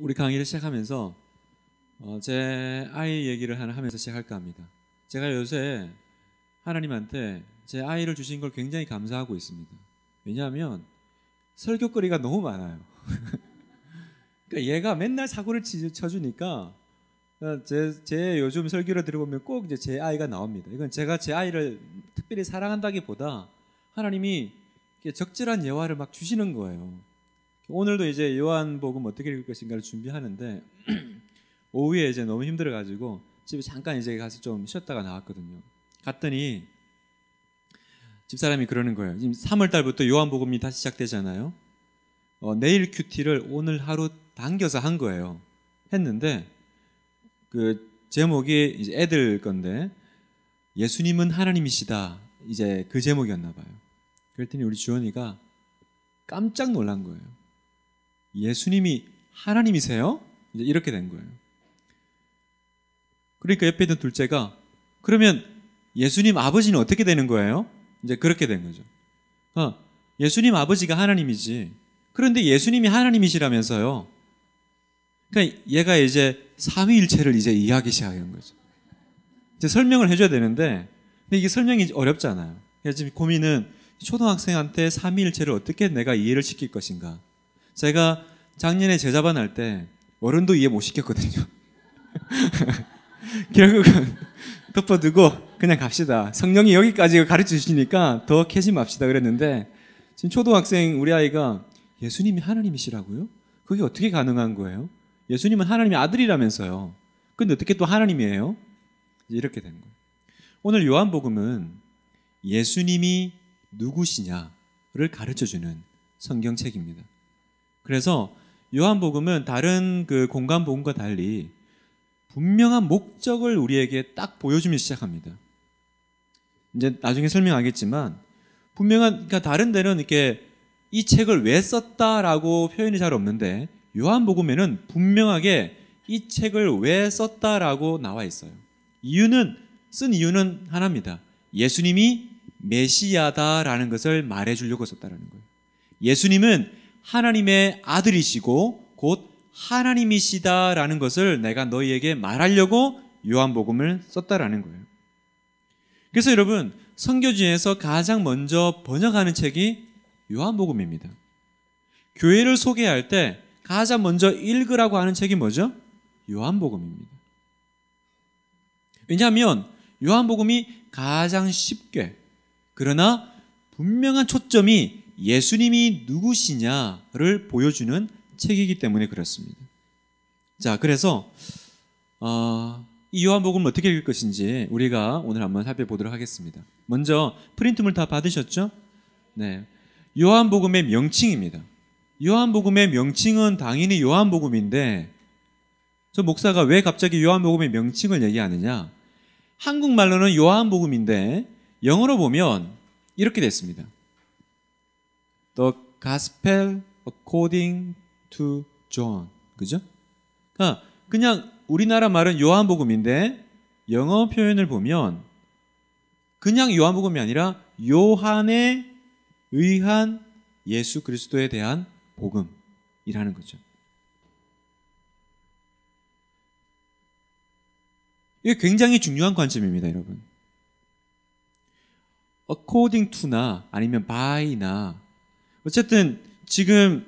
우리 강의를 시작하면서 어, 제 아이 얘기를 하나 하면서 시작할까 합니다. 제가 요새 하나님한테 제 아이를 주신 걸 굉장히 감사하고 있습니다. 왜냐하면 설교거리가 너무 많아요. 그러니까 얘가 맨날 사고를 쳐주니까 제, 제 요즘 설교를 들어보면 꼭 이제 제 아이가 나옵니다. 이건 제가 제 아이를 특별히 사랑한다기보다 하나님이 적절한 예화를 막 주시는 거예요. 오늘도 이제 요한복음 어떻게 읽을 것인가를 준비하는데 오후에 이제 너무 힘들어 가지고 집에 잠깐 이제 가서 좀 쉬었다가 나왔거든요. 갔더니 집사람이 그러는 거예요. 지금 3월 달부터 요한복음이 다시 시작되잖아요. 어, 내일 큐티를 오늘 하루 당겨서 한 거예요. 했는데 그 제목이 이제 애들 건데 예수님은 하나님이시다. 이제 그 제목이었나 봐요. 그랬더니 우리 주원이가 깜짝 놀란 거예요. 예수님이 하나님이세요? 이제 이렇게 된 거예요. 그러니까 옆에 있는 둘째가 그러면 예수님 아버지는 어떻게 되는 거예요? 이제 그렇게 된 거죠. 어, 예수님 아버지가 하나님이지. 그런데 예수님이 하나님이시라면서요. 그러니까 얘가 이제 삼위일체를 이제 이해하기 시작하 거죠. 이제 설명을 해줘야 되는데, 근데 이게 설명이 어렵잖아요. 지금 고민은 초등학생한테 삼위일체를 어떻게 내가 이해를 시킬 것인가. 제가 작년에 제자반 할 때 어른도 이해 못 시켰거든요. 결국은 덮어두고 그냥 갑시다. 성령이 여기까지 가르쳐 주시니까 더 캐지 맙시다 그랬는데 지금 초등학생 우리 아이가 예수님이 하나님이시라고요? 그게 어떻게 가능한 거예요? 예수님은 하나님의 아들이라면서요. 근데 어떻게 또 하나님이에요? 이렇게 된 거예요. 오늘 요한복음은 예수님이 누구시냐를 가르쳐 주는 성경책입니다. 그래서 요한복음은 다른 그 공간복음과 달리 분명한 목적을 우리에게 딱 보여주기 시작합니다. 이제 나중에 설명하겠지만 분명한 그러니까 다른 데는 이렇게 이 책을 왜 썼다라고 표현이 잘 없는데 요한복음에는 분명하게 이 책을 왜 썼다라고 나와 있어요. 이유는 쓴 이유는 하나입니다. 예수님이 메시아다라는 것을 말해 주려고 썼다라는 거예요. 예수님은 하나님의 아들이시고 곧 하나님이시다라는 것을 내가 너희에게 말하려고 요한복음을 썼다라는 거예요. 그래서 여러분, 성교 중에서 가장 먼저 번역하는 책이 요한복음입니다. 교회를 소개할 때 가장 먼저 읽으라고 하는 책이 뭐죠? 요한복음입니다. 왜냐하면 요한복음이 가장 쉽게 그러나 분명한 초점이 예수님이 누구시냐를 보여주는 책이기 때문에 그렇습니다. 자, 그래서 어, 이요한복음 어떻게 읽을 것인지 우리가 오늘 한번 살펴보도록 하겠습니다. 먼저 프린트물 다 받으셨죠? 네. 요한복음의 명칭입니다. 요한복음의 명칭은 당연히 요한복음인데 저 목사가 왜 갑자기 요한복음의 명칭을 얘기하느냐? 한국말로는 요한복음인데 영어로 보면 이렇게 됐습니다. The Gospel according to John. 그죠? 그러니까 그냥 우리나라 말은 요한복음인데 영어 표현을 보면 그냥 요한복음이 아니라 요한에 의한 예수 그리스도에 대한 복음이라는 거죠. 이게 굉장히 중요한 관점입니다, 여러분. according to나 아니면 by나 어쨌든 지금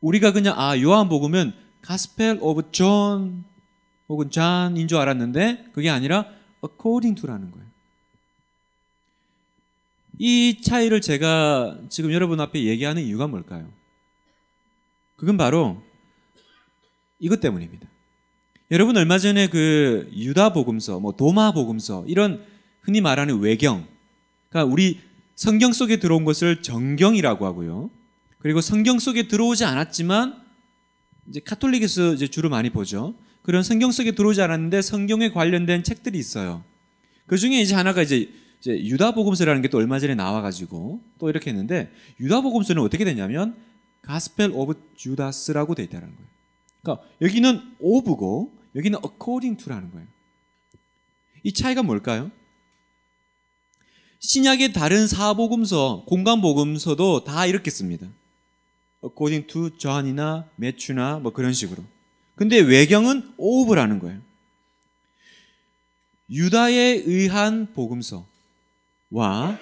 우리가 그냥 아 요한복음은 가스펠 오브 존 혹은 잔인 줄 알았는데 그게 아니라 according to라는 거예요. 이 차이를 제가 지금 여러분 앞에 얘기하는 이유가 뭘까요? 그건 바로 이것 때문입니다. 여러분 얼마 전에 그 유다 복음서, 뭐 도마 복음서 이런 흔히 말하는 외경, 그러니까 우리 성경 속에 들어온 것을 정경이라고 하고요. 그리고 성경 속에 들어오지 않았지만 이제 카톨릭에서 이제 주로 많이 보죠. 그런 성경 속에 들어오지 않았는데 성경에 관련된 책들이 있어요. 그 중에 이제 하나가 이제, 이제 유다복음서라는 게 또 얼마 전에 나와가지고 또 이렇게 했는데 유다보음서는 어떻게 되냐면 가스펠 오브 주다스라고 되어 있다는 거예요. 그러니까 여기는 오브고 여기는 according to라는 거예요. 이 차이가 뭘까요? 신약의 다른 사복음서, 공간복음서도 다 이렇게 씁니다. according to John이나 매추나 뭐 그런 식으로. 근데 외경은 오브라는 거예요. 유다에 의한 복음서와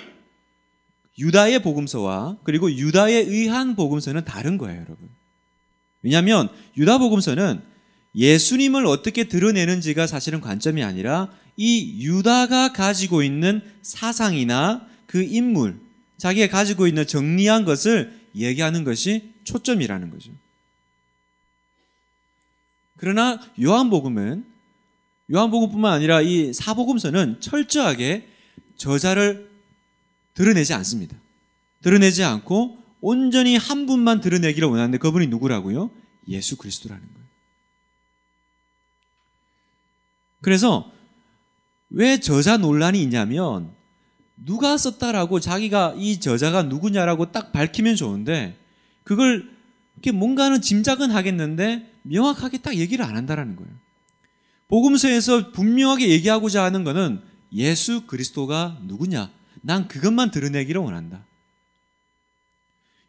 유다의 복음서와 그리고 유다에 의한 복음서는 다른 거예요, 여러분. 왜냐하면 유다 복음서는 예수님을 어떻게 드러내는지가 사실은 관점이 아니라 이 유다가 가지고 있는 사상이나 그 인물, 자기가 가지고 있는 정리한 것을 얘기하는 것이 초점이라는 거죠. 그러나 요한복음은 요한복음뿐만 아니라 이 사복음서는 철저하게 저자를 드러내지 않습니다. 드러내지 않고 온전히 한 분만 드러내기를 원하는데 그분이 누구라고요? 예수 그리스도라는 거예요. 그래서 왜 저자 논란이 있냐면 누가 썼다라고 자기가 이 저자가 누구냐라고 딱 밝히면 좋은데 그걸 이렇게 뭔가는 짐작은 하겠는데 명확하게 딱 얘기를 안 한다라는 거예요. 복음서에서 분명하게 얘기하고자 하는 것은 예수 그리스도가 누구냐. 난 그것만 드러내기를 원한다.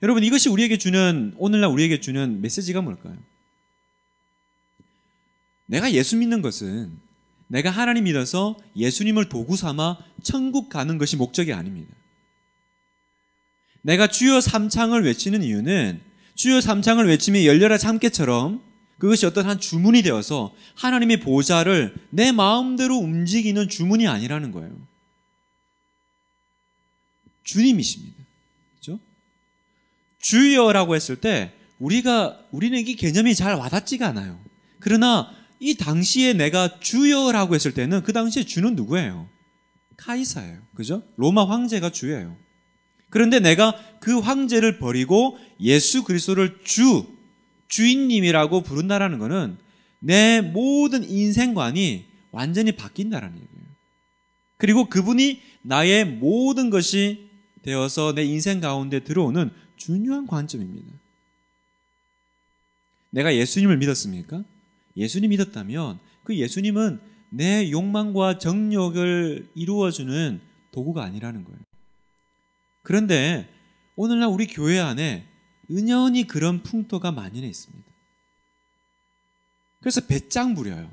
여러분 이것이 우리에게 주는 오늘날 우리에게 주는 메시지가 뭘까요? 내가 예수 믿는 것은 내가 하나님 믿어서 예수님을 도구 삼아 천국 가는 것이 목적이 아닙니다. 내가 주여 삼창을 외치는 이유는 주여 삼창을 외치며 열렬한 참깨처럼 그것이 어떤 한 주문이 되어서 하나님의 보좌를 내 마음대로 움직이는 주문이 아니라는 거예요. 주님이십니다. 그죠? 주여라고 했을 때 우리가 우리는 이 개념이 잘 와닿지가 않아요. 그러나 이 당시에 내가 주여라고 했을 때는 그 당시에 주는 누구예요? 카이사예요. 그죠? 로마 황제가 주예요. 그런데 내가 그 황제를 버리고 예수 그리스도를 주, 주인님이라고 부른다라는 것은 내 모든 인생관이 완전히 바뀐다라는 얘기예요. 그리고 그분이 나의 모든 것이 되어서 내 인생 가운데 들어오는 중요한 관점입니다. 내가 예수님을 믿었습니까? 예수님 믿었다면 그 예수님은 내 욕망과 정력을 이루어주는 도구가 아니라는 거예요. 그런데 오늘날 우리 교회 안에 은연히 그런 풍토가 많이 있습니다. 그래서 배짱 부려요.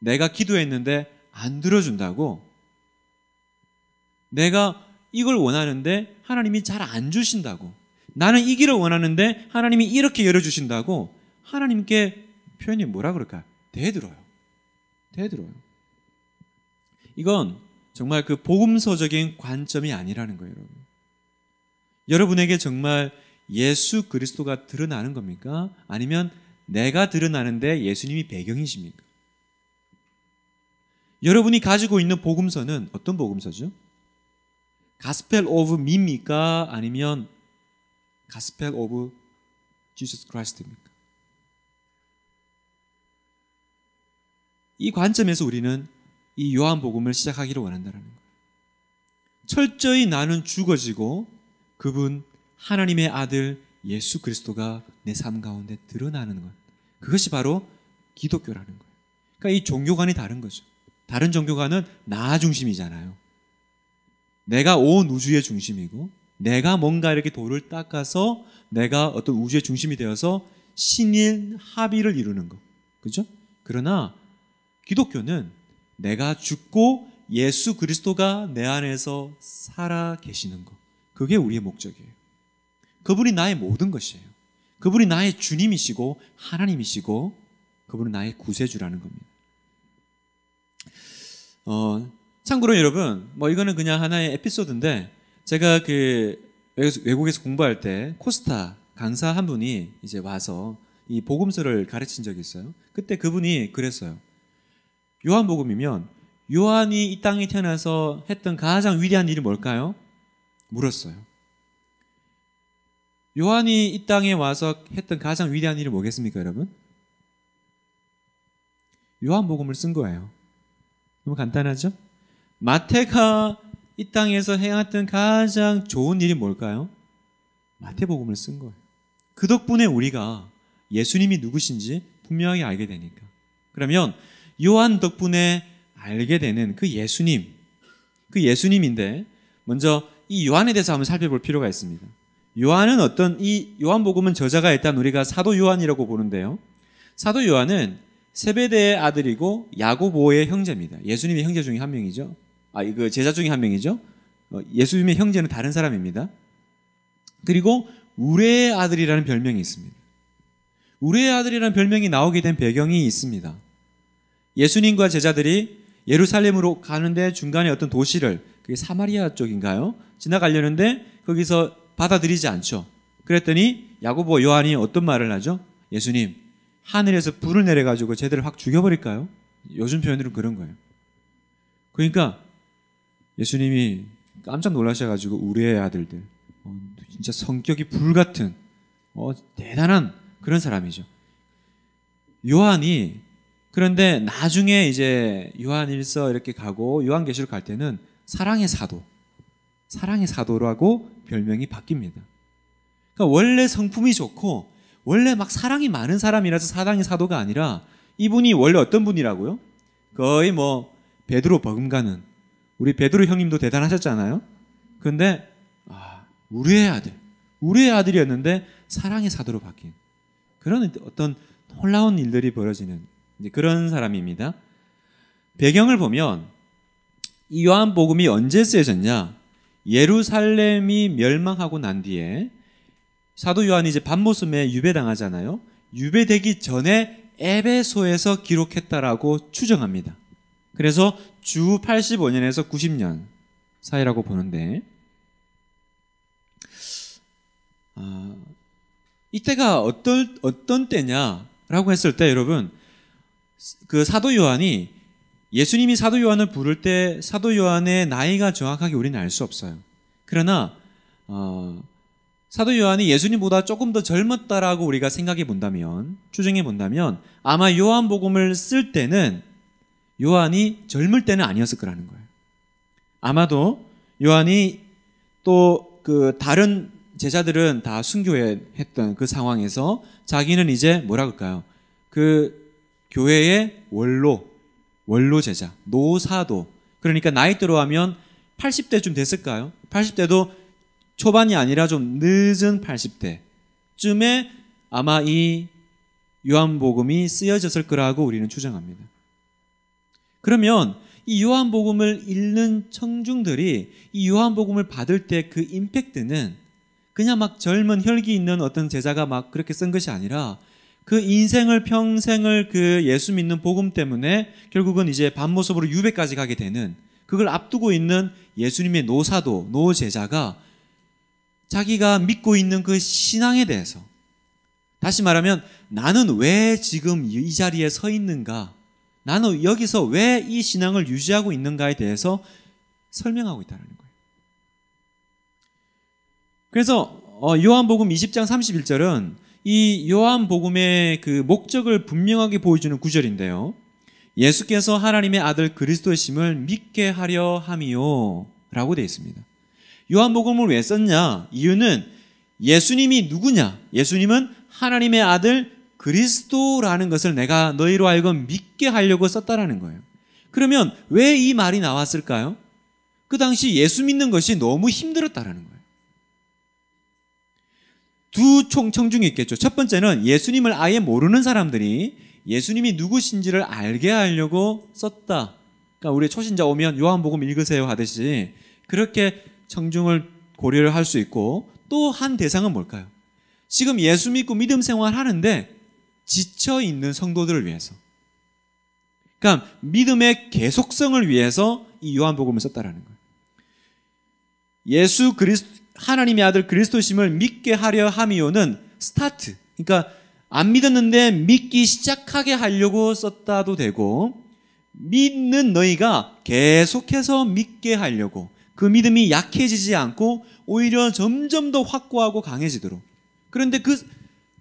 내가 기도했는데 안 들어준다고. 내가 이걸 원하는데 하나님이 잘 안 주신다고. 나는 이 길을 원하는데 하나님이 이렇게 열어주신다고. 하나님께 표현이 뭐라 그럴까? 대들어요. 대들어요. 이건 정말 그 복음서적인 관점이 아니라는 거예요, 여러분. 여러분에게 정말 예수 그리스도가 드러나는 겁니까? 아니면 내가 드러나는데 예수님이 배경이십니까? 여러분이 가지고 있는 복음서는 어떤 복음서죠? 가스펠 오브 미입니까? 아니면 가스펠 오브 지수스 크라스트입니까? 이 관점에서 우리는 이 요한복음을 시작하기를 원한다는 거예요. 철저히 나는 죽어지고 그분 하나님의 아들 예수 그리스도가 내 삶 가운데 드러나는 것. 그것이 바로 기독교라는 거예요. 그러니까 이 종교관이 다른 거죠. 다른 종교관은 나 중심이잖아요. 내가 온 우주의 중심이고 내가 뭔가 이렇게 돌을 닦아서 내가 어떤 우주의 중심이 되어서 신인 합의를 이루는 거. 그죠? 그러나 기독교는 내가 죽고 예수 그리스도가 내 안에서 살아 계시는 것. 그게 우리의 목적이에요. 그분이 나의 모든 것이에요. 그분이 나의 주님이시고 하나님이시고 그분은 나의 구세주라는 겁니다. 어, 참고로 여러분, 뭐 이거는 그냥 하나의 에피소드인데 제가 그 외국에서 공부할 때 코스타 강사 한 분이 이제 와서 이 복음서를 가르친 적이 있어요. 그때 그분이 그랬어요. 요한복음이면 요한이 이 땅에 태어나서 했던 가장 위대한 일이 뭘까요? 물었어요. 요한이 이 땅에 와서 했던 가장 위대한 일이 뭐겠습니까, 여러분? 요한복음을 쓴 거예요. 너무 간단하죠? 마태가 이 땅에서 행했던 가장 좋은 일이 뭘까요? 마태복음을 쓴 거예요. 그 덕분에 우리가 예수님이 누구신지 분명히 알게 되니까. 그러면 요한 덕분에 알게 되는 그 예수님, 그 예수님인데 먼저 이 요한에 대해서 한번 살펴볼 필요가 있습니다. 요한은 어떤 이 요한복음은 저자가 일단 우리가 사도 요한이라고 보는데요. 사도 요한은 세베대의 아들이고 야고보의 형제입니다. 예수님의 형제 중에 한 명이죠. 아, 이거 그 제자 중에 한 명이죠. 어, 예수님의 형제는 다른 사람입니다. 그리고 우레의 아들이라는 별명이 있습니다. 우레의 아들이라는 별명이 나오게 된 배경이 있습니다. 예수님과 제자들이 예루살렘으로 가는데 중간에 어떤 도시를 그게 사마리아 쪽인가요? 지나가려는데 거기서 받아들이지 않죠. 그랬더니 야고보 요한이 어떤 말을 하죠? 예수님 하늘에서 불을 내려 가지고 제대로 확 죽여버릴까요? 요즘 표현으로 그런 거예요. 그러니까 예수님이 깜짝 놀라셔가지고 우리의 아들들 어, 진짜 성격이 불 같은 어, 대단한 그런 사람이죠. 요한이 그런데 나중에 이제 요한일서 이렇게 가고 요한계시록 갈 때는 사랑의 사도, 사랑의 사도라고 별명이 바뀝니다. 그러니까 원래 성품이 좋고 원래 막 사랑이 많은 사람이라서 사랑의 사도가 아니라 이분이 원래 어떤 분이라고요? 거의 뭐 베드로 버금가는 우리 베드로 형님도 대단하셨잖아요. 근데 아, 우리의 아들, 우리의 아들이었는데 사랑의 사도로 바뀐 그런 어떤 놀라운 일들이 벌어지는 이제 그런 사람입니다. 배경을 보면 이 요한복음이 언제 쓰여졌냐? 예루살렘이 멸망하고 난 뒤에 사도 요한이 이제 밤모습에 유배당하잖아요. 유배되기 전에 에베소에서 기록했다라고 추정합니다. 그래서 주 85년에서 90년 사이라고 보는데 아, 이때가 어떤 어떤 때냐라고 했을 때 여러분 그 사도 요한이 예수님이 사도 요한을 부를 때 사도 요한의 나이가 정확하게 우리는 알 수 없어요. 그러나 어, 사도 요한이 예수님보다 조금 더 젊었다라고 우리가 생각해 본다면 추정해 본다면 아마 요한복음을 쓸 때는 요한이 젊을 때는 아니었을 거라는 거예요. 아마도 요한이 또 그 다른 제자들은 다 순교했던 그 상황에서 자기는 이제 뭐라 그럴까요? 그 교회의 원로, 원로 제자, 노사도. 그러니까 나이 들어하면 80대쯤 됐을까요? 80대도 초반이 아니라 좀 늦은 80대쯤에 아마 이 요한복음이 쓰여졌을 거라고 우리는 추정합니다. 그러면 이 요한복음을 읽는 청중들이 이 요한복음을 받을 때 그 임팩트는 그냥 막 젊은 혈기 있는 어떤 제자가 막 그렇게 쓴 것이 아니라 그 인생을 평생을 그 예수 믿는 복음 때문에 결국은 이제 반모습으로 유배까지 가게 되는 그걸 앞두고 있는 예수님의 노사도 노제자가 자기가 믿고 있는 그 신앙에 대해서 다시 말하면 나는 왜 지금 이 자리에 서 있는가? 나는 여기서 왜 이 신앙을 유지하고 있는가에 대해서 설명하고 있다는 거예요. 그래서 어, 요한복음 20장 31절은 이 요한복음의 그 목적을 분명하게 보여주는 구절인데요. 예수께서 하나님의 아들 그리스도심을 믿게 하려 함이요. 라고 되어 있습니다. 요한복음을 왜 썼냐? 이유는 예수님이 누구냐? 예수님은 하나님의 아들 그리스도라는 것을 내가 너희로 알고 믿게 하려고 썼다라는 거예요. 그러면 왜 이 말이 나왔을까요? 그 당시 예수 믿는 것이 너무 힘들었다라는 거예요. 두 총청중이 있겠죠. 첫 번째는 예수님을 아예 모르는 사람들이 예수님이 누구신지를 알게 하려고 썼다. 그러니까 우리 초신자 오면 요한복음 읽으세요 하듯이 그렇게 청중을 고려를 할 수 있고 또 한 대상은 뭘까요? 지금 예수 믿고 믿음 생활 하는데 지쳐 있는 성도들을 위해서. 그러니까 믿음의 계속성을 위해서 이 요한복음을 썼다라는 거예요. 예수 그리스도 하나님의 아들 그리스도심을 믿게 하려 함이요는 스타트. 그러니까 안 믿었는데 믿기 시작하게 하려고 썼다도 되고 믿는 너희가 계속해서 믿게 하려고 그 믿음이 약해지지 않고 오히려 점점 더 확고하고 강해지도록. 그런데 그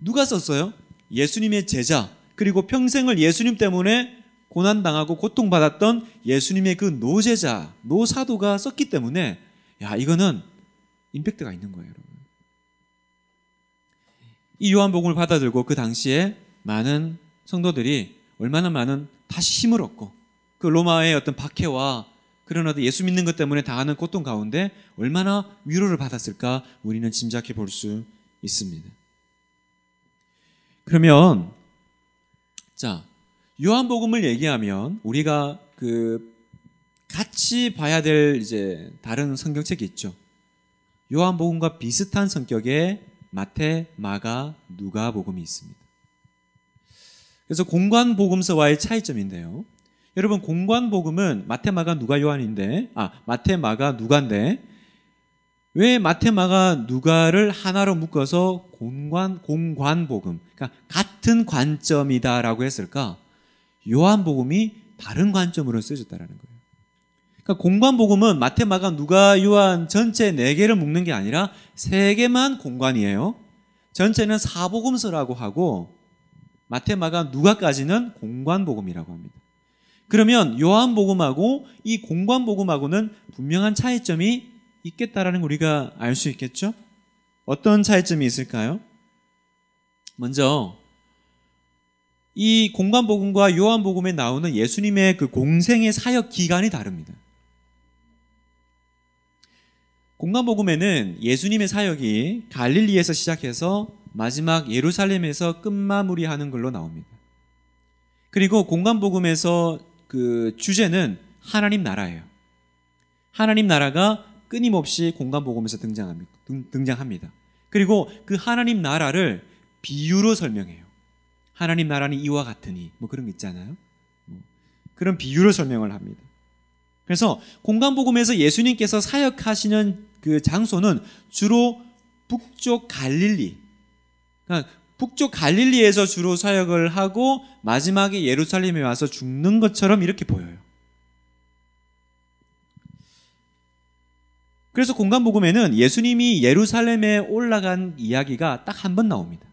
누가 썼어요? 예수님의 제자 그리고 평생을 예수님 때문에 고난당하고 고통받았던 예수님의 그 노제자, 노사도가 썼기 때문에 야, 이거는 임팩트가 있는 거예요, 여러분. 이 요한복음을 받아들고 그 당시에 많은 성도들이 얼마나 많은 다시 힘을 얻고 그 로마의 어떤 박해와 그런 어떤 예수 믿는 것 때문에 당하는 고통 가운데 얼마나 위로를 받았을까 우리는 짐작해 볼 수 있습니다. 그러면 자 요한복음을 얘기하면 우리가 그 같이 봐야 될 이제 다른 성경책이 있죠. 요한복음과 비슷한 성격의 마태, 마가, 누가복음이 있습니다. 그래서 공관복음서와의 차이점인데요. 여러분 공관복음은 마태, 마가, 누가, 요한인데 아 마태, 마가, 누가인데 왜 마태, 마가, 누가를 하나로 묶어서 공관 공관복음 그러니까 같은 관점이다라고 했을까? 요한복음이 다른 관점으로 쓰여졌다라는 거예요. 그러니까 공관 복음은 마테 마가, 누가, 요한 전체 네 개를 묶는 게 아니라 세 개만 공관이에요. 전체는 사복음서라고 하고 마태, 마가, 누가까지는 공관 복음이라고 합니다. 그러면 요한 복음하고 이 공관 복음하고는 분명한 차이점이 있겠다라는 우리가 알 수 있겠죠? 어떤 차이점이 있을까요? 먼저 이 공간복음과 요한복음에 나오는 예수님의 그 공생의 사역 기간이 다릅니다. 공간복음에는 예수님의 사역이 갈릴리에서 시작해서 마지막 예루살렘에서 끝마무리하는 걸로 나옵니다. 그리고 공간복음에서 그 주제는 하나님 나라예요. 하나님 나라가 끊임없이 공간복음에서 등장합니다. 등장합니다. 그리고 그 하나님 나라를 비유로 설명해요. 하나님 나라는 이와 같으니 뭐 그런 거 있잖아요. 뭐 그런 비유로 설명을 합니다. 그래서 공간복음에서 예수님께서 사역하시는 그 장소는 주로 북쪽 갈릴리. 그러니까 북쪽 갈릴리에서 주로 사역을 하고 마지막에 예루살렘에 와서 죽는 것처럼 이렇게 보여요. 그래서 공간복음에는 예수님이 예루살렘에 올라간 이야기가 딱 한 번 나옵니다.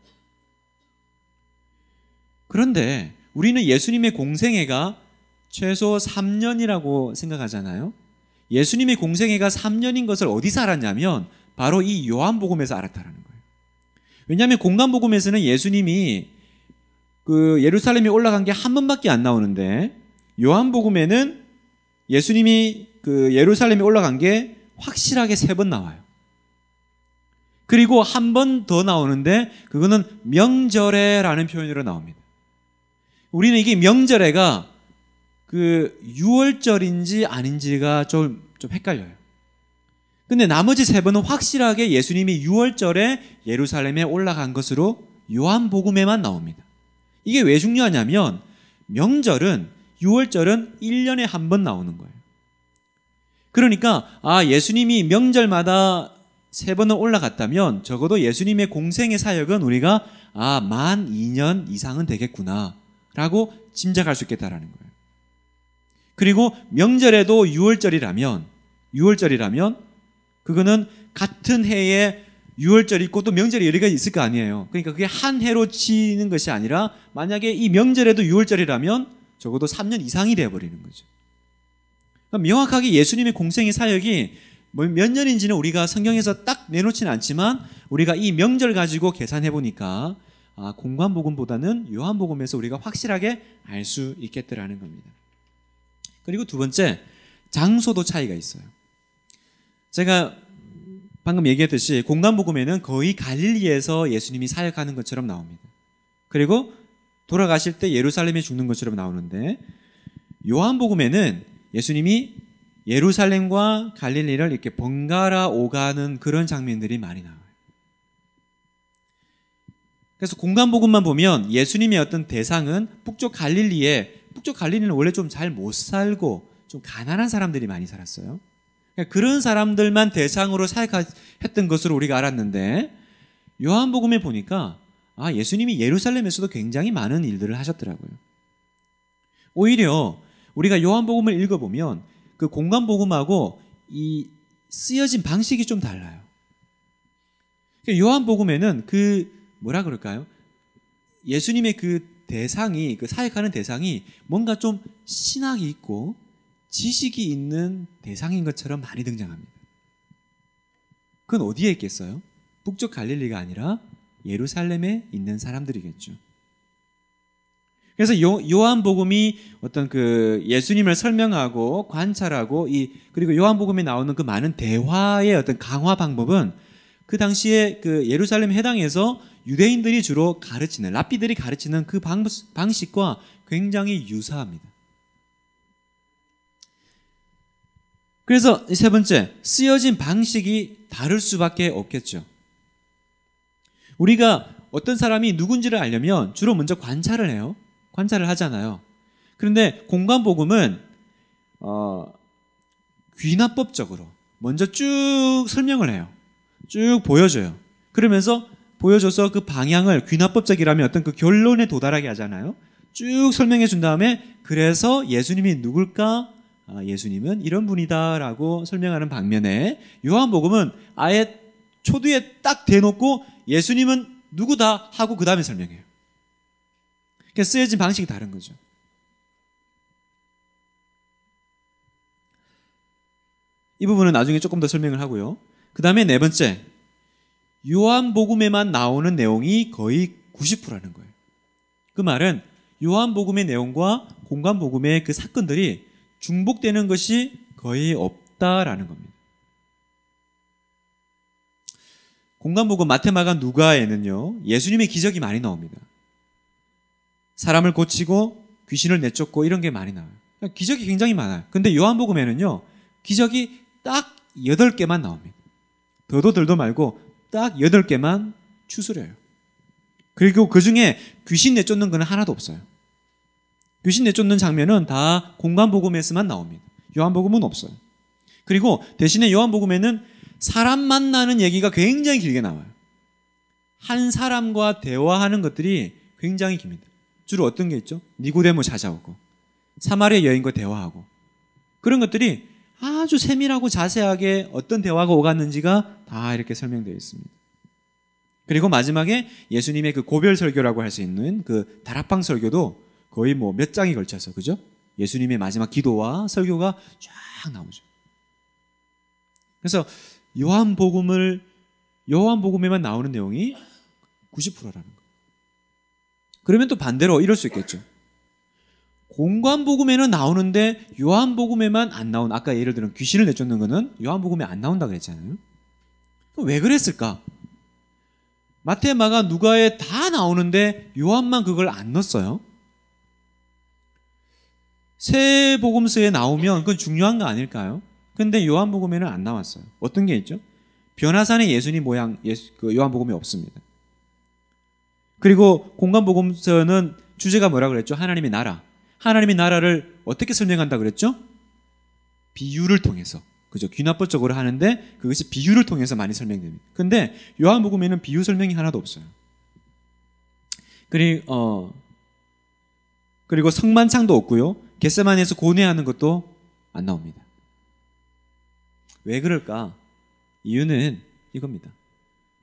그런데 우리는 예수님의 공생애가 최소 3년이라고 생각하잖아요. 예수님의 공생애가 3년인 것을 어디서 알았냐면 바로 이 요한복음에서 알았다라는 거예요. 왜냐하면 공간복음에서는 예수님이 그 예루살렘에 올라간 게 한 번밖에 안 나오는데 요한복음에는 예수님이 그 예루살렘에 올라간 게 확실하게 세 번 나와요. 그리고 한 번 더 나오는데 그거는 명절에라는 표현으로 나옵니다. 우리는 이게 명절에가 그유월절인지 아닌지가 좀, 좀 헷갈려요. 근데 나머지 세 번은 확실하게 예수님이 유월절에 예루살렘에 올라간 것으로 요한복음에만 나옵니다. 이게 왜 중요하냐면 명절은 유월절은 1년에 한 번 나오는 거예요. 그러니까 아 예수님이 명절마다 세 번은 올라갔다면 적어도 예수님의 공생의 사역은 우리가 아만 2년 이상은 되겠구나라고 짐작할 수 있겠다라는 거예요. 그리고 명절에도 유월절이라면 6월절이라면 그거는 같은 해에 유월절이 있고 또 명절이 여러 가지 있을 거 아니에요. 그러니까 그게 한 해로 치는 것이 아니라 만약에 이 명절에도 유월절이라면 적어도 3년 이상이 되어버리는 거죠. 그러니까 명확하게 예수님의 공생의 사역이 뭐 몇 년인지는 우리가 성경에서 딱 내놓지는 않지만 우리가 이 명절 가지고 계산해 보니까 아, 공관복음보다는 요한복음에서 우리가 확실하게 알 수 있겠더라는 겁니다. 그리고 두 번째 장소도 차이가 있어요. 제가 방금 얘기했듯이 공간복음에는 거의 갈릴리에서 예수님이 사역하는 것처럼 나옵니다. 그리고 돌아가실 때 예루살렘에 죽는 것처럼 나오는데 요한복음에는 예수님이 예루살렘과 갈릴리를 이렇게 번갈아 오가는 그런 장면들이 많이 나와요. 그래서 공간복음만 보면 예수님의 어떤 대상은 북쪽 갈릴리에 북쪽 갈릴리는 원래 좀 잘 못 살고 좀 가난한 사람들이 많이 살았어요. 그러니까 그런 사람들만 대상으로 사역했던 것으로 우리가 알았는데 요한복음에 보니까 아 예수님이 예루살렘에서도 굉장히 많은 일들을 하셨더라고요. 오히려 우리가 요한복음을 읽어보면 그 공간복음하고 이 쓰여진 방식이 좀 달라요. 그러니까 요한복음에는 그 뭐라 그럴까요? 예수님의 그 대상이 그 사역하는 대상이 뭔가 좀 신학이 있고 지식이 있는 대상인 것처럼 많이 등장합니다. 그건 어디에 있겠어요? 북쪽 갈릴리가 아니라 예루살렘에 있는 사람들이겠죠. 그래서 요, 한복음이 어떤 그 예수님을 설명하고 관찰하고 이 그리고 요한복음에 나오는 그 많은 대화의 어떤 강화 방법은 그 당시에 그 예루살렘 해당에서 유대인들이 주로 가르치는 랍비들이 가르치는 그 방, 방식과 굉장히 유사합니다. 그래서 세 번째, 쓰여진 방식이 다를 수밖에 없겠죠. 우리가 어떤 사람이 누군지를 알려면 주로 먼저 관찰을 해요. 관찰을 하잖아요. 그런데 공간복음은 어, 귀납법적으로 먼저 쭉 설명을 해요. 쭉 보여줘요. 그러면서 보여줘서 그 방향을 귀납법적이라면 어떤 그 결론에 도달하게 하잖아요. 쭉 설명해 준 다음에 그래서 예수님이 누굴까? 아, 예수님은 이런 분이다라고 설명하는 방면에 요한복음은 아예 초두에 딱 대놓고 예수님은 누구다 하고 그 다음에 설명해요. 그러니까 쓰여진 방식이 다른 거죠. 이 부분은 나중에 조금 더 설명을 하고요. 그 다음에 네 번째, 요한복음에만 나오는 내용이 거의 90%라는 거예요. 그 말은 요한복음의 내용과 공간복음의 그 사건들이 중복되는 것이 거의 없다라는 겁니다. 공간복음 마테마가 누가에는요, 예수님의 기적이 많이 나옵니다. 사람을 고치고 귀신을 내쫓고 이런 게 많이 나와요. 그러니까 기적이 굉장히 많아요. 근데 요한복음에는요, 기적이 딱 8개만 나옵니다. 더도 들도 말고 딱 8개만 추스려요. 그리고 그 중에 귀신 내쫓는 거는 하나도 없어요. 귀신 내쫓는 장면은 다 공간복음에서만 나옵니다. 요한복음은 없어요. 그리고 대신에 요한복음에는 사람 만나는 얘기가 굉장히 길게 나와요. 한 사람과 대화하는 것들이 굉장히 깁니다. 주로 어떤 게 있죠? 니고데모 찾아오고 사마리아 여인과 대화하고 그런 것들이 아주 세밀하고 자세하게 어떤 대화가 오갔는지가 다 이렇게 설명되어 있습니다. 그리고 마지막에 예수님의 그 고별 설교라고 할 수 있는 그 다락방 설교도 거의 뭐 몇 장이 걸쳐서 그죠? 예수님의 마지막 기도와 설교가 쫙 나오죠. 그래서 요한복음을 요한복음에만 나오는 내용이 90%라는 거예요. 그러면 또 반대로 이럴 수 있겠죠. 공관복음에는 나오는데 요한복음에만 안 나온 아까 예를 들면 귀신을 내쫓는 거는 요한복음에 안 나온다 그랬잖아요. 왜 그랬을까? 마테 마가, 누가에 다 나오는데 요한만 그걸 안 넣었어요. 새 복음서에 나오면 그건 중요한 거 아닐까요? 근데 요한복음에는 안 나왔어요. 어떤 게 있죠? 변화산의 예수님 모양 예수, 그 요한복음에 없습니다. 그리고 공간복음서는 주제가 뭐라 고 그랬죠? 하나님의 나라. 하나님의 나라를 어떻게 설명한다 그랬죠? 비유를 통해서. 그죠? 귀납법적으로 하는데 그것이 비유를 통해서 많이 설명됩니다. 근데 요한복음에는 비유 설명이 하나도 없어요. 그리고 어, 그리고 성만창도 없고요. 겟세만에서 고뇌하는 것도 안 나옵니다. 왜 그럴까? 이유는 이겁니다.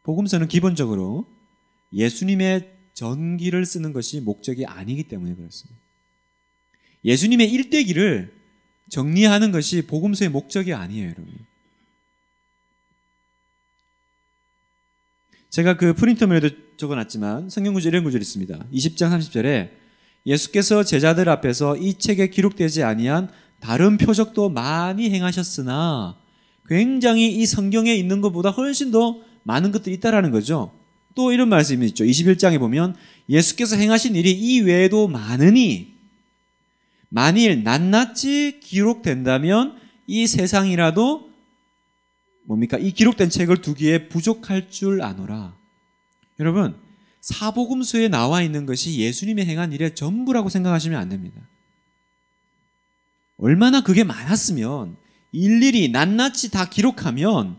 복음서는 기본적으로 예수님의 전기를 쓰는 것이 목적이 아니기 때문에 그렇습니다. 예수님의 일대기를 정리하는 것이 복음서의 목적이 아니에요, 여러분. 제가 그 프린터면에도 적어놨지만 성경구절 이런 구절이 있습니다. 20장 30절에 예수께서 제자들 앞에서 이 책에 기록되지 아니한 다른 표적도 많이 행하셨으나 굉장히 이 성경에 있는 것보다 훨씬 더 많은 것들이 있다라는 거죠. 또 이런 말씀이 있죠. 21장에 보면 예수께서 행하신 일이 이 외에도 많으니 만일 낱낱이 기록된다면 이 세상이라도 뭡니까? 이 기록된 책을 두기에 부족할 줄 아노라. 여러분, 사복음서에 나와 있는 것이 예수님의 행한 일의 전부라고 생각하시면 안 됩니다. 얼마나 그게 많았으면 일일이 낱낱이 다 기록하면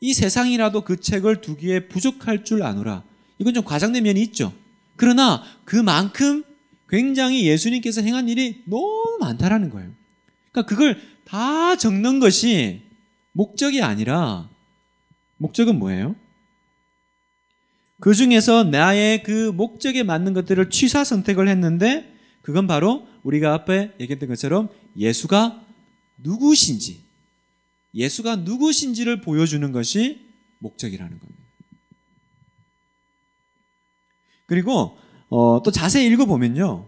이 세상이라도 그 책을 두기에 부족할 줄 아노라. 이건 좀 과장된 면이 있죠. 그러나 그만큼 굉장히 예수님께서 행한 일이 너무 많다라는 거예요. 그러니까 그걸 다 적는 것이 목적이 아니라 목적은 뭐예요? 그 중에서 나의 그 목적에 맞는 것들을 취사 선택을 했는데 그건 바로 우리가 앞에 얘기했던 것처럼 예수가 누구신지 예수가 누구신지를 보여주는 것이 목적이라는 겁니다. 그리고 어, 또 자세히 읽어보면요.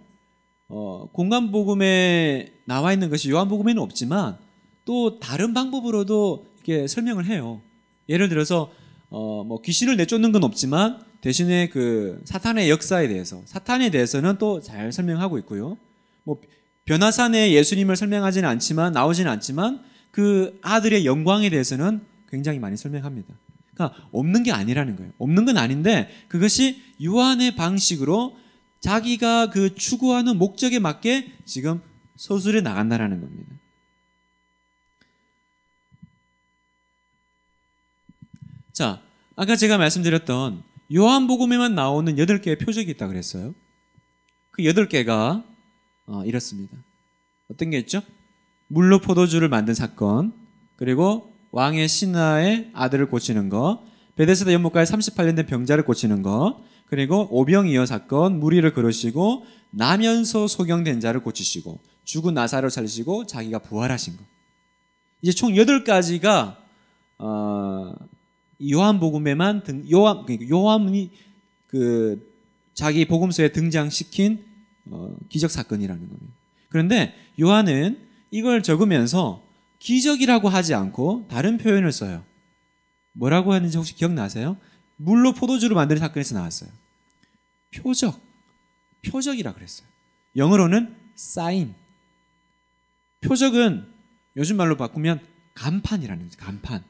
어, 공간복음에 나와 있는 것이 요한복음에는 없지만 또 다른 방법으로도 이렇게 설명을 해요. 예를 들어서 어, 뭐 귀신을 내쫓는 건 없지만 대신에 그 사탄의 역사에 대해서 사탄에 대해서는 또 잘 설명하고 있고요. 뭐 변화산의 예수님을 설명하지는 않지만 나오지는 않지만 그 아들의 영광에 대해서는 굉장히 많이 설명합니다. 그러니까 없는 게 아니라는 거예요. 없는 건 아닌데 그것이 요한의 방식으로 자기가 그 추구하는 목적에 맞게 지금 서술에 나간다라는 겁니다. 자, 아까 제가 말씀드렸던 요한복음에만 나오는 8개의 표적이 있다 그랬어요. 그 8개가 어, 이렇습니다. 어떤 게 있죠? 물로 포도주를 만든 사건, 그리고 왕의 신하의 아들을 고치는 거, 베데스다 연못가에 38년 된 병자를 고치는 거, 그리고 오병이어 사건, 무리를 그러시고 나면서 소경된 자를 고치시고 죽은 나사를 살리시고 자기가 부활하신 거. 이제 총 8가지가 어, 요한복음에만 등 요한 그러니까 요한이 그 자기 복음서에 등장시킨 어, 기적 사건이라는 겁니다. 그런데 요한은 이걸 적으면서 기적이라고 하지 않고 다른 표현을 써요. 뭐라고 하는지 혹시 기억나세요? 물로 포도주를 만드는 사건에서 나왔어요. 표적, 표적이라 그랬어요. 영어로는 사인. 표적은 요즘 말로 바꾸면 간판이라는 거죠. 간판.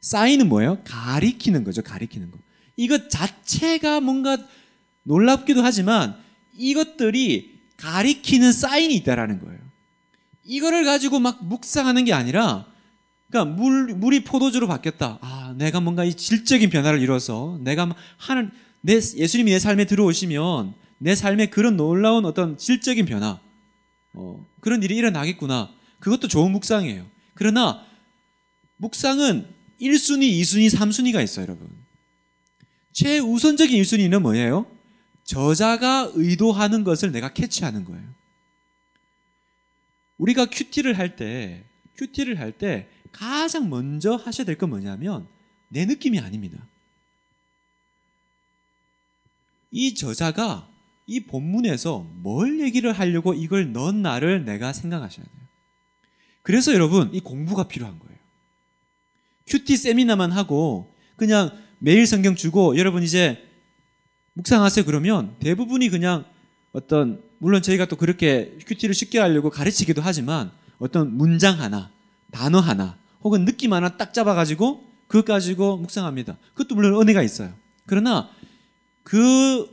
사인은 뭐예요? 가리키는 거죠. 가리키는 거. 이것 자체가 뭔가 놀랍기도 하지만 이것들이 가리키는 사인이 있다라는 거예요. 이거를 가지고 막 묵상하는 게 아니라 그러니까 물, 물이 포도주로 바뀌었다. 아, 내가 뭔가 이 질적인 변화를 이뤄서 내가 하는 내 예수님이 내 삶에 들어오시면 내 삶에 그런 놀라운 어떤 질적인 변화 어, 그런 일이 일어나겠구나. 그것도 좋은 묵상이에요. 그러나 묵상은 1순위, 2순위, 3순위가 있어요, 여러분. 최우선적인 1순위는 뭐예요? 저자가 의도하는 것을 내가 캐치하는 거예요. 우리가 큐티를 할 때, 큐티를 할 때 가장 먼저 하셔야 될 건 뭐냐면 내 느낌이 아닙니다. 이 저자가 이 본문에서 뭘 얘기를 하려고 이걸 넣은 나를 내가 생각하셔야 돼요. 그래서 여러분, 이 공부가 필요한 거예요. 큐티 세미나만 하고 그냥 매일 성경 주고 여러분 이제 묵상하세요 그러면 대부분이 그냥 어떤 물론 저희가 또 그렇게 큐티를 쉽게 하려고 가르치기도 하지만 어떤 문장 하나, 단어 하나, 혹은 느낌 하나 딱 잡아가지고 그것 가지고 묵상합니다. 그것도 물론 은혜가 있어요. 그러나 그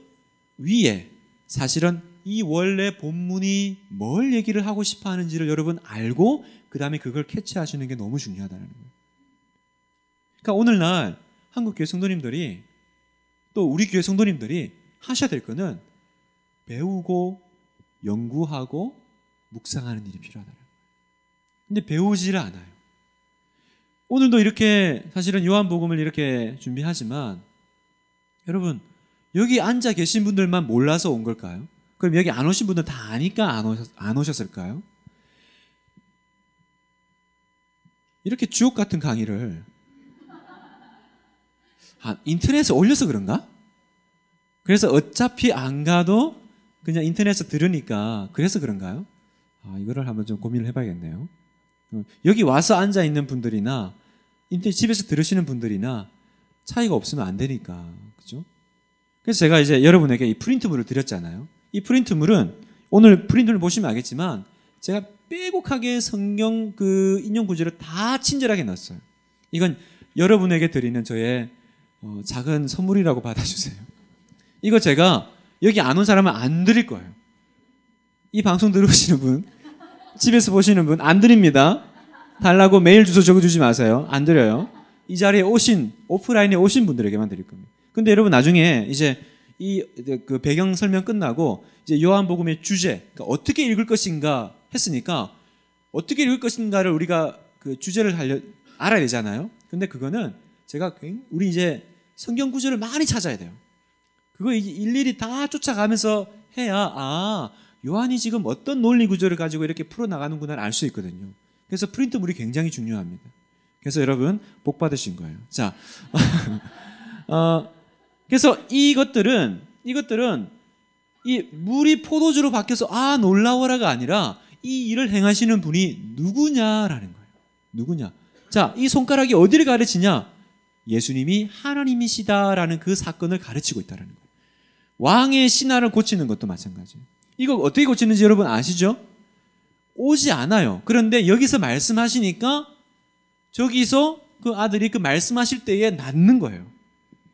위에 사실은 이 원래 본문이 뭘 얘기를 하고 싶어 하는지를 여러분 알고 그 다음에 그걸 캐치하시는 게 너무 중요하다는 거예요. 그러니까 오늘날 한국 교회 성도님들이 또 우리 교회 성도님들이 하셔야 될 거는 배우고 연구하고 묵상하는 일이 필요하다는 근데 배우지를 않아요. 오늘도 이렇게 사실은 요한복음을 이렇게 준비하지만 여러분 여기 앉아 계신 분들만 몰라서 온 걸까요? 그럼 여기 안 오신 분들 다 아니까 안, 오셨, 안 오셨을까요? 이렇게 주옥 같은 강의를 아, 인터넷에 올려서 그런가? 그래서 어차피 안 가도 그냥 인터넷에서 들으니까 그래서 그런가요? 아, 이거를 한번 좀 고민을 해봐야겠네요. 어, 여기 와서 앉아 있는 분들이나 인터넷 집에서 들으시는 분들이나 차이가 없으면 안 되니까 그죠? 그래서 제가 이제 여러분에게 이 프린트물을 드렸잖아요. 이 프린트물은 오늘 프린트를 보시면 알겠지만 제가 빼곡하게 성경 그 인용 구절을 다 친절하게 놨어요. 이건 여러분에게 드리는 저의 어, 작은 선물이라고 받아주세요. 이거 제가 여기 안 온 사람은 안 드릴 거예요. 이 방송 들으시는 분, 집에서 보시는 분, 안 드립니다. 달라고 메일 주소 적어주지 마세요. 안 드려요. 이 자리에 오신, 오프라인에 오신 분들에게만 드릴 겁니다. 근데 여러분 나중에 이제 이 그 배경 설명 끝나고 이제 요한복음의 주제, 그러니까 어떻게 읽을 것인가 했으니까 어떻게 읽을 것인가를 우리가 그 주제를 알려, 알아야 되잖아요. 근데 그거는 제가 우리 이제 성경 구절을 많이 찾아야 돼요. 그거 일일이 다 쫓아가면서 해야 아 요한이 지금 어떤 논리 구조를 가지고 이렇게 풀어나가는구나를 알 수 있거든요. 그래서 프린트물이 굉장히 중요합니다. 그래서 여러분 복 받으신 거예요. 자, 어, 그래서 이것들은 이것들은 이 물이 포도주로 바뀌어서 아 놀라워라가 아니라 이 일을 행하시는 분이 누구냐라는 거예요. 누구냐? 자, 이 손가락이 어디를 가르치냐? 예수님이 하나님이시다라는 그 사건을 가르치고 있다는 거예요. 왕의 신하를 고치는 것도 마찬가지예요. 이거 어떻게 고치는지 여러분 아시죠? 오지 않아요. 그런데 여기서 말씀하시니까 저기서 그 아들이 그 말씀하실 때에 낫는 거예요.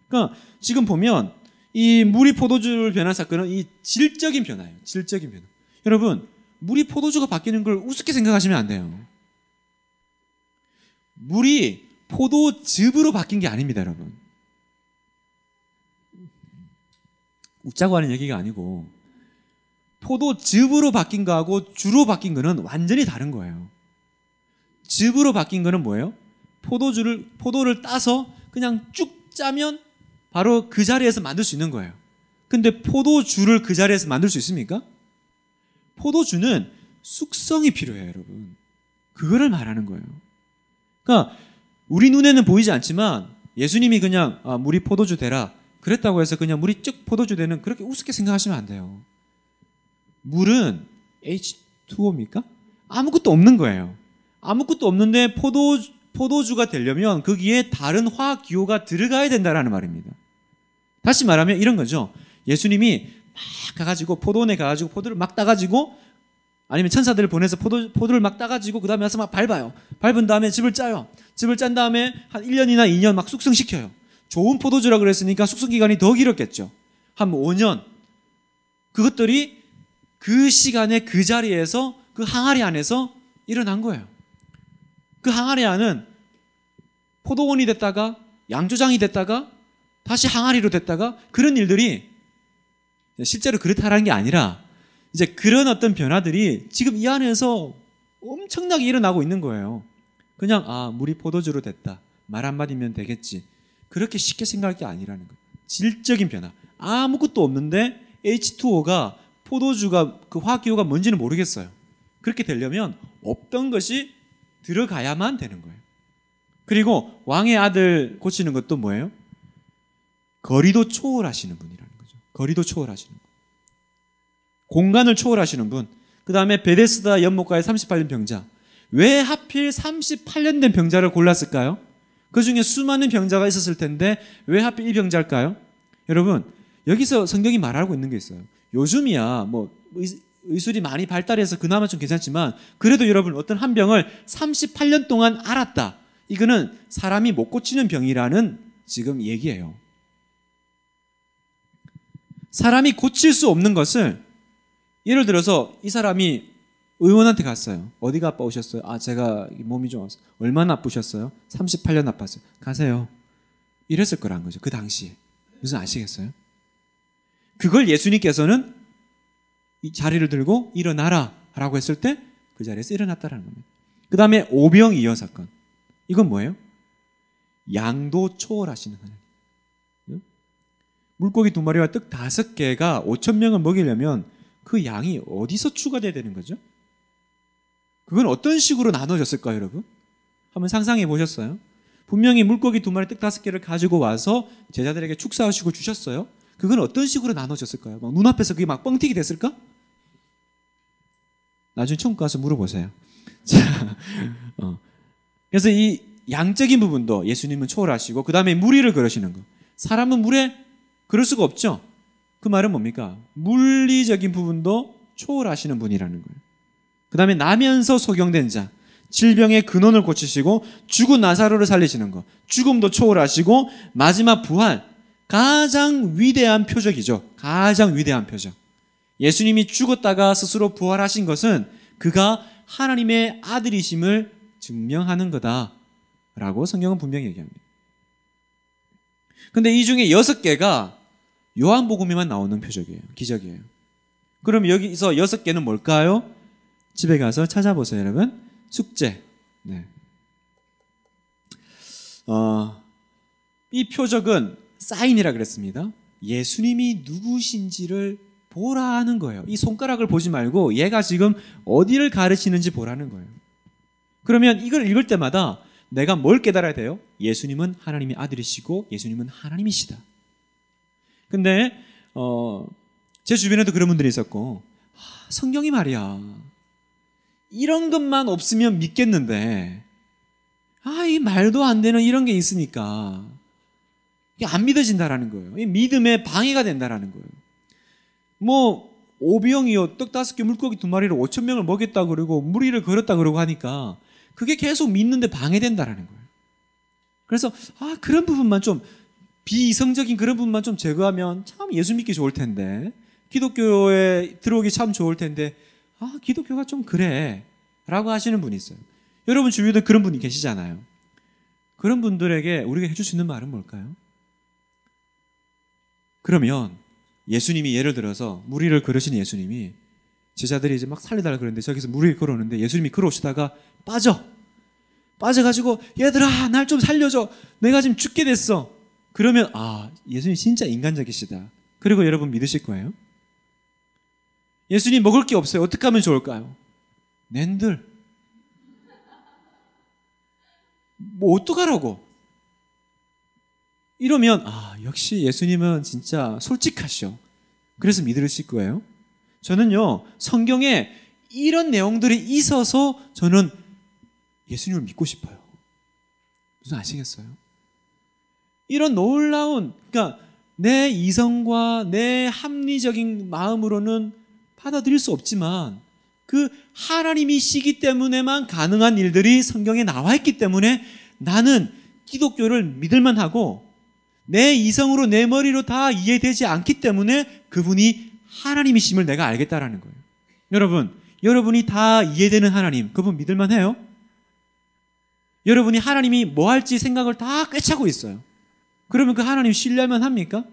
그러니까 지금 보면 이 물이 포도주를 변한 사건은 이 질적인 변화예요. 질적인 변화. 여러분, 물이 포도주가 바뀌는 걸 우습게 생각하시면 안 돼요. 물이 포도즙으로 바뀐 게 아닙니다, 여러분. 웃자고 하는 얘기가 아니고 포도즙으로 바뀐 거하고 주로 바뀐 거는 완전히 다른 거예요. 즙으로 바뀐 거는 뭐예요? 포도주를 포도를 따서 그냥 쭉 짜면 바로 그 자리에서 만들 수 있는 거예요. 근데 포도주를 그 자리에서 만들 수 있습니까? 포도주는 숙성이 필요해요, 여러분. 그거를 말하는 거예요. 그러니까 우리 눈에는 보이지 않지만 예수님이 그냥 아, 물이 포도주 되라 그랬다고 해서 그냥 물이 쭉 포도주되는 그렇게 우습게 생각하시면 안 돼요. 물은 H2O입니까? 아무것도 없는 거예요. 아무것도 없는데 포도, 포도주가 되려면 거기에 다른 화학 기호가 들어가야 된다라는 말입니다. 다시 말하면 이런 거죠. 예수님이 막 가가지고 포도원에 가가지고 포도를 막 따가지고 아니면 천사들을 보내서 포도, 포도를 막 따가지고 그 다음에 와서 막 밟아요. 밟은 다음에 집을 짜요. 집을 짠 다음에 한 1년이나 2년 막 숙성시켜요. 좋은 포도주라 그랬으니까 숙성 기간이 더 길었겠죠. 한 5년. 그것들이 그 시간에 그 자리에서 그 항아리 안에서 일어난 거예요. 그 항아리 안은 포도원이 됐다가 양조장이 됐다가 다시 항아리로 됐다가 그런 일들이 실제로 그렇다라는 게 아니라 이제 그런 어떤 변화들이 지금 이 안에서 엄청나게 일어나고 있는 거예요. 그냥 아 물이 포도주로 됐다 말 한마디면 되겠지 그렇게 쉽게 생각할 게 아니라는 거예요. 질적인 변화. 아무것도 없는데 H2O가 포도주가 그 화학기호가 뭔지는 모르겠어요. 그렇게 되려면 없던 것이 들어가야만 되는 거예요. 그리고 왕의 아들 고치는 것도 뭐예요? 거리도 초월하시는 분이라는 거죠. 거리도 초월하시는 분. 공간을 초월하시는 분. 그 다음에 베데스다 연못가의 38년 병자. 왜 하필 38년 된 병자를 골랐을까요? 그 중에 수많은 병자가 있었을 텐데 왜 하필 이 병자일까요? 여러분 여기서 성경이 말하고 있는 게 있어요. 요즘이야 뭐 의술이 많이 발달해서 그나마 좀 괜찮지만 그래도 여러분 어떤 한 병을 38년 동안 알았다. 이거는 사람이 못 고치는 병이라는 지금 얘기예요. 사람이 고칠 수 없는 것을 예를 들어서 이 사람이 의원한테 갔어요. 어디가 아빠 오셨어요? 아, 제가 몸이 좀 없어요. 얼마나 아프셨어요? 38년 아팠어요. 가세요. 이랬을 거란 거죠. 그 당시에. 무슨 아시겠어요? 그걸 예수님께서는 이 자리를 들고 일어나라 라고 했을 때 그 자리에서 일어났다라는 겁니다. 그 다음에 오병이어 사건. 이건 뭐예요? 양도 초월하시는 하나님. 물고기 두 마리와 떡 다섯 개가 오천 명을 먹이려면 그 양이 어디서 추가돼야 되는 거죠? 그건 어떤 식으로 나눠졌을까요, 여러분? 한번 상상해 보셨어요? 분명히 물고기 두 마리 뜩 다섯 개를 가지고 와서 제자들에게 축사하시고 주셨어요. 그건 어떤 식으로 나눠졌을까요? 막 눈앞에서 그게 막 뻥튀기 됐을까? 나중에 천국 가서 물어보세요. 자, 어. 그래서 이 양적인 부분도 예수님은 초월하시고 그 다음에 물리를 그러시는 거. 사람은 물에 그럴 수가 없죠. 그 말은 뭡니까? 물리적인 부분도 초월하시는 분이라는 거예요. 그 다음에 나면서 소경된 자. 질병의 근원을 고치시고 죽은 나사로를 살리시는 것. 죽음도 초월하시고 마지막 부활. 가장 위대한 표적이죠. 가장 위대한 표적. 예수님이 죽었다가 스스로 부활하신 것은 그가 하나님의 아들이심을 증명하는 거다. 라고 성경은 분명히 얘기합니다. 근데 이 중에 여섯 개가 요한복음에만 나오는 표적이에요. 기적이에요. 그럼 여기서 여섯 개는 뭘까요? 집에 가서 찾아보세요, 여러분. 숙제. 네. 어, 이 표적은 사인이라 그랬습니다. 예수님이 누구신지를 보라는 거예요. 이 손가락을 보지 말고 얘가 지금 어디를 가르치는지 보라는 거예요. 그러면 이걸 읽을 때마다 내가 뭘 깨달아야 돼요? 예수님은 하나님의 아들이시고 예수님은 하나님이시다. 근데 어, 제 주변에도 그런 분들이 있었고 하, 아, 성경이 말이야. 이런 것만 없으면 믿겠는데, 아, 이 말도 안 되는 이런 게 있으니까, 이게 안 믿어진다라는 거예요. 이 믿음에 방해가 된다라는 거예요. 뭐, 오병이요, 떡 다섯 개, 물고기 두 마리로 오천 명을 먹였다 그러고, 무리를 걸었다 그러고 하니까, 그게 계속 믿는데 방해된다라는 거예요. 그래서, 아, 그런 부분만 좀, 비이성적인 그런 부분만 좀 제거하면 참 예수 믿기 좋을 텐데, 기독교에 들어오기 참 좋을 텐데, 아, 기독교가 좀 그래. 라고 하시는 분이 있어요. 여러분 주위에도 그런 분이 계시잖아요. 그런 분들에게 우리가 해줄 수 있는 말은 뭘까요? 그러면 예수님이 예를 들어서 무리를 걸으신 예수님이 제자들이 이제 막 살리달라 그러는데 저기서 무리를 걸어오는데 예수님이 걸어오시다가 빠져. 빠져가지고 얘들아 날 좀 살려줘. 내가 지금 죽게 됐어. 그러면 아 예수님 진짜 인간적이시다. 그리고 여러분 믿으실 거예요? 예수님 먹을 게 없어요. 어떻게 하면 좋을까요? 낸들. 뭐 어떡하라고. 이러면 아 역시 예수님은 진짜 솔직하셔. 그래서 믿으실 거예요. 저는요 성경에 이런 내용들이 있어서 저는 예수님을 믿고 싶어요. 무슨 아시겠어요? 이런 놀라운 그러니까 내 이성과 내 합리적인 마음으로는 받아들일 수 없지만 그 하나님이시기 때문에만 가능한 일들이 성경에 나와 있기 때문에 나는 기독교를 믿을만 하고 내 이성으로 내 머리로 다 이해되지 않기 때문에 그분이 하나님이심을 내가 알겠다라는 거예요. 여러분, 여러분이 다 이해되는 하나님, 그분 믿을만 해요? 여러분이 하나님이 뭐 할지 생각을 다 꿰차고 있어요. 그러면 그 하나님 신뢰할만 합니까?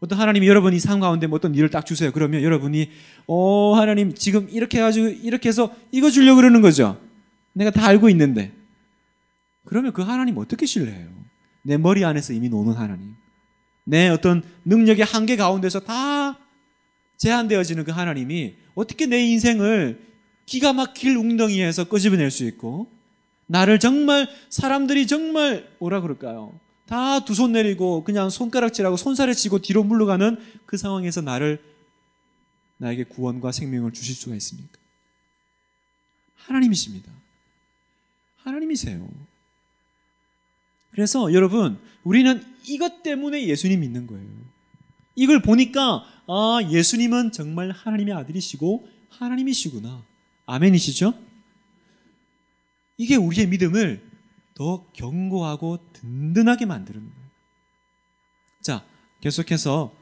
어떤 하나님이 여러분이 삶 가운데 뭐 어떤 일을 딱 주세요. 그러면 여러분이 오, 어, 하나님 지금 이렇게 해가지고 이렇게 해서 이거 주려고 그러는 거죠. 내가 다 알고 있는데. 그러면 그 하나님 어떻게 신뢰해요? 내 머리 안에서 이미 노는 하나님. 내 어떤 능력의 한계 가운데서 다 제한되어지는 그 하나님이 어떻게 내 인생을 기가 막힐 웅덩이에서 끄집어낼 수 있고 나를 정말 사람들이 정말 뭐라 그럴까요? 다두손 내리고 그냥 손가락질하고 손살을 치고 뒤로 물러가는 그 상황에서 나를 나에게 구원과 생명을 주실 수가 있습니까? 하나님이십니다. 하나님이세요. 그래서 여러분, 우리는 이것 때문에 예수님 믿는 거예요. 이걸 보니까, 아, 예수님은 정말 하나님의 아들이시고, 하나님이시구나. 아멘이시죠? 이게 우리의 믿음을 더 견고하고 든든하게 만드는 거예요. 자, 계속해서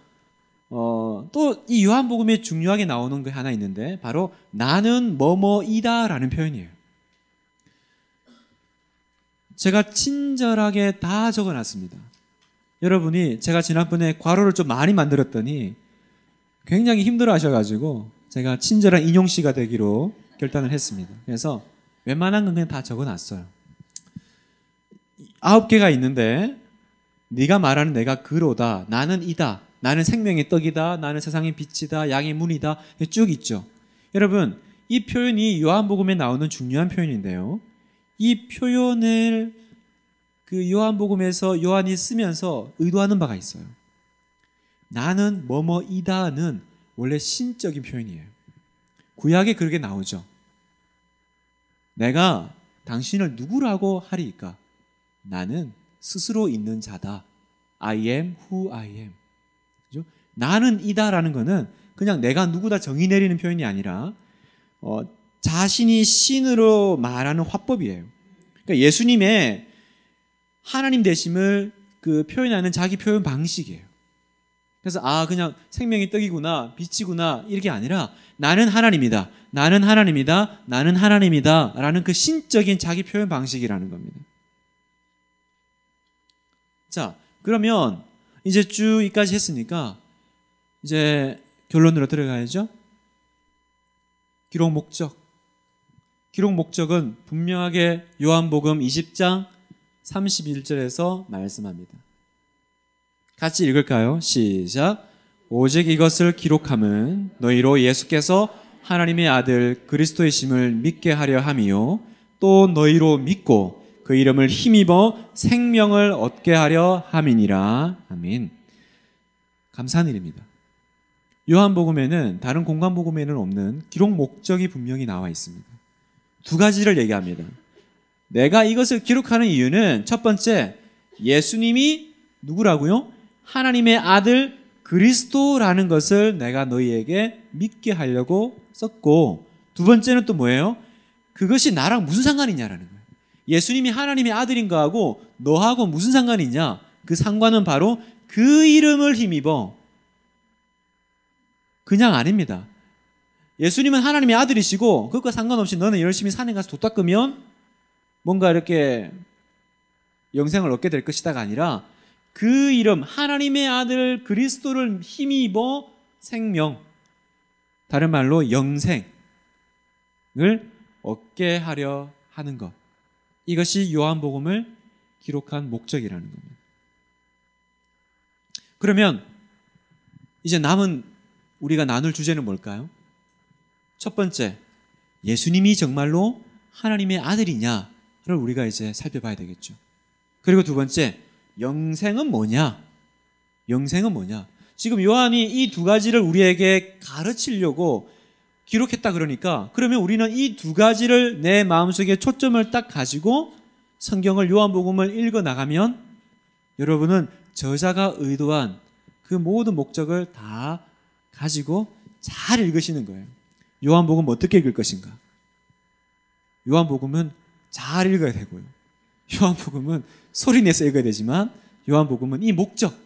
어, 또 이 요한복음에 중요하게 나오는 게 하나 있는데 바로 나는 뭐뭐이다라는 표현이에요. 제가 친절하게 다 적어놨습니다. 여러분이 제가 지난번에 과로를 좀 많이 만들었더니 굉장히 힘들어 하셔가지고 제가 친절한 인용씨가 되기로 결단을 했습니다. 그래서 웬만한 건 그냥 다 적어놨어요. 아홉 개가 있는데 네가 말하는 내가 그로다 나는 이다 나는 생명의 떡이다 나는 세상의 빛이다 양의 문이다 쭉 있죠 여러분 이 표현이 요한복음에 나오는 중요한 표현인데요 이 표현을 그 요한복음에서 요한이 쓰면서 의도하는 바가 있어요 나는 뭐뭐이다는 원래 신적인 표현이에요 구약에 그렇게 나오죠 내가 당신을 누구라고 하리이까 나는 스스로 있는 자다. I am who I am. 그죠? 나는 이다라는 거는 그냥 내가 누구다 정의 내리는 표현이 아니라 어, 자신이 신으로 말하는 화법이에요. 그러니까 예수님의 하나님 되심을 그 표현하는 자기 표현 방식이에요. 그래서 아 그냥 생명이 떡이구나 빛이구나 이렇게 아니라 나는 하나님이다 나는 하나님이다 나는 하나님이다라는 그 신적인 자기 표현 방식이라는 겁니다. 자, 그러면 이제 쭉 이까지 했으니까 이제 결론으로 들어가야죠. 기록 목적. 기록 목적은 분명하게 요한복음 20장 31절에서 말씀합니다. 같이 읽을까요? 시작. 오직 이것을 기록함은 너희로 예수께서 하나님의 아들 그리스도이심을 믿게 하려 함이요. 또 너희로 믿고 그 이름을 힘입어 생명을 얻게 하려 함이니라. 아멘. 감사한 일입니다. 요한복음에는 다른 공간복음에는 없는 기록 목적이 분명히 나와 있습니다. 두 가지를 얘기합니다. 내가 이것을 기록하는 이유는 첫 번째, 예수님이 누구라고요? 하나님의 아들 그리스도라는 것을 내가 너희에게 믿게 하려고 썼고, 두 번째는 또 뭐예요? 그것이 나랑 무슨 상관이냐라는 거예요. 예수님이 하나님의 아들인가 하고 너하고 무슨 상관이 있냐? 그 상관은 바로 그 이름을 힘입어. 그냥 아닙니다. 예수님은 하나님의 아들이시고 그것과 상관없이 너는 열심히 산에 가서 돋 닦으면 뭔가 이렇게 영생을 얻게 될 것이다가 아니라 그 이름 하나님의 아들 그리스도를 힘입어 생명 다른 말로 영생을 얻게 하려 하는 것. 이것이 요한복음을 기록한 목적이라는 겁니다. 그러면 이제 남은 우리가 나눌 주제는 뭘까요? 첫 번째, 예수님이 정말로 하나님의 아들이냐를 우리가 이제 살펴봐야 되겠죠. 그리고 두 번째, 영생은 뭐냐? 영생은 뭐냐? 지금 요한이 이 두 가지를 우리에게 가르치려고 기록했다 그러니까 그러면 우리는 이 두 가지를 내 마음속에 초점을 딱 가지고 성경을 요한복음을 읽어 나가면 여러분은 저자가 의도한 그 모든 목적을 다 가지고 잘 읽으시는 거예요. 요한복음 어떻게 읽을 것인가? 요한복음은 잘 읽어야 되고요. 요한복음은 소리 내서 읽어야 되지만 요한복음은 이 목적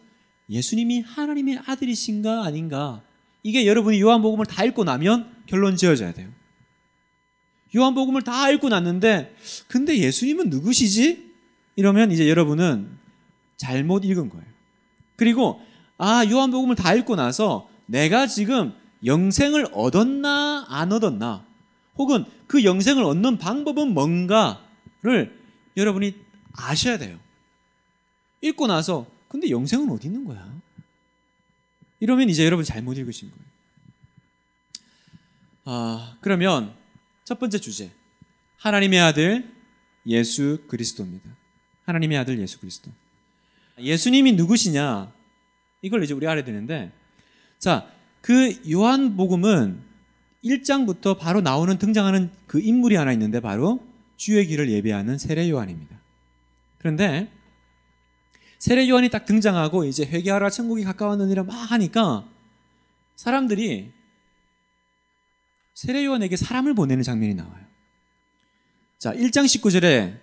예수님이 하나님의 아들이신가 아닌가 이게 여러분이 요한복음을 다 읽고 나면 결론 지어져야 돼요. 요한복음을 다 읽고 났는데 근데 예수님은 누구시지? 이러면 이제 여러분은 잘못 읽은 거예요. 그리고 아, 요한복음을 다 읽고 나서 내가 지금 영생을 얻었나 안 얻었나 혹은 그 영생을 얻는 방법은 뭔가를 여러분이 아셔야 돼요. 읽고 나서 근데 영생은 어디 있는 거야? 이러면 이제 여러분 잘못 읽으신 거예요. 아, 그러면 첫 번째 주제. 하나님의 아들 예수 그리스도입니다. 하나님의 아들 예수 그리스도. 예수님이 누구시냐? 이걸 이제 우리 알아야 되는데. 자, 그 요한복음은 1장부터 바로 나오는 등장하는 그 인물이 하나 있는데 바로 주의 길을 예배하는 세례 요한입니다. 그런데 세례 요한이 딱 등장하고 이제 회개하라 천국이 가까웠느니라 막 하니까 사람들이 세례요한에게 사람을 보내는 장면이 나와요. 자, 1장 19절에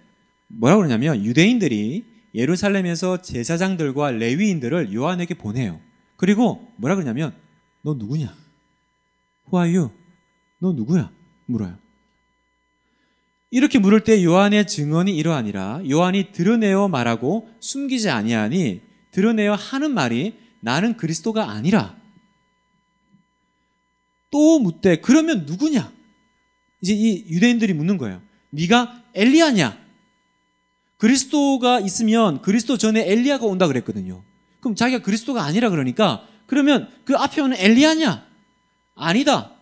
뭐라고 그러냐면 유대인들이 예루살렘에서 제사장들과 레위인들을 요한에게 보내요. 그리고 뭐라 그러냐면 너 누구냐? 후아유, 너 누구야? 물어요. 이렇게 물을 때 요한의 증언이 이러하니라 요한이 드러내어 말하고 숨기지 아니하니 드러내어 하는 말이 나는 그리스도가 아니라 또 묻되 그러면 누구냐? 이제 이 유대인들이 묻는 거예요. 네가 엘리야냐? 그리스도가 있으면 그리스도 전에 엘리야가 온다 그랬거든요. 그럼 자기가 그리스도가 아니라 그러니까 그러면 그 앞에 오는 엘리야냐? 아니다.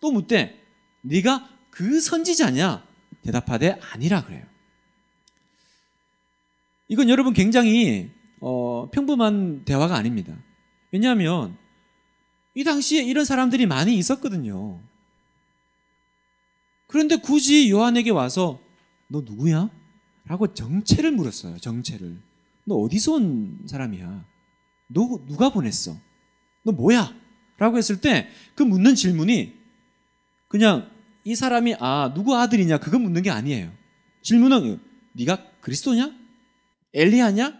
또 묻되 네가 그 선지자냐? 대답하되 아니라 그래요. 이건 여러분 굉장히 어, 평범한 대화가 아닙니다. 왜냐하면 이 당시에 이런 사람들이 많이 있었거든요. 그런데 굳이 요한에게 와서 너 누구야? 라고 정체를 물었어요. 정체를. 너 어디서 온 사람이야? 너 누가 보냈어? 너 뭐야? 라고 했을 때 그 묻는 질문이 그냥 이 사람이 아 누구 아들이냐 그거 묻는 게 아니에요. 질문은 네가 그리스도냐? 엘리야냐?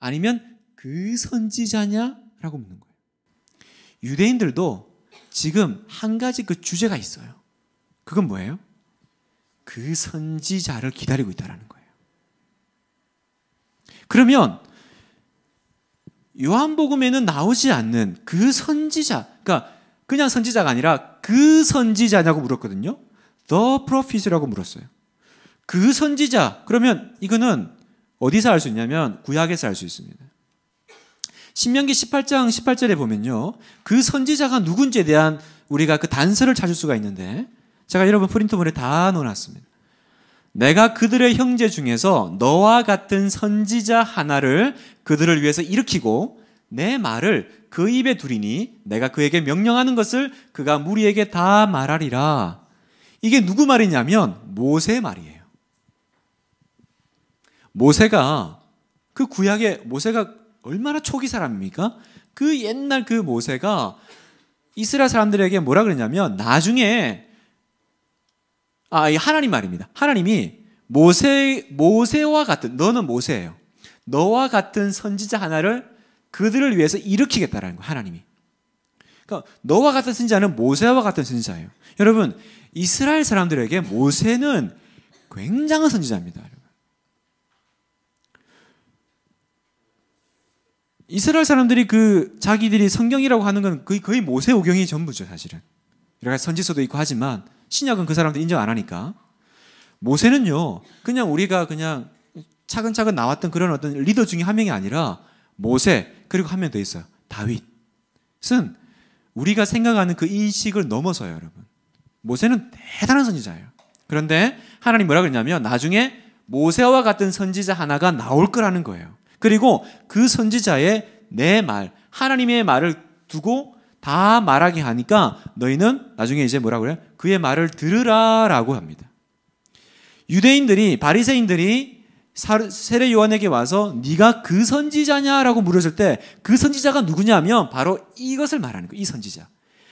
아니면 그 선지자냐? 라고 묻는 거예요. 유대인들도 지금 한 가지 그 주제가 있어요. 그건 뭐예요? 그 선지자를 기다리고 있다라는 거예요. 그러면 요한복음에는 나오지 않는 그 선지자, 그러니까 그냥 선지자가 아니라 그 선지자냐고 물었거든요. The prophet이라고 물었어요. 그 선지자. 그러면 이거는 어디서 알 수 있냐면 구약에서 알 수 있습니다. 신명기 18장 18절에 보면요. 그 선지자가 누군지에 대한 우리가 그 단서를 찾을 수가 있는데 제가 여러분 프린트물에다 넣어놨습니다. 내가 그들의 형제 중에서 너와 같은 선지자 하나를 그들을 위해서 일으키고 내 말을 그 입에 두리니 내가 그에게 명령하는 것을 그가 무리에게 다 말하리라. 이게 누구 말이냐면 모세 말이에요. 모세가 그 구약에 모세가 얼마나 초기 사람입니까? 그 옛날 그 모세가 이스라엘 사람들에게 뭐라 그러냐면 나중에 아, 하나님 말입니다. 하나님이 모세 모세와 같은 너는 모세예요. 너와 같은 선지자 하나를 그들을 위해서 일으키겠다라는 거 하나님이. 그러니까 너와 같은 선지자는 모세와 같은 선지자예요. 여러분 이스라엘 사람들에게 모세는 굉장한 선지자입니다. 이스라엘 사람들이 그 자기들이 성경이라고 하는 건 거의, 거의 모세 오경이 전부죠, 사실은. 여러 선지서도 있고 하지만 신약은 그 사람들 인정 안 하니까. 모세는요, 그냥 우리가 그냥 차근차근 나왔던 그런 어떤 리더 중에 한 명이 아니라 모세, 그리고 한 명 더 있어요. 다윗은 우리가 생각하는 그 인식을 넘어서요, 여러분. 모세는 대단한 선지자예요. 그런데 하나님 뭐라 그랬냐면 나중에 모세와 같은 선지자 하나가 나올 거라는 거예요. 그리고 그 선지자의 내 말, 하나님의 말을 두고 다 말하게 하니까 너희는 나중에 이제 뭐라 그래 그의 말을 들으라라고 합니다. 유대인들이 바리새인들이 세례 요한에게 와서 네가 그 선지자냐라고 물었을 때 그 선지자가 누구냐면 바로 이것을 말하는 거예요. 이 선지자.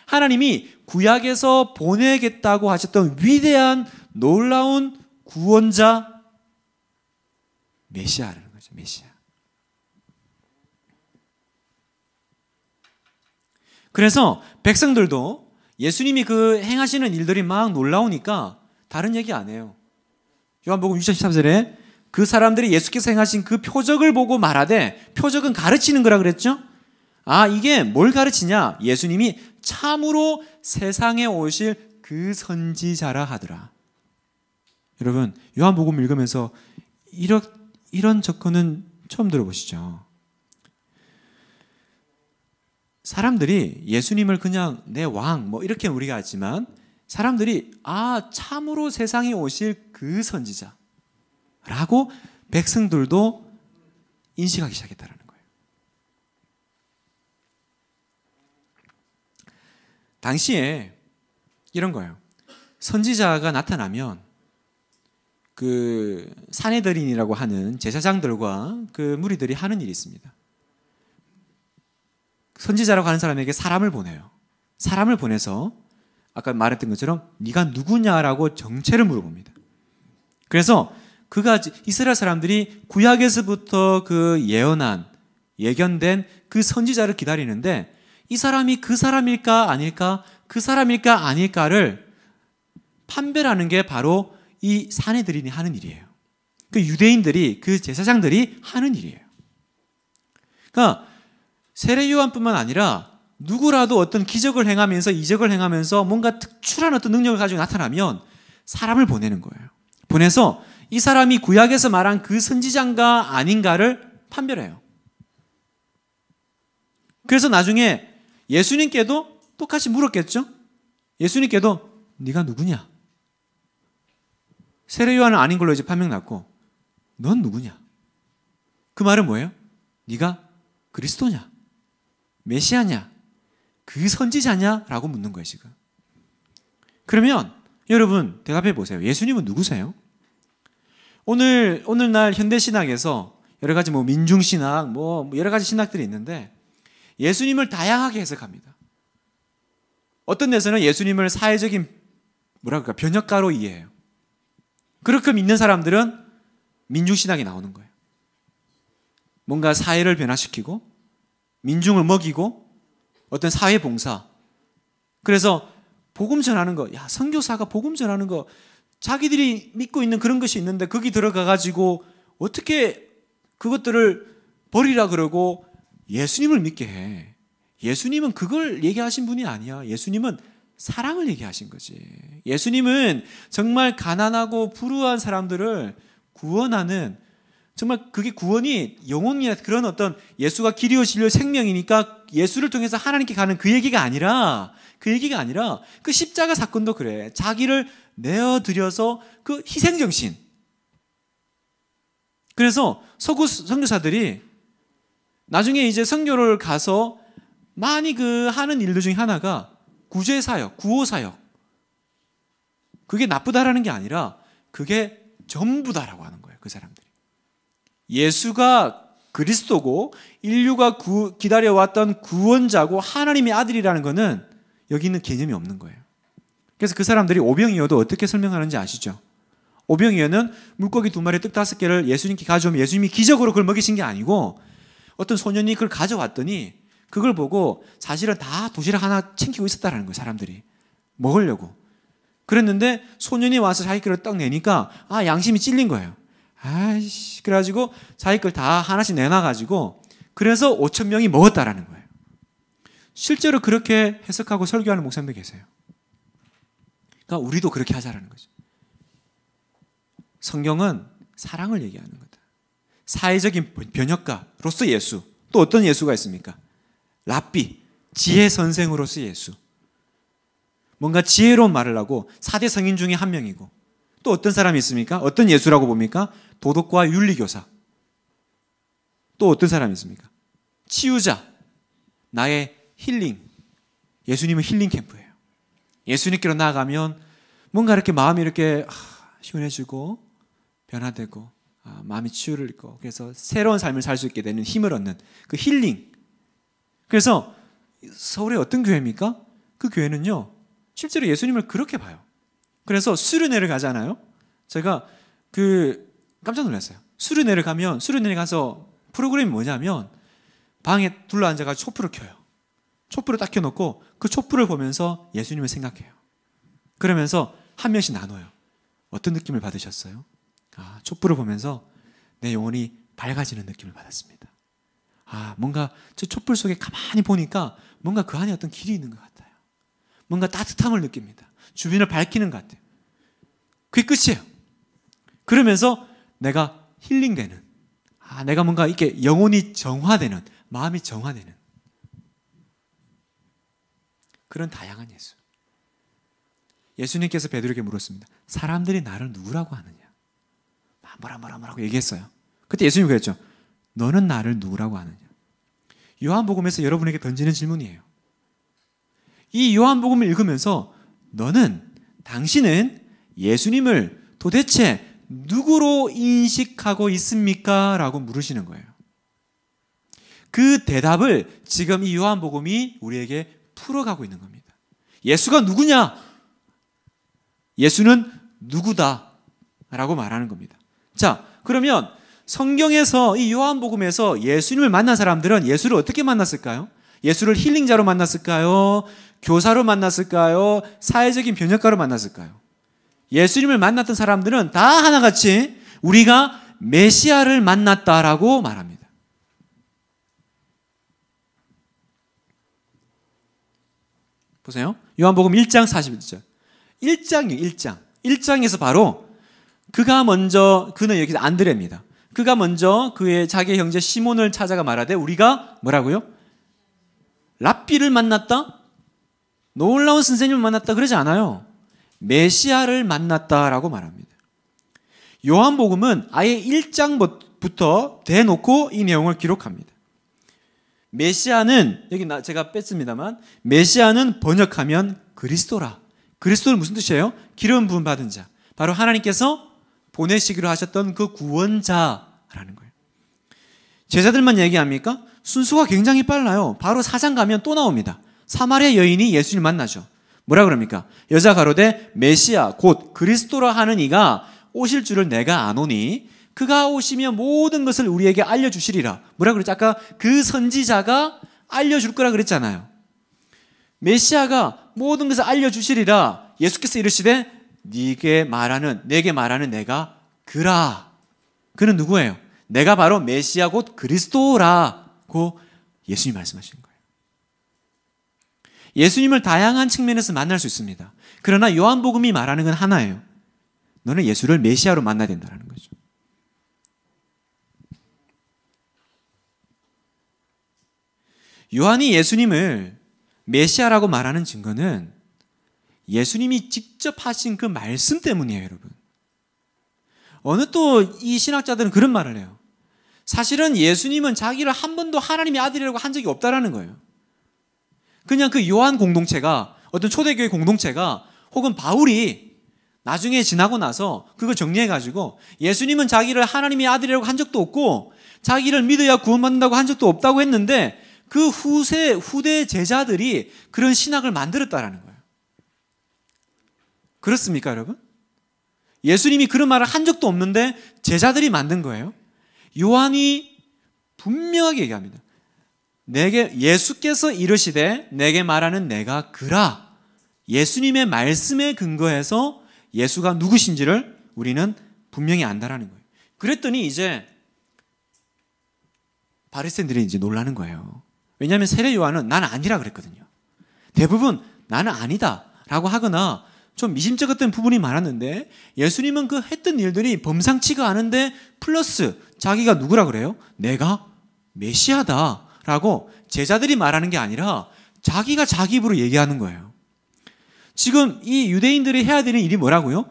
하나님이 구약에서 보내겠다고 하셨던 위대한 놀라운 구원자 메시아라는 거죠. 메시아. 그래서 백성들도 예수님이 그 행하시는 일들이 막 놀라우니까 다른 얘기 안 해요. 요한복음 6 13절에 그 사람들이 예수께서 행하신 그 표적을 보고 말하되 표적은 가르치는 거라 그랬죠? 아, 이게 뭘 가르치냐? 예수님이 참으로 세상에 오실 그 선지자라 하더라. 여러분, 요한복음 읽으면서 이런 이런 접근은 처음 들어보시죠. 사람들이 예수님을 그냥 내 왕 뭐 이렇게 우리가 하지만 사람들이 아 참으로 세상에 오실 그 선지자라고 백성들도 인식하기 시작했다는 거예요. 당시에 이런 거예요. 선지자가 나타나면 그 사내들인이라고 하는 제사장들과 그 무리들이 하는 일이 있습니다. 선지자라고 하는 사람에게 사람을 보내요. 사람을 보내서 아까 말했던 것처럼 네가 누구냐라고 정체를 물어봅니다. 그래서 그가 이스라엘 사람들이 구약에서부터 그 예언한 예견된 그 선지자를 기다리는데 이 사람이 그 사람일까 아닐까 그 사람일까 아닐까를 판별하는 게 바로 이 사내들이 하는 일이에요. 그 유대인들이 그 제사장들이 하는 일이에요. 그러니까 세례요한뿐만 아니라 누구라도 어떤 기적을 행하면서 이적을 행하면서 뭔가 특출한 어떤 능력을 가지고 나타나면 사람을 보내는 거예요. 보내서 이 사람이 구약에서 말한 그선지장가 아닌가를 판별해요. 그래서 나중에 예수님께도 똑같이 물었겠죠? 예수님께도 네가 누구냐? 세례요한은 아닌 걸로 이제 판명났고 넌 누구냐? 그 말은 뭐예요? 네가 그리스도냐? 메시아냐? 그 선지자냐? 라고 묻는 거예요, 지금. 그러면 여러분 대답해 보세요. 예수님은 누구세요? 오늘 오늘날 현대 신학에서 여러 가지 뭐 민중 신학 뭐, 뭐 여러 가지 신학들이 있는데 예수님을 다양하게 해석합니다. 어떤 데서는 예수님을 사회적인 뭐라그럴까 변혁가로 이해해요. 그렇게 믿는 사람들은 민중 신학이 나오는 거예요. 뭔가 사회를 변화시키고 민중을 먹이고 어떤 사회 봉사. 그래서 복음 전하는 거, 야 선교사가 복음 전하는 거, 자기들이 믿고 있는 그런 것이 있는데 거기 들어가 가지고 어떻게 그것들을 버리라 그러고 예수님을 믿게 해. 예수님은 그걸 얘기하신 분이 아니야. 예수님은 사랑을 얘기하신 거지. 예수님은 정말 가난하고 불우한 사람들을 구원하는 정말 그게 구원이 영혼이나 그런 어떤 예수가 길이요 진료 생명이니까 예수를 통해서 하나님께 가는 그 얘기가 아니라 그 얘기가 아니라 그 십자가 사건도 그래. 자기를 내어드려서 그 희생정신. 그래서 서구 선교사들이 나중에 이제 선교를 가서 많이 그 하는 일들 중에 하나가 구제사역, 구호사역. 그게 나쁘다라는 게 아니라 그게 전부다라고 하는 거예요. 그 사람들. 예수가 그리스도고 인류가 구, 기다려왔던 구원자고 하나님의 아들이라는 것은 여기는 있 개념이 없는 거예요. 그래서 그 사람들이 오병이어도 어떻게 설명하는지 아시죠? 오병이어는 물고기 두 마리 떡 다섯 개를 예수님께 가져오면 예수님이 기적으로 그걸 먹이신 게 아니고 어떤 소년이 그걸 가져왔더니 그걸 보고 사실은 다 도시락 하나 챙기고 있었다라는 거예요, 사람들이. 먹으려고. 그랬는데 소년이 와서 자기 길을 딱 내니까 아, 양심이 찔린 거예요. 아이씨. 그래가지고 자기 걸 다 하나씩 내놔가지고 그래서 5천 명이 먹었다라는 거예요. 실제로 그렇게 해석하고 설교하는 목사님도 계세요. 그러니까 우리도 그렇게 하자라는 거죠. 성경은 사랑을 얘기하는 거다. 사회적인 변혁가로서 예수. 또 어떤 예수가 있습니까? 랍비, 지혜 선생으로서 예수. 뭔가 지혜로운 말을 하고 사대 성인 중에 한 명이고 또 어떤 사람이 있습니까? 어떤 예수라고 봅니까? 도덕과 윤리교사. 또 어떤 사람이 있습니까? 치유자. 나의 힐링. 예수님은 힐링 캠프예요. 예수님께로 나아가면 뭔가 이렇게 마음이 이렇게 아, 시원해지고 변화되고 아, 마음이 치유를 잃고 그래서 새로운 삶을 살 수 있게 되는 힘을 얻는 그 힐링. 그래서 서울의 어떤 교회입니까? 그 교회는요 실제로 예수님을 그렇게 봐요. 그래서 수련회를 가잖아요. 제가 그 깜짝 놀랐어요. 수련회를 가면 수련회에 가서 프로그램이 뭐냐면 방에 둘러앉아가 촛불을 켜요. 촛불을 딱 켜놓고 그 촛불을 보면서 예수님을 생각해요. 그러면서 한 명씩 나눠요. 어떤 느낌을 받으셨어요? 아, 촛불을 보면서 내 영혼이 밝아지는 느낌을 받았습니다. 아, 뭔가 저 촛불 속에 가만히 보니까 뭔가 그 안에 어떤 길이 있는 것 같아요. 뭔가 따뜻함을 느낍니다. 주변을 밝히는 것 같아요. 그게 끝이에요. 그러면서 내가 힐링되는, 아, 내가 뭔가 이렇게 영혼이 정화되는, 마음이 정화되는 그런 다양한 예수. 예수님께서 베드로에게 물었습니다. 사람들이 나를 누구라고 하느냐? 아, 뭐라 뭐라 뭐라고 얘기했어요. 그때 예수님이 그랬죠. 너는 나를 누구라고 하느냐? 요한복음에서 여러분에게 던지는 질문이에요. 이 요한복음을 읽으면서 너는 당신은 예수님을 도대체 누구로 인식하고 있습니까? 라고 물으시는 거예요. 그 대답을 지금 이 요한복음이 우리에게 풀어가고 있는 겁니다. 예수가 누구냐? 예수는 누구다? 라고 말하는 겁니다. 자, 그러면 성경에서 이 요한복음에서 예수님을 만난 사람들은 예수를 어떻게 만났을까요? 예수를 힐링자로 만났을까요? 교사로 만났을까요? 사회적인 변혁가로 만났을까요? 예수님을 만났던 사람들은 다 하나같이 우리가 메시아를 만났다라고 말합니다. 보세요. 요한복음 1장 40절. 1장이요, 1장. 1장에서 바로 그가 먼저, 그는 여기서 안드레입니다. 그가 먼저 그의 자기 형제 시몬을 찾아가 말하되 우리가 뭐라고요? 랍비를 만났다? 놀라운 선생님을 만났다 그러지 않아요. 메시아를 만났다라고 말합니다. 요한복음은 아예 1장부터 대놓고 이 내용을 기록합니다. 메시아는 여기 제가 뺐습니다만 메시아는 번역하면 그리스도라. 그리스도는 무슨 뜻이에요? 기름 부음 받은 자. 바로 하나님께서 보내시기로 하셨던 그 구원자라는 거예요. 제자들만 얘기합니까? 순수가 굉장히 빨라요. 바로 사장 가면 또 나옵니다. 사마리아 여인이 예수님 만나죠. 뭐라 그럽니까? 여자 가로되 메시아 곧 그리스도라 하는 이가 오실 줄을 내가 아노니 그가 오시면 모든 것을 우리에게 알려주시리라. 뭐라 그랬죠? 아까 그 선지자가 알려줄 거라 그랬잖아요. 메시아가 모든 것을 알려주시리라. 예수께서 이르시되 네게 말하는 내게 말하는 내가 그라. 그는 누구예요? 내가 바로 메시아 곧 그리스도라고 예수님 말씀하시는 거예요. 예수님을 다양한 측면에서 만날 수 있습니다. 그러나 요한복음이 말하는 건 하나예요. 너는 예수를 메시아로 만나야 된다는 거죠. 요한이 예수님을 메시아라고 말하는 증거는 예수님이 직접 하신 그 말씀 때문이에요, 여러분. 어느 또 이 신학자들은 그런 말을 해요. 사실은 예수님은 자기를 한 번도 하나님의 아들이라고 한 적이 없다라는 거예요. 그냥 그 요한 공동체가 어떤 초대교회 공동체가 혹은 바울이 나중에 지나고 나서 그걸 정리해가지고 예수님은 자기를 하나님의 아들이라고 한 적도 없고 자기를 믿어야 구원받는다고 한 적도 없다고 했는데 그 후세, 후대 제자들이 그런 신학을 만들었다라는 거예요. 그렇습니까, 여러분? 예수님이 그런 말을 한 적도 없는데 제자들이 만든 거예요. 요한이 분명하게 얘기합니다. 내게 예수께서 이르시되 내게 말하는 내가 그라. 예수님의 말씀에 근거해서 예수가 누구신지를 우리는 분명히 안다라는 거예요. 그랬더니 이제 바리새인들이 이제 놀라는 거예요. 왜냐하면 세례 요한은 난 아니라 그랬거든요. 대부분 나는 아니다라고 하거나 좀 미심쩍었던 부분이 많았는데 예수님은 그 했던 일들이 범상치가 않은데 플러스 자기가 누구라 그래요? 내가 메시아다. 라고 제자들이 말하는 게 아니라 자기가 자기 입으로 얘기하는 거예요. 지금 이 유대인들이 해야 되는 일이 뭐라고요?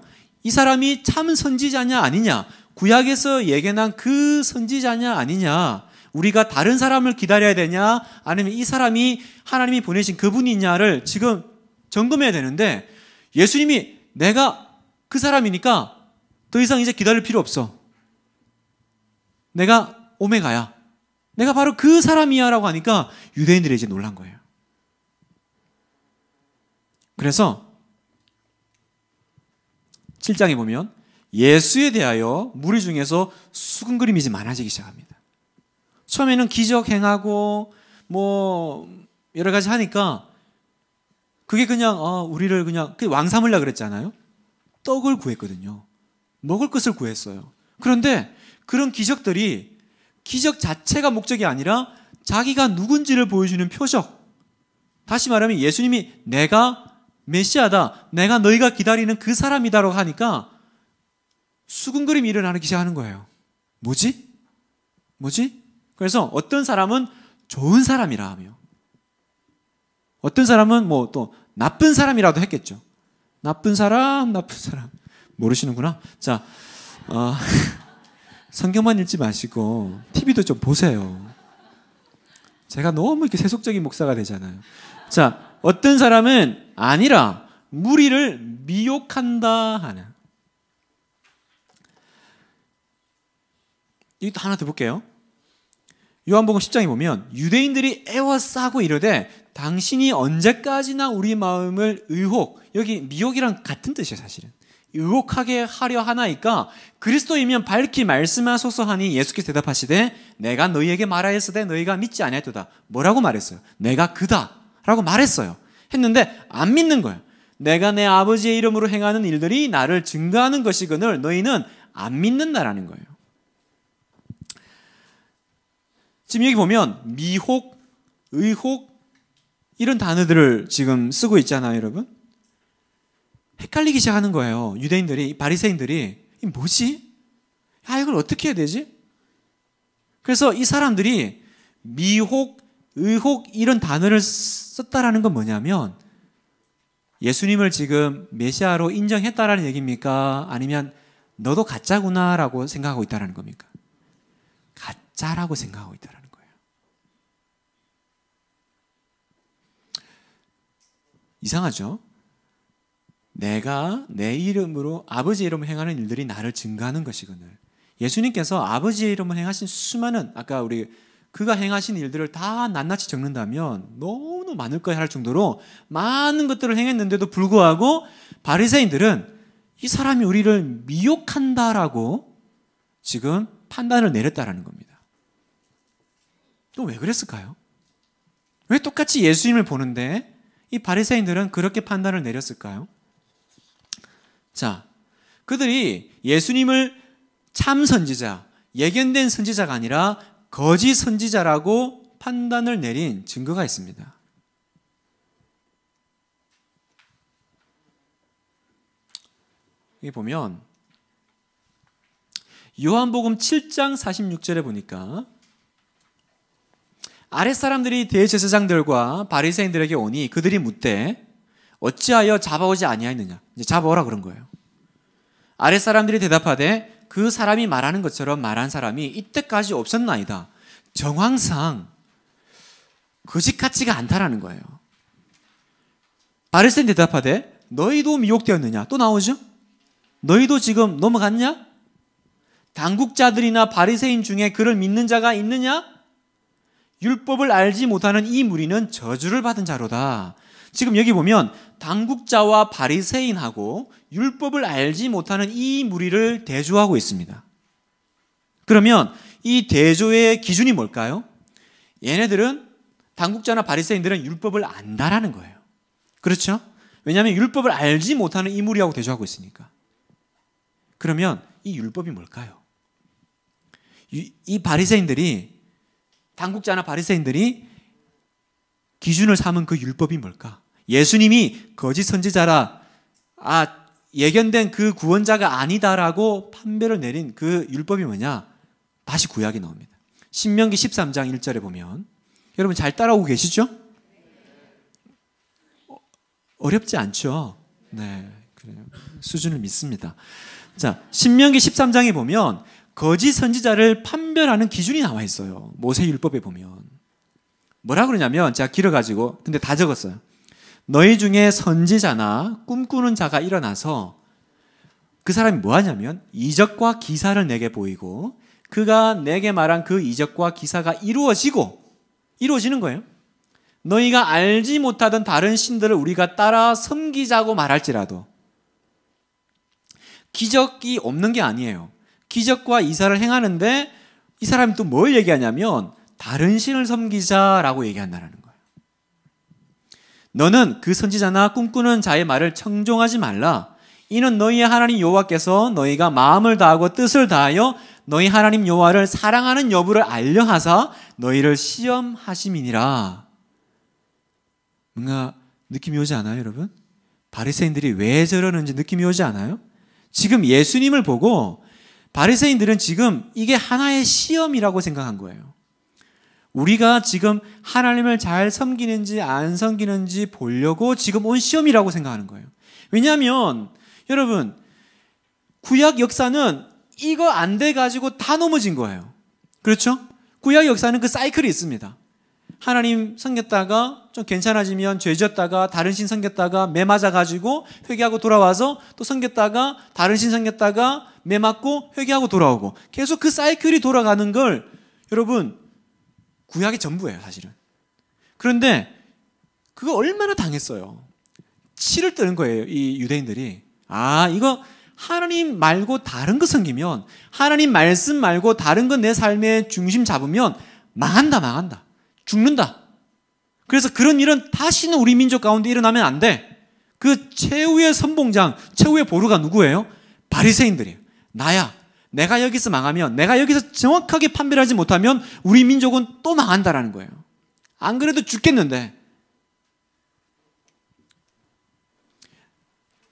이 사람이 참 선지자냐 아니냐, 구약에서 예견한 그 선지자냐 아니냐, 우리가 다른 사람을 기다려야 되냐, 아니면 이 사람이 하나님이 보내신 그분이냐를 지금 점검해야 되는데 예수님이 내가 그 사람이니까 더 이상 이제 기다릴 필요 없어. 내가 오메가야. 내가 바로 그 사람이야라고 하니까 유대인들이 이제 놀란 거예요. 그래서 7장에 보면 예수에 대하여 무리 중에서 수근그림이 많아지기 시작합니다. 처음에는 기적 행하고 뭐 여러 가지 하니까 그게 그냥 어, 우리를 그냥 그 왕삼을라 그랬잖아요. 떡을 구했거든요. 먹을 것을 구했어요. 그런데 그런 기적들이 기적 자체가 목적이 아니라 자기가 누군지를 보여주는 표적. 다시 말하면 예수님이 내가 메시아다. 내가 너희가 기다리는 그 사람이다라고 하니까 수군그림이 일어나기 시작하는 거예요. 뭐지? 뭐지? 그래서 어떤 사람은 좋은 사람이라 하며 어떤 사람은 뭐 또 나쁜 사람이라도 했겠죠. 나쁜 사람, 나쁜 사람. 모르시는구나. 자, 어. 성경만 읽지 마시고 TV도 좀 보세요. 제가 너무 이렇게 세속적인 목사가 되잖아요. 자, 어떤 사람은 아니라 무리를 미혹한다 하는. 이것도 하나 더 볼게요. 요한복음 10장에 보면 유대인들이 애워싸고 이르되 당신이 언제까지나 우리 마음을 의혹 여기 미혹이랑 같은 뜻이에요 사실은 의혹하게 하려 하나이까 그리스도이면 밝히 말씀하소서 하니 예수께 대답하시되 내가 너희에게 말하였으되 너희가 믿지 아니하도다 뭐라고 말했어요? 내가 그다라고 말했어요. 했는데 안 믿는 거예요. 내가 내 아버지의 이름으로 행하는 일들이 나를 증거하는 것이거늘 너희는 안 믿는다라는 거예요. 지금 여기 보면 미혹, 의혹 이런 단어들을 지금 쓰고 있잖아요, 여러분. 헷갈리기 시작하는 거예요. 유대인들이 바리새인들이 뭐지? 아 이걸 어떻게 해야 되지? 그래서 이 사람들이 미혹, 의혹 이런 단어를 썼다라는 건 뭐냐면 예수님을 지금 메시아로 인정했다라는 얘기입니까? 아니면 너도 가짜구나라고 생각하고 있다라는 겁니까? 가짜라고 생각하고 있다라는 거예요. 이상하죠? 내가 내 이름으로 아버지 이름을 행하는 일들이 나를 증가하는 것이거늘 예수님께서 아버지의 이름을 행하신 수많은 아까 우리 그가 행하신 일들을 다 낱낱이 적는다면 너무 많을 거야 할 정도로 많은 것들을 행했는데도 불구하고 바리새인들은 이 사람이 우리를 미혹한다라고 지금 판단을 내렸다라는 겁니다. 또 왜 그랬을까요? 왜 똑같이 예수님을 보는데 이 바리새인들은 그렇게 판단을 내렸을까요? 자, 그들이 예수님을 참 선지자, 예견된 선지자가 아니라 거짓 선지자라고 판단을 내린 증거가 있습니다. 여기 보면 요한복음 7장 46절에 보니까 아랫사람들이 대제사장들과 바리새인들에게 오니 그들이 묻되 어찌하여 잡아오지 아니하였느냐? 이제 잡아오라 그런 거예요. 아랫 사람들이 대답하되 그 사람이 말하는 것처럼 말한 사람이 이때까지 없었나이다. 정황상 거짓 같지가 않다라는 거예요. 바리새인 대답하되 너희도 미혹되었느냐? 또 나오죠? 너희도 지금 넘어갔냐? 당국자들이나 바리새인 중에 그를 믿는 자가 있느냐? 율법을 알지 못하는 이 무리는 저주를 받은 자로다. 지금 여기 보면 당국자와 바리새인하고 율법을 알지 못하는 이 무리를 대조하고 있습니다. 그러면 이 대조의 기준이 뭘까요? 얘네들은 당국자나 바리새인들은 율법을 안다라는 거예요. 그렇죠? 왜냐하면 율법을 알지 못하는 이 무리하고 대조하고 있으니까. 그러면 이 율법이 뭘까요? 이 바리새인들이 당국자나 바리새인들이 기준을 삼은 그 율법이 뭘까? 예수님이 거짓 선지자라 아 예견된 그 구원자가 아니다라고 판별을 내린 그 율법이 뭐냐? 다시 구약이 나옵니다. 신명기 13장 1절에 보면 여러분 잘 따라오고 계시죠? 어, 어렵지 않죠? 네. 그래요. 수준을 믿습니다. 자, 신명기 13장에 보면 거짓 선지자를 판별하는 기준이 나와 있어요. 모세 율법에 보면. 뭐라 그러냐면 제가 길어 가지고 근데 다 적었어요. 너희 중에 선지자나 꿈꾸는 자가 일어나서 그 사람이 뭐 하냐면 이적과 기사를 내게 보이고 그가 내게 말한 그 이적과 기사가 이루어지고 이루어지는 거예요. 너희가 알지 못하던 다른 신들을 우리가 따라 섬기자고 말할지라도 기적이 없는 게 아니에요. 기적과 이사를 행하는데 이 사람이 또 뭘 얘기하냐면 다른 신을 섬기자라고 얘기한다는 거예요. 너는 그 선지자나 꿈꾸는 자의 말을 청종하지 말라. 이는 너희의 하나님 여호와께서 너희가 마음을 다하고 뜻을 다하여 너희 하나님 여호와를 사랑하는 여부를 알려 하사 너희를 시험하심이니라. 뭔가 느낌이 오지 않아요, 여러분? 바리새인들이 왜 저러는지 느낌이 오지 않아요? 지금 예수님을 보고 바리새인들은 지금 이게 하나의 시험이라고 생각한 거예요. 우리가 지금 하나님을 잘 섬기는지 안 섬기는지 보려고 지금 온 시험이라고 생각하는 거예요. 왜냐하면 여러분 구약 역사는 이거 안 돼 가지고 다 넘어진 거예요. 그렇죠? 구약 역사는 그 사이클이 있습니다. 하나님 섬겼다가 좀 괜찮아지면 죄졌다가 다른 신 섬겼다가 매 맞아 가지고 회개하고 돌아와서 또 섬겼다가 다른 신 섬겼다가 매 맞고 회개하고 돌아오고 계속 그 사이클이 돌아가는 걸 여러분 구약의 전부예요, 사실은. 그런데 그거 얼마나 당했어요. 치를 뜨는 거예요, 이 유대인들이. 아, 이거 하나님 말고 다른 거 섬기면 하나님 말씀 말고 다른 건내 삶의 중심 잡으면 망한다, 망한다. 죽는다. 그래서 그런 일은 다시는 우리 민족 가운데 일어나면 안 돼. 그 최후의 선봉장, 최후의 보루가 누구예요? 바리새인들이에요. 나야. 내가 여기서 망하면, 내가 여기서 정확하게 판별하지 못하면 우리 민족은 또 망한다라는 거예요. 안 그래도 죽겠는데.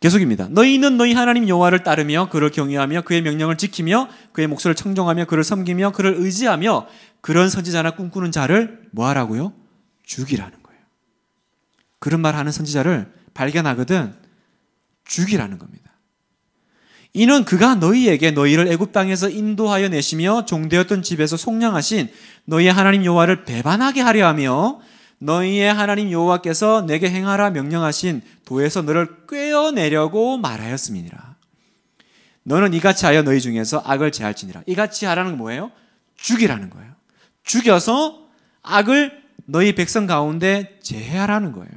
계속입니다. 너희는 너희 하나님 여호와를 따르며 그를 경외하며 그의 명령을 지키며 그의 목소리를 청종하며 그를 섬기며 그를 의지하며 그런 선지자나 꿈꾸는 자를 뭐하라고요? 죽이라는 거예요. 그런 말 하는 선지자를 발견하거든 죽이라는 겁니다. 이는 그가 너희에게 너희를 애굽 땅에서 인도하여 내시며 종되었던 집에서 속량하신 너희의 하나님 여호와를 배반하게 하려 하며 너희의 하나님 여호와께서 내게 행하라 명령하신 도에서 너를 꿰어내려고 말하였음이니라. 너는 이같이 하여 너희 중에서 악을 제할지니라. 이같이 하라는 뭐예요? 죽이라는 거예요. 죽여서 악을 너희 백성 가운데 제하라는 거예요.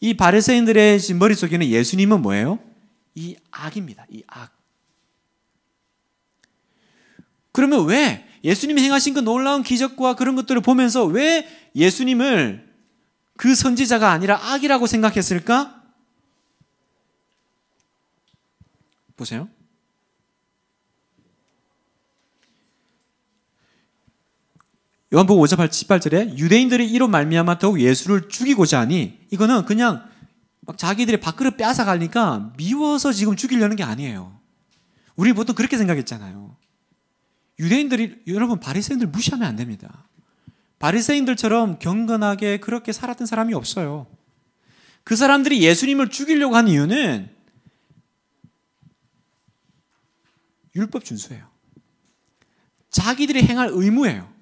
이 바리새인들의 머릿속에는 예수님은 뭐예요? 이 악입니다. 이 악. 그러면 왜 예수님이 행하신 그 놀라운 기적과 그런 것들을 보면서 왜 예수님을 그 선지자가 아니라 악이라고 생각했을까? 보세요. 요한복음 5장 18절에 유대인들이 이로 말미암아 더욱 예수를 죽이고자 하니 이거는 그냥 막 자기들의 밥그릇 빼앗아가니까 미워서 지금 죽이려는 게 아니에요. 우리 보통 그렇게 생각했잖아요. 유대인들이 여러분 바리새인들 무시하면 안 됩니다. 바리새인들처럼 경건하게 그렇게 살았던 사람이 없어요. 그 사람들이 예수님을 죽이려고 한 이유는 율법 준수예요. 자기들이 행할 의무예요.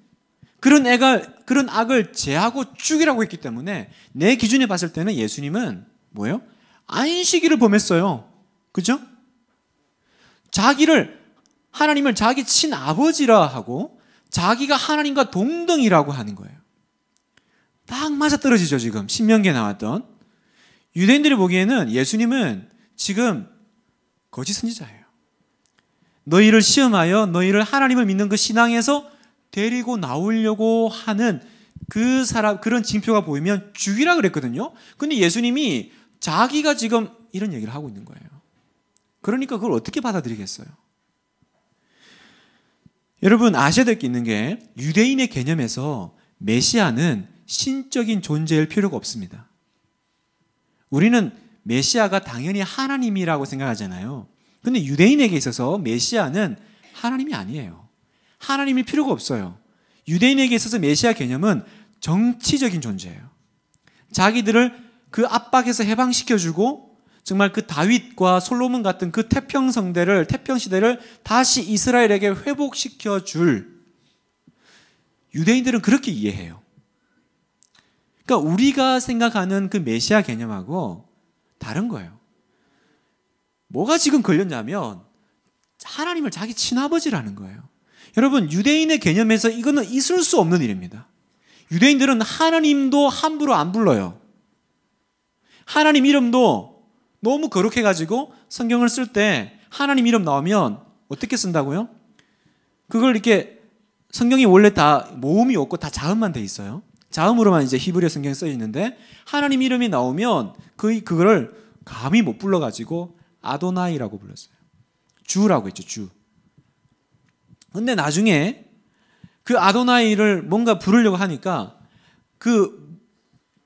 그런 애가 그런 악을 제하고 죽이라고 했기 때문에 내 기준에 봤을 때는 예수님은 뭐예요? 안식일을 범했어요. 그죠? 자기를 하나님을 자기 친아버지라 하고 자기가 하나님과 동등이라고 하는 거예요. 딱 맞아 떨어지죠, 지금. 신명계에 나왔던. 유대인들이 보기에는 예수님은 지금 거짓 선지자예요. 너희를 시험하여 너희를 하나님을 믿는 그 신앙에서 데리고 나오려고 하는 그 사람 그런 징표가 보이면 죽이라 그랬거든요. 근데 예수님이 자기가 지금 이런 얘기를 하고 있는 거예요. 그러니까 그걸 어떻게 받아들이겠어요? 여러분 아셔야 될 게 있는 게 유대인의 개념에서 메시아는 신적인 존재일 필요가 없습니다. 우리는 메시아가 당연히 하나님이라고 생각하잖아요. 근데 유대인에게 있어서 메시아는 하나님이 아니에요. 하나님이 필요가 없어요. 유대인에게 있어서 메시아 개념은 정치적인 존재예요. 자기들을 그 압박에서 해방시켜주고 정말 그 다윗과 솔로몬 같은 그 태평 성대를 태평 시대를 다시 이스라엘에게 회복시켜 줄 유대인들은 그렇게 이해해요. 그러니까 우리가 생각하는 그 메시아 개념하고 다른 거예요. 뭐가 지금 걸렸냐면 하나님을 자기 친아버지라는 거예요. 여러분 유대인의 개념에서 이거는 있을 수 없는 일입니다. 유대인들은 하나님도 함부로 안 불러요. 하나님 이름도 너무 거룩해가지고 성경을 쓸 때 하나님 이름 나오면 어떻게 쓴다고요? 그걸 이렇게 성경이 원래 다 모음이 없고 다 자음만 돼 있어요. 자음으로만 이제 히브리어 성경에 써 있는데 하나님 이름이 나오면 그 그거를 감히 못 불러가지고 아도나이라고 불렀어요. 주라고 했죠 주. 근데 나중에 그 아도나이를 뭔가 부르려고 하니까 그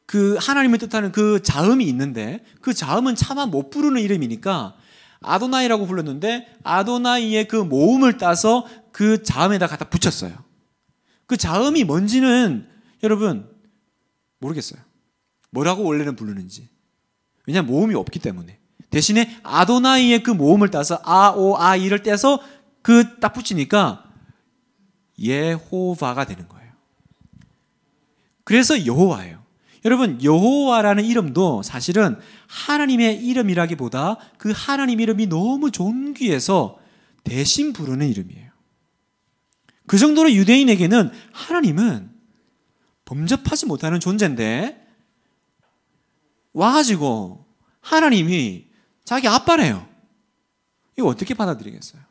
그 하나님을 뜻하는 그 자음이 있는데 그 자음은 차마 못 부르는 이름이니까 아도나이라고 불렀는데 아도나이의 그 모음을 따서 그 자음에다 갖다 붙였어요. 그 자음이 뭔지는 여러분 모르겠어요. 뭐라고 원래는 부르는지. 왜냐면 하 모음이 없기 때문에. 대신에 아도나이의 그 모음을 따서 아오아 아 이를 떼서 그 딱 붙이니까 예호바가 되는 거예요. 그래서 여호와예요. 여러분 여호와라는 이름도 사실은 하나님의 이름이라기보다 그 하나님 이름이 너무 존귀해서 대신 부르는 이름이에요. 그 정도로 유대인에게는 하나님은 범접하지 못하는 존재인데 와가지고 하나님이 자기 아빠래요. 이거 어떻게 받아들이겠어요?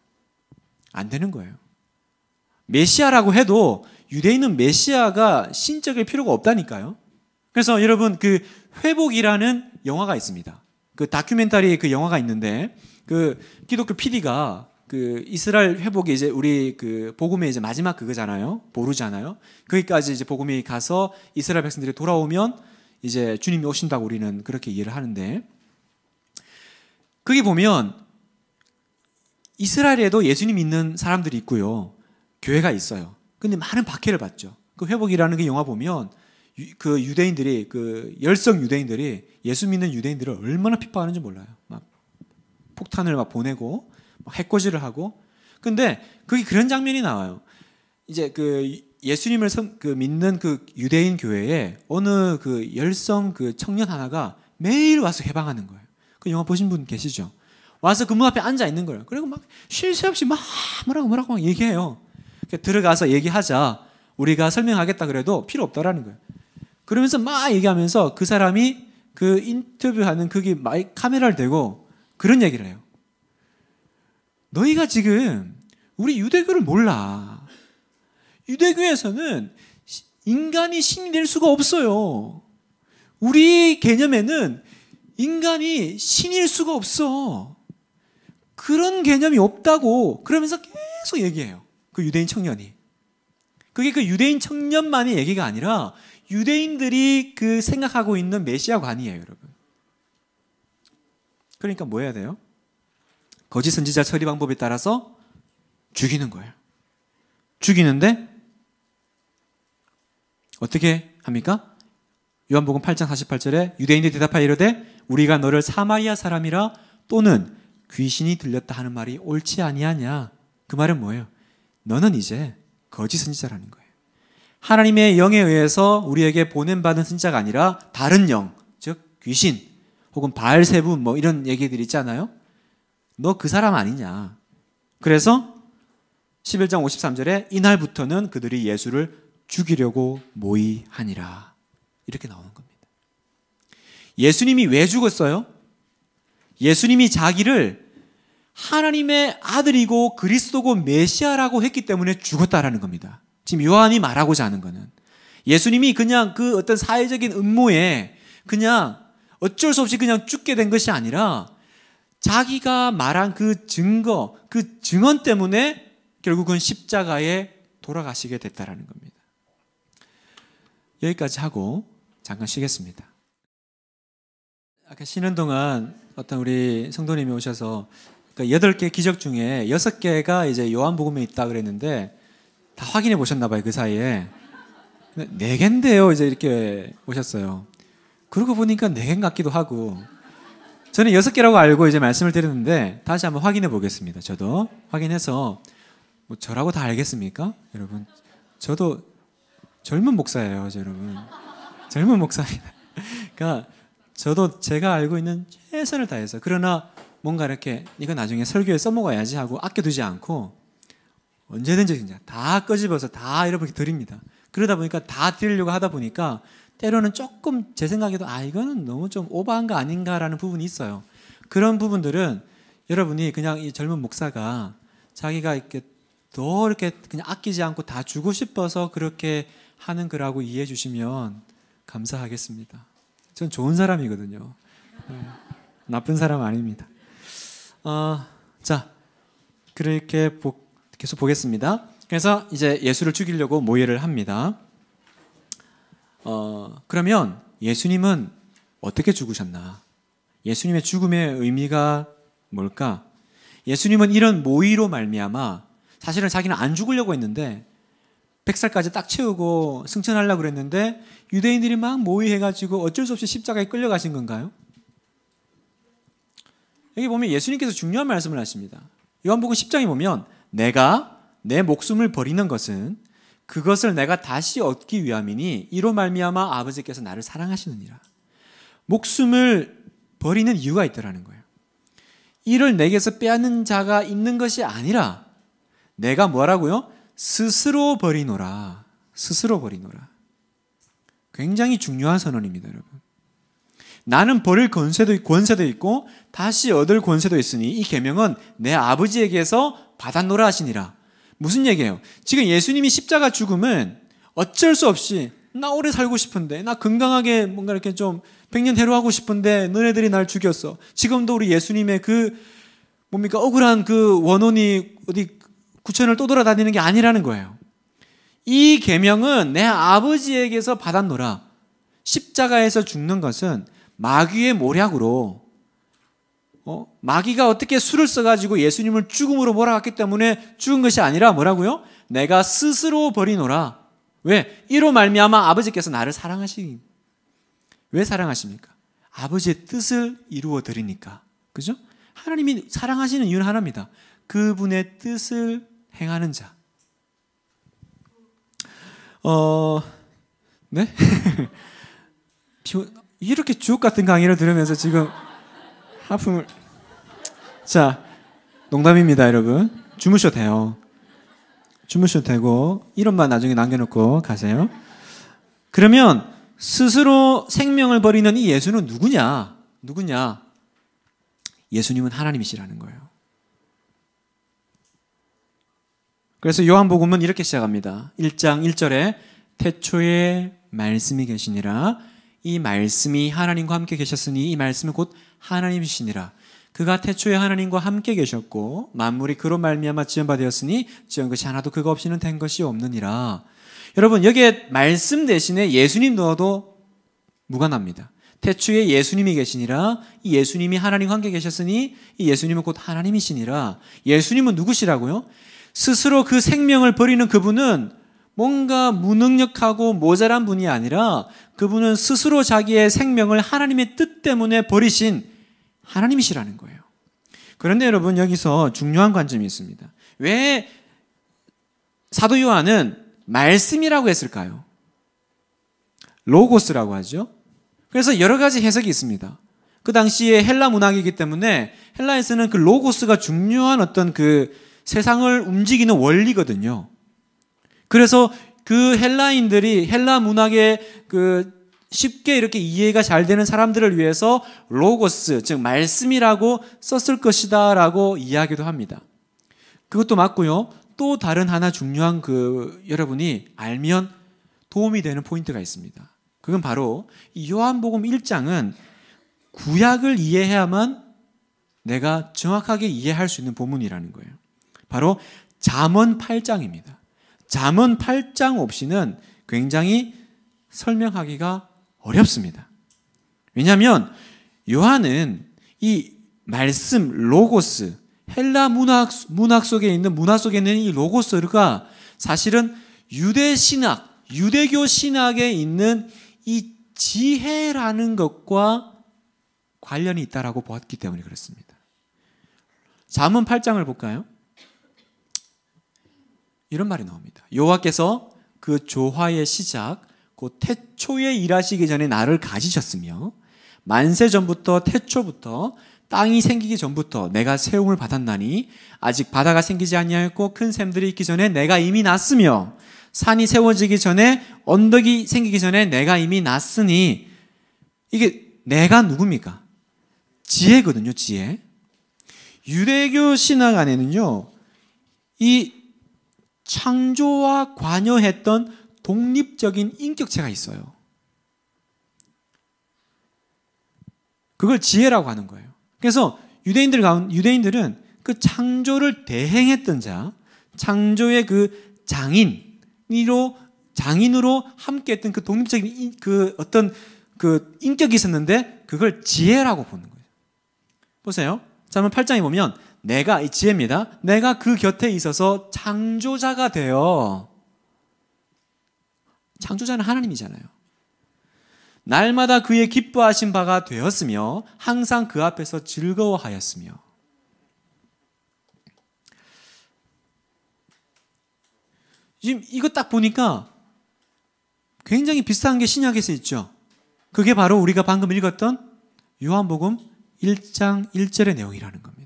안 되는 거예요. 메시아라고 해도 유대인은 메시아가 신적일 필요가 없다니까요. 그래서 여러분 그 회복이라는 영화가 있습니다. 그 다큐멘터리 그 영화가 있는데 그 기독교 PD가 그 이스라엘 회복이 이제 우리 그 복음의 이제 마지막 그거잖아요. 보루잖아요. 거기까지 이제 복음이 가서 이스라엘 백성들이 돌아오면 이제 주님이 오신다고 우리는 그렇게 이해를 하는데 그게 보면 이스라엘에도 예수님 있는 사람들이 있고요. 교회가 있어요. 근데 많은 박해를 받죠. 그 회복이라는 그 영화 보면 그 유대인들이 그 열성 유대인들이 예수 믿는 유대인들을 얼마나 핍박하는지 몰라요. 막 폭탄을 막 보내고 막 해코지를 하고 근데 그게 그런 장면이 나와요. 이제 그 예수님을 선, 그 믿는 그 유대인 교회에 어느 그 열성 그 청년 하나가 매일 와서 해방하는 거예요. 그 영화 보신 분 계시죠? 와서 그 문 앞에 앉아 있는 거예요. 그리고 막 쉴 새 없이 막 뭐라고 뭐라고 막 얘기해요. 들어가서 얘기하자. 우리가 설명하겠다 그래도 필요 없다라는 거예요. 그러면서 막 얘기하면서 그 사람이 그 인터뷰하는 그게 마이 카메라를 대고 그런 얘기를 해요. 너희가 지금 우리 유대교를 몰라. 유대교에서는 인간이 신이 될 수가 없어요. 우리 개념에는 인간이 신일 수가 없어. 그런 개념이 없다고 그러면서 계속 얘기해요. 그 유대인 청년이. 그게 그 유대인 청년만의 얘기가 아니라 유대인들이 그 생각하고 있는 메시아관이에요, 여러분. 그러니까 뭐 해야 돼요? 거짓 선지자 처리 방법에 따라서 죽이는 거예요. 죽이는데 어떻게 합니까? 요한복음 8장 48절에 유대인들이 대답하여 이르되 우리가 너를 사마리아 사람이라 또는 귀신이 들렸다 하는 말이 옳지 아니하냐. 그 말은 뭐예요? 너는 이제 거짓 선지자라는 거예요. 하나님의 영에 의해서 우리에게 보낸받은 승자가 아니라 다른 영, 즉 귀신 혹은 바알세부 뭐 이런 얘기들 이 있잖아요. 너 그 사람 아니냐. 그래서 11장 53절에 이날부터는 그들이 예수를 죽이려고 모의하니라. 이렇게 나오는 겁니다. 예수님이 왜 죽었어요? 예수님이 자기를 하나님의 아들이고 그리스도고 메시아라고 했기 때문에 죽었다라는 겁니다. 지금 요한이 말하고자 하는 거는 예수님이 그냥 그 어떤 사회적인 음모에 그냥 어쩔 수 없이 그냥 죽게 된 것이 아니라 자기가 말한 그 증거, 그 증언 때문에 결국은 십자가에 돌아가시게 됐다라는 겁니다. 여기까지 하고 잠깐 쉬겠습니다. 아까 쉬는 동안 어떤 우리 성도님이 오셔서 그 그러니까 8개 기적 중에 6개가 이제 요한복음에 있다 그랬는데 다 확인해 보셨나 봐요 그 사이에 네개데요 이제 이렇게 오셨어요. 그러고 보니까 네 개 같기도 하고 저는 여섯 개라고 알고 이제 말씀을 드렸는데 다시 한번 확인해 보겠습니다. 저도 확인해서 뭐 저라고 다 알겠습니까, 여러분? 저도 젊은 목사예요, 여러분. 젊은 목사입니다. 그러니까 저도 제가 알고 있는 최선을 다해서 그러나 뭔가 이렇게 이거 나중에 설교에 써먹어야지 하고 아껴두지 않고 언제든지 그냥 다 끄집어서 다 여러분께 드립니다. 그러다 보니까 다 드리려고 하다 보니까 때로는 조금 제 생각에도 아 이거는 너무 좀 오버한 거 아닌가라는 부분이 있어요. 그런 부분들은 여러분이 그냥 이 젊은 목사가 자기가 이렇게 더 이렇게 그냥 아끼지 않고 다 주고 싶어서 그렇게 하는 거라고 이해해 주시면 감사하겠습니다. 전 좋은 사람이거든요. 네. 나쁜 사람 아닙니다. 어, 자, 그렇게 복, 계속 보겠습니다. 그래서 이제 예수를 죽이려고 모의를 합니다. 어, 그러면 예수님은 어떻게 죽으셨나? 예수님의 죽음의 의미가 뭘까? 예수님은 이런 모의로 말미암아 사실은 자기는 안 죽으려고 했는데 백살까지 딱 채우고 승천하려고 그랬는데 유대인들이 막 모의해가지고 어쩔 수 없이 십자가에 끌려가신 건가요? 여기 보면 예수님께서 중요한 말씀을 하십니다. 요한복음 10장에 보면 내가 내 목숨을 버리는 것은 그것을 내가 다시 얻기 위함이니 이로 말미암아 아버지께서 나를 사랑하시느니라. 목숨을 버리는 이유가 있더라는 거예요. 이를 내게서 빼앗는 자가 있는 것이 아니라 내가 뭐라고요? 스스로 버리노라. 스스로 버리노라. 굉장히 중요한 선언입니다, 여러분. 나는 버릴 권세도, 권세도 있고 다시 얻을 권세도 있으니 이 계명은 내 아버지에게서 받았노라 하시니라. 무슨 얘기예요? 지금 예수님이 십자가 죽음은 어쩔 수 없이 나 오래 살고 싶은데 나 건강하게 뭔가 이렇게 좀 백년 해로하고 싶은데 너네들이 날 죽였어. 지금도 우리 예수님의 그 뭡니까 억울한 그 원혼이 어디 구천을 떠돌아다니는 게 아니라는 거예요. 이 계명은 내 아버지에게서 받았노라. 십자가에서 죽는 것은 마귀의 모략으로 어? 마귀가 어떻게 술을 써가지고 예수님을 죽음으로 몰아갔기 때문에 죽은 것이 아니라 뭐라고요? 내가 스스로 버리노라. 왜? 이로 말미암아 아버지께서 나를 사랑하시니. 왜 사랑하십니까? 아버지의 뜻을 이루어 드리니까. 그죠? 하나님이 사랑하시는 이유는 하나입니다. 그분의 뜻을 행하는 자. 어, 네? 비, 이렇게 죽 같은 강의를 들으면서 지금 하품을 자 농담입니다 여러분 주무셔도 돼요 주무셔도 되고 이름만 나중에 남겨놓고 가세요 그러면 스스로 생명을 버리는 이 예수는 누구냐 누구냐 예수님은 하나님이시라는 거예요 그래서 요한복음은 이렇게 시작합니다 1장 1절에 태초에 말씀이 계시니라 이 말씀이 하나님과 함께 계셨으니 이 말씀은 곧 하나님이시니라. 그가 태초에 하나님과 함께 계셨고 만물이 그로 말미암아 지연바 되으니 지은 것이 하나도 그가 없이는 된 것이 없느니라. 여러분 여기에 말씀 대신에 예수님 넣어도 무관합니다. 태초에 예수님이 계시니라 이 예수님이 하나님과 함께 계셨으니 이 예수님은 곧 하나님이시니라. 예수님은 누구시라고요? 스스로 그 생명을 버리는 그분은 뭔가 무능력하고 모자란 분이 아니라 그분은 스스로 자기의 생명을 하나님의 뜻 때문에 버리신 하나님이시라는 거예요. 그런데 여러분 여기서 중요한 관점이 있습니다. 왜 사도 요한은 말씀이라고 했을까요? 로고스라고 하죠. 그래서 여러 가지 해석이 있습니다. 그 당시에 헬라 문학이기 때문에 헬라에서는 그 로고스가 중요한 어떤 그 세상을 움직이는 원리거든요. 그래서 그 헬라인들이 헬라 문학에그 쉽게 이렇게 이해가 잘 되는 사람들을 위해서 로고스, 즉 말씀이라고 썼을 것이다라고 이야기도 합니다. 그것도 맞고요. 또 다른 하나 중요한 그 여러분이 알면 도움이 되는 포인트가 있습니다. 그건 바로 요한복음 1장은 구약을 이해해야만 내가 정확하게 이해할 수 있는 본문이라는 거예요. 바로 잠언 8장입니다. 잠언 8장 없이는 굉장히 설명하기가 어렵습니다. 왜냐하면 요한은 이 말씀 로고스 헬라 문학 문학 속에 있는 문화 속에 있는 이 로고스가 사실은 유대 신학 유대교 신학에 있는 이 지혜라는 것과 관련이 있다라고 보았기 때문에 그렇습니다. 잠언 8장을 볼까요? 이런 말이 나옵니다. 여호와께서 그 조화의 시작 곧 태초에 일하시기 전에 나를 가지셨으며 만세 전부터 태초부터 땅이 생기기 전부터 내가 세움을 받았나니 아직 바다가 생기지 아니하였고 큰 샘들이 있기 전에 내가 이미 났으며 산이 세워지기 전에 언덕이 생기기 전에 내가 이미 났으니 이게 내가 누굽니까? 지혜거든요, 지혜. 유대교 신학 안에는요. 이 창조와 관여했던 독립적인 인격체가 있어요. 그걸 지혜라고 하는 거예요. 그래서 유대인들 가운데 유대인들은 그 창조를 대행했던 자, 창조의 그 장인으로 장인으로 함께했던 그 독립적인 그 어떤 그 인격이 있었는데 그걸 지혜라고 보는 거예요. 보세요. 자문 8장에 보면 내가 이 지혜입니다. 내가 그 곁에 있어서 창조자가 되어 창조자는 하나님이잖아요. 날마다 그의 기뻐하신 바가 되었으며 항상 그 앞에서 즐거워하였으며 지금 이거 딱 보니까 굉장히 비슷한 게 신약에서 있죠. 그게 바로 우리가 방금 읽었던 요한복음 1장 1절의 내용이라는 겁니다.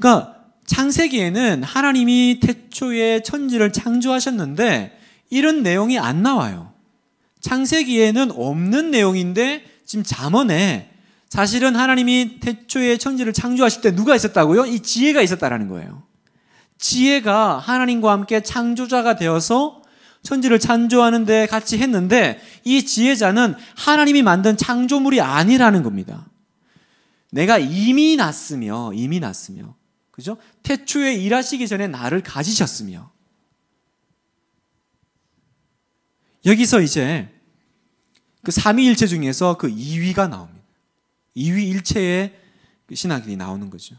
그러니까 창세기에는 하나님이 태초에 천지를 창조하셨는데 이런 내용이 안 나와요. 창세기에는 없는 내용인데 지금 잠언에 사실은 하나님이 태초에 천지를 창조하실 때 누가 있었다고요? 이 지혜가 있었다라는 거예요. 지혜가 하나님과 함께 창조자가 되어서 천지를 창조하는데 같이 했는데 이 지혜자는 하나님이 만든 창조물이 아니라는 겁니다. 내가 이미 났으며 이미 났으며 그죠? 태초에 일하시기 전에 나를 가지셨으며. 여기서 이제 그 삼위일체 중에서 그 2위가 나옵니다. 2위 일체의 그 신학이 나오는 거죠.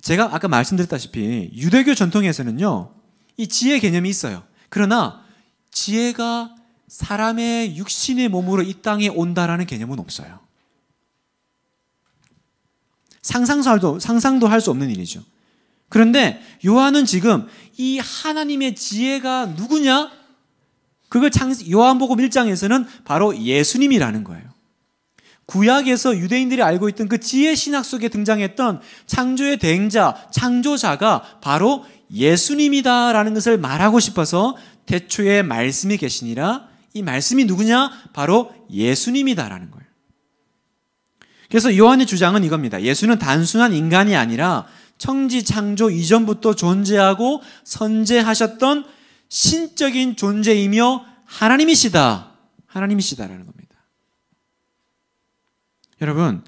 제가 아까 말씀드렸다시피 유대교 전통에서는요, 이 지혜 개념이 있어요. 그러나 지혜가 사람의 육신의 몸으로 이 땅에 온다라는 개념은 없어요. 상상도 상상도 할 수 없는 일이죠. 그런데 요한은 지금 이 하나님의 지혜가 누구냐? 그걸 요한복음 1장에서는 바로 예수님이라는 거예요. 구약에서 유대인들이 알고 있던 그 지혜 신학 속에 등장했던 창조의 대행자, 창조자가 바로 예수님이다라는 것을 말하고 싶어서 태초에 말씀이 계시니라 이 말씀이 누구냐? 바로 예수님이다라는 거예요. 그래서 요한의 주장은 이겁니다. 예수는 단순한 인간이 아니라 청지 창조 이전부터 존재하고 선재하셨던 신적인 존재이며 하나님이시다. 하나님이시다라는 겁니다. 여러분,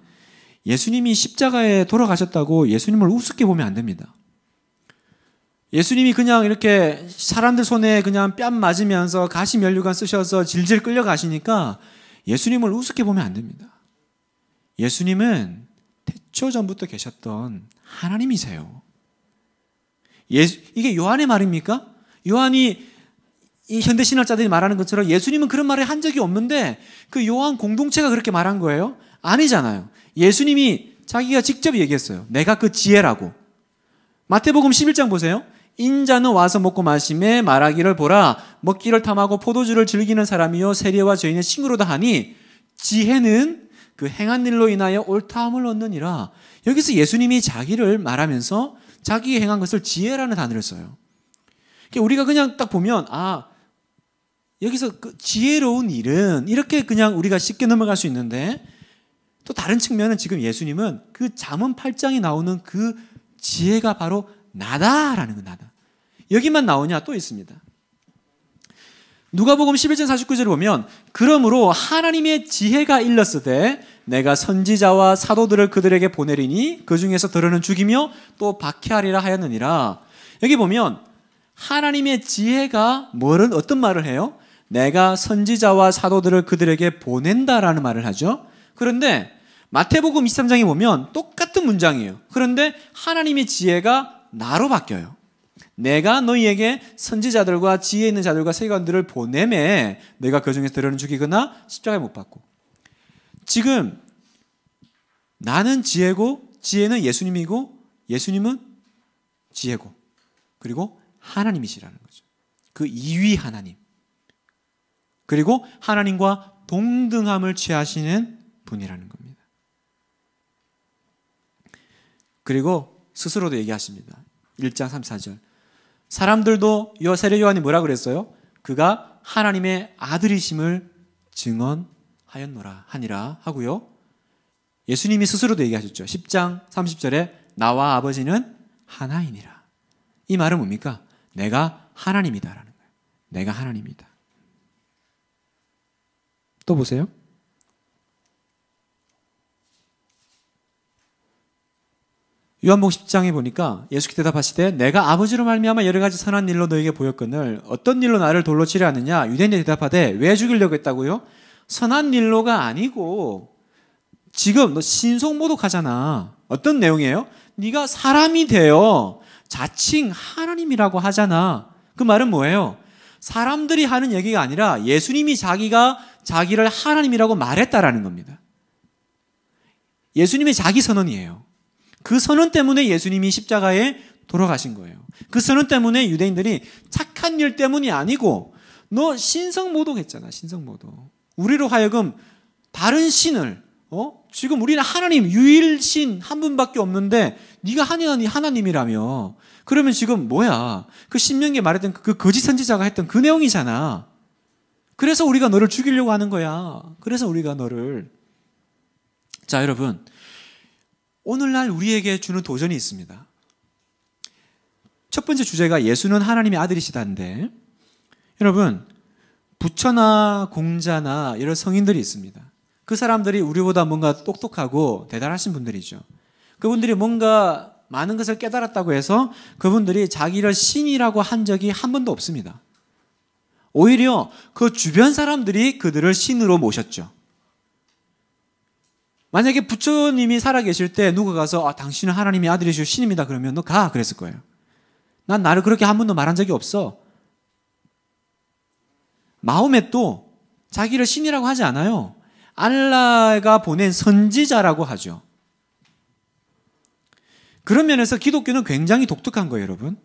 예수님이 십자가에 돌아가셨다고 예수님을 우습게 보면 안 됩니다. 예수님이 그냥 이렇게 사람들 손에 그냥 뺨 맞으면서 가시면류관 쓰셔서 질질 끌려가시니까 예수님을 우습게 보면 안 됩니다. 예수님은 태초 전부터 계셨던 하나님이세요. 예수, 이게 요한의 말입니까? 요한이 이 현대 신학자들이 말하는 것처럼 예수님은 그런 말을 한 적이 없는데 그 요한 공동체가 그렇게 말한 거예요? 아니잖아요. 예수님이 자기가 직접 얘기했어요. 내가 그 지혜라고. 마태복음 11장 보세요. 인자는 와서 먹고 마심에 말하기를 보라 먹기를 탐하고 포도주를 즐기는 사람이요 세례와 죄인의 친구로다 하니 지혜는 그 행한 일로 인하여 옳다함을 얻느니라. 여기서 예수님이 자기를 말하면서 자기 행한 것을 지혜라는 단어를 써요. 우리가 그냥 딱 보면 아 여기서 그 지혜로운 일은 이렇게 그냥 우리가 쉽게 넘어갈 수 있는데 또 다른 측면은 지금 예수님은 그 자문 8장이 나오는 그 지혜가 바로 나다라는 거 그 나다. 여기만 나오냐 또 있습니다. 누가복음 11장 49절을 보면 그러므로 하나님의 지혜가 일렀으되 내가 선지자와 사도들을 그들에게 보내리니 그 중에서 들으는 죽이며 또 박해하리라 하였느니라. 여기 보면 하나님의 지혜가 뭐는 어떤 말을 해요? 내가 선지자와 사도들을 그들에게 보낸다라는 말을 하죠. 그런데 마태복음 23장에 보면 똑같은 문장이에요. 그런데 하나님의 지혜가 나로 바뀌어요. 내가 너희에게 선지자들과 지혜 있는 자들과 세관들을 보내매 내가 그 중에서 들으는 죽이거나 십자가에 못받고 지금 나는 지혜고 지혜는 예수님이고 예수님은 지혜고 그리고 하나님이시라는 거죠. 그 2위 하나님. 그리고 하나님과 동등함을 취하시는 분이라는 겁니다. 그리고 스스로도 얘기하십니다. 1장 3, 4절. 사람들도 세례 요한이 뭐라 그랬어요? 그가 하나님의 아들이심을 증언하였노라 하니라 하고요. 예수님이 스스로도 얘기하셨죠. 10장 30절에 나와 아버지는 하나이니라. 이 말은 뭡니까? 내가 하나님이다라는 거예요. 내가 하나님이다. 또 보세요. 요한복 10장에 보니까 예수께 대답하시되 내가 아버지로 말미암아 여러 가지 선한 일로 너에게 보였거늘 어떤 일로 나를 돌로 치려 하느냐 유대인이 대답하되 왜 죽이려고 했다고요? 선한 일로가 아니고 지금 너 신속모독하잖아. 어떤 내용이에요? 네가 사람이 되어 자칭 하나님이라고 하잖아. 그 말은 뭐예요? 사람들이 하는 얘기가 아니라 예수님이 자기가 자기를 하나님이라고 말했다라는 겁니다. 예수님의 자기 선언이에요. 그 선언 때문에 예수님이 십자가에 돌아가신 거예요. 그 선언 때문에 유대인들이 착한 일 때문이 아니고 너 신성 모독했잖아. 신성 모독. 우리로 하여금 다른 신을 어? 지금 우리는 하나님 유일신 한 분밖에 없는데 네가 하나님 하나님이라며. 그러면 지금 뭐야? 그신명기 말했던 그 거짓 선지자가 했던 그 내용이잖아. 그래서 우리가 너를 죽이려고 하는 거야. 그래서 우리가 너를 자, 여러분. 오늘날 우리에게 주는 도전이 있습니다. 첫 번째 주제가 예수는 하나님의 아들이시다인데 여러분 부처나 공자나 이런 성인들이 있습니다. 그 사람들이 우리보다 뭔가 똑똑하고 대단하신 분들이죠. 그분들이 뭔가 많은 것을 깨달았다고 해서 그분들이 자기를 신이라고 한 적이 한 번도 없습니다. 오히려 그 주변 사람들이 그들을 신으로 모셨죠. 만약에 부처님이 살아계실 때 누가 가서 아, 당신은 하나님의 아들이시오 신입니다 그러면 너 가 그랬을 거예요. 난 나를 그렇게 한 번도 말한 적이 없어. 마음에또 자기를 신이라고 하지 않아요. 알라가 보낸 선지자라고 하죠. 그런 면에서 기독교는 굉장히 독특한 거예요, 여러분.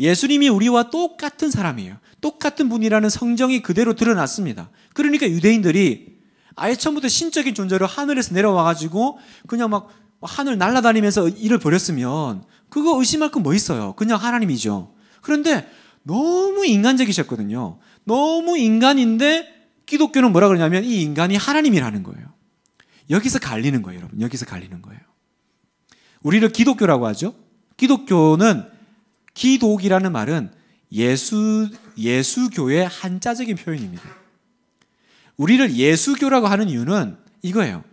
예수님이 우리와 똑같은 사람이에요. 똑같은 분이라는 성정이 그대로 드러났습니다. 그러니까 유대인들이 아예 처음부터 신적인 존재로 하늘에서 내려와가지고 그냥 막 하늘 날아다니면서 일을 벌였으면 그거 의심할 건 뭐 있어요? 그냥 하나님이죠. 그런데 너무 인간적이셨거든요. 너무 인간인데 기독교는 뭐라 그러냐면 이 인간이 하나님이라는 거예요. 여기서 갈리는 거예요, 여러분. 여기서 갈리는 거예요. 우리를 기독교라고 하죠. 기독교는 기독이라는 말은 예수 예수교의 한자적인 표현입니다. 우리를 예수교라고 하는 이유는 이거예요.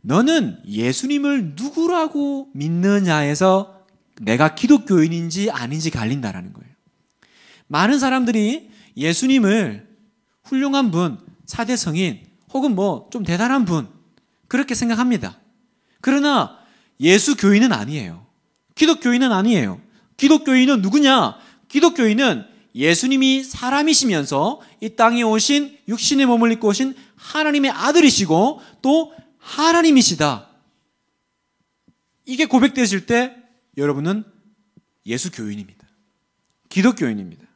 너는 예수님을 누구라고 믿느냐에서 내가 기독교인인지 아닌지 갈린다라는 거예요. 많은 사람들이 예수님을 훌륭한 분, 사대 성인, 혹은 뭐 좀 대단한 분, 그렇게 생각합니다. 그러나 예수 교인은 아니에요. 기독교인은 아니에요. 기독교인은 누구냐? 기독교인은 예수님이 사람이시면서 이 땅에 오신 육신의 몸을 입고 오신 하나님의 아들이시고 또 하나님이시다. 이게 고백되실 때 여러분은 예수 교인입니다. 기독교인입니다.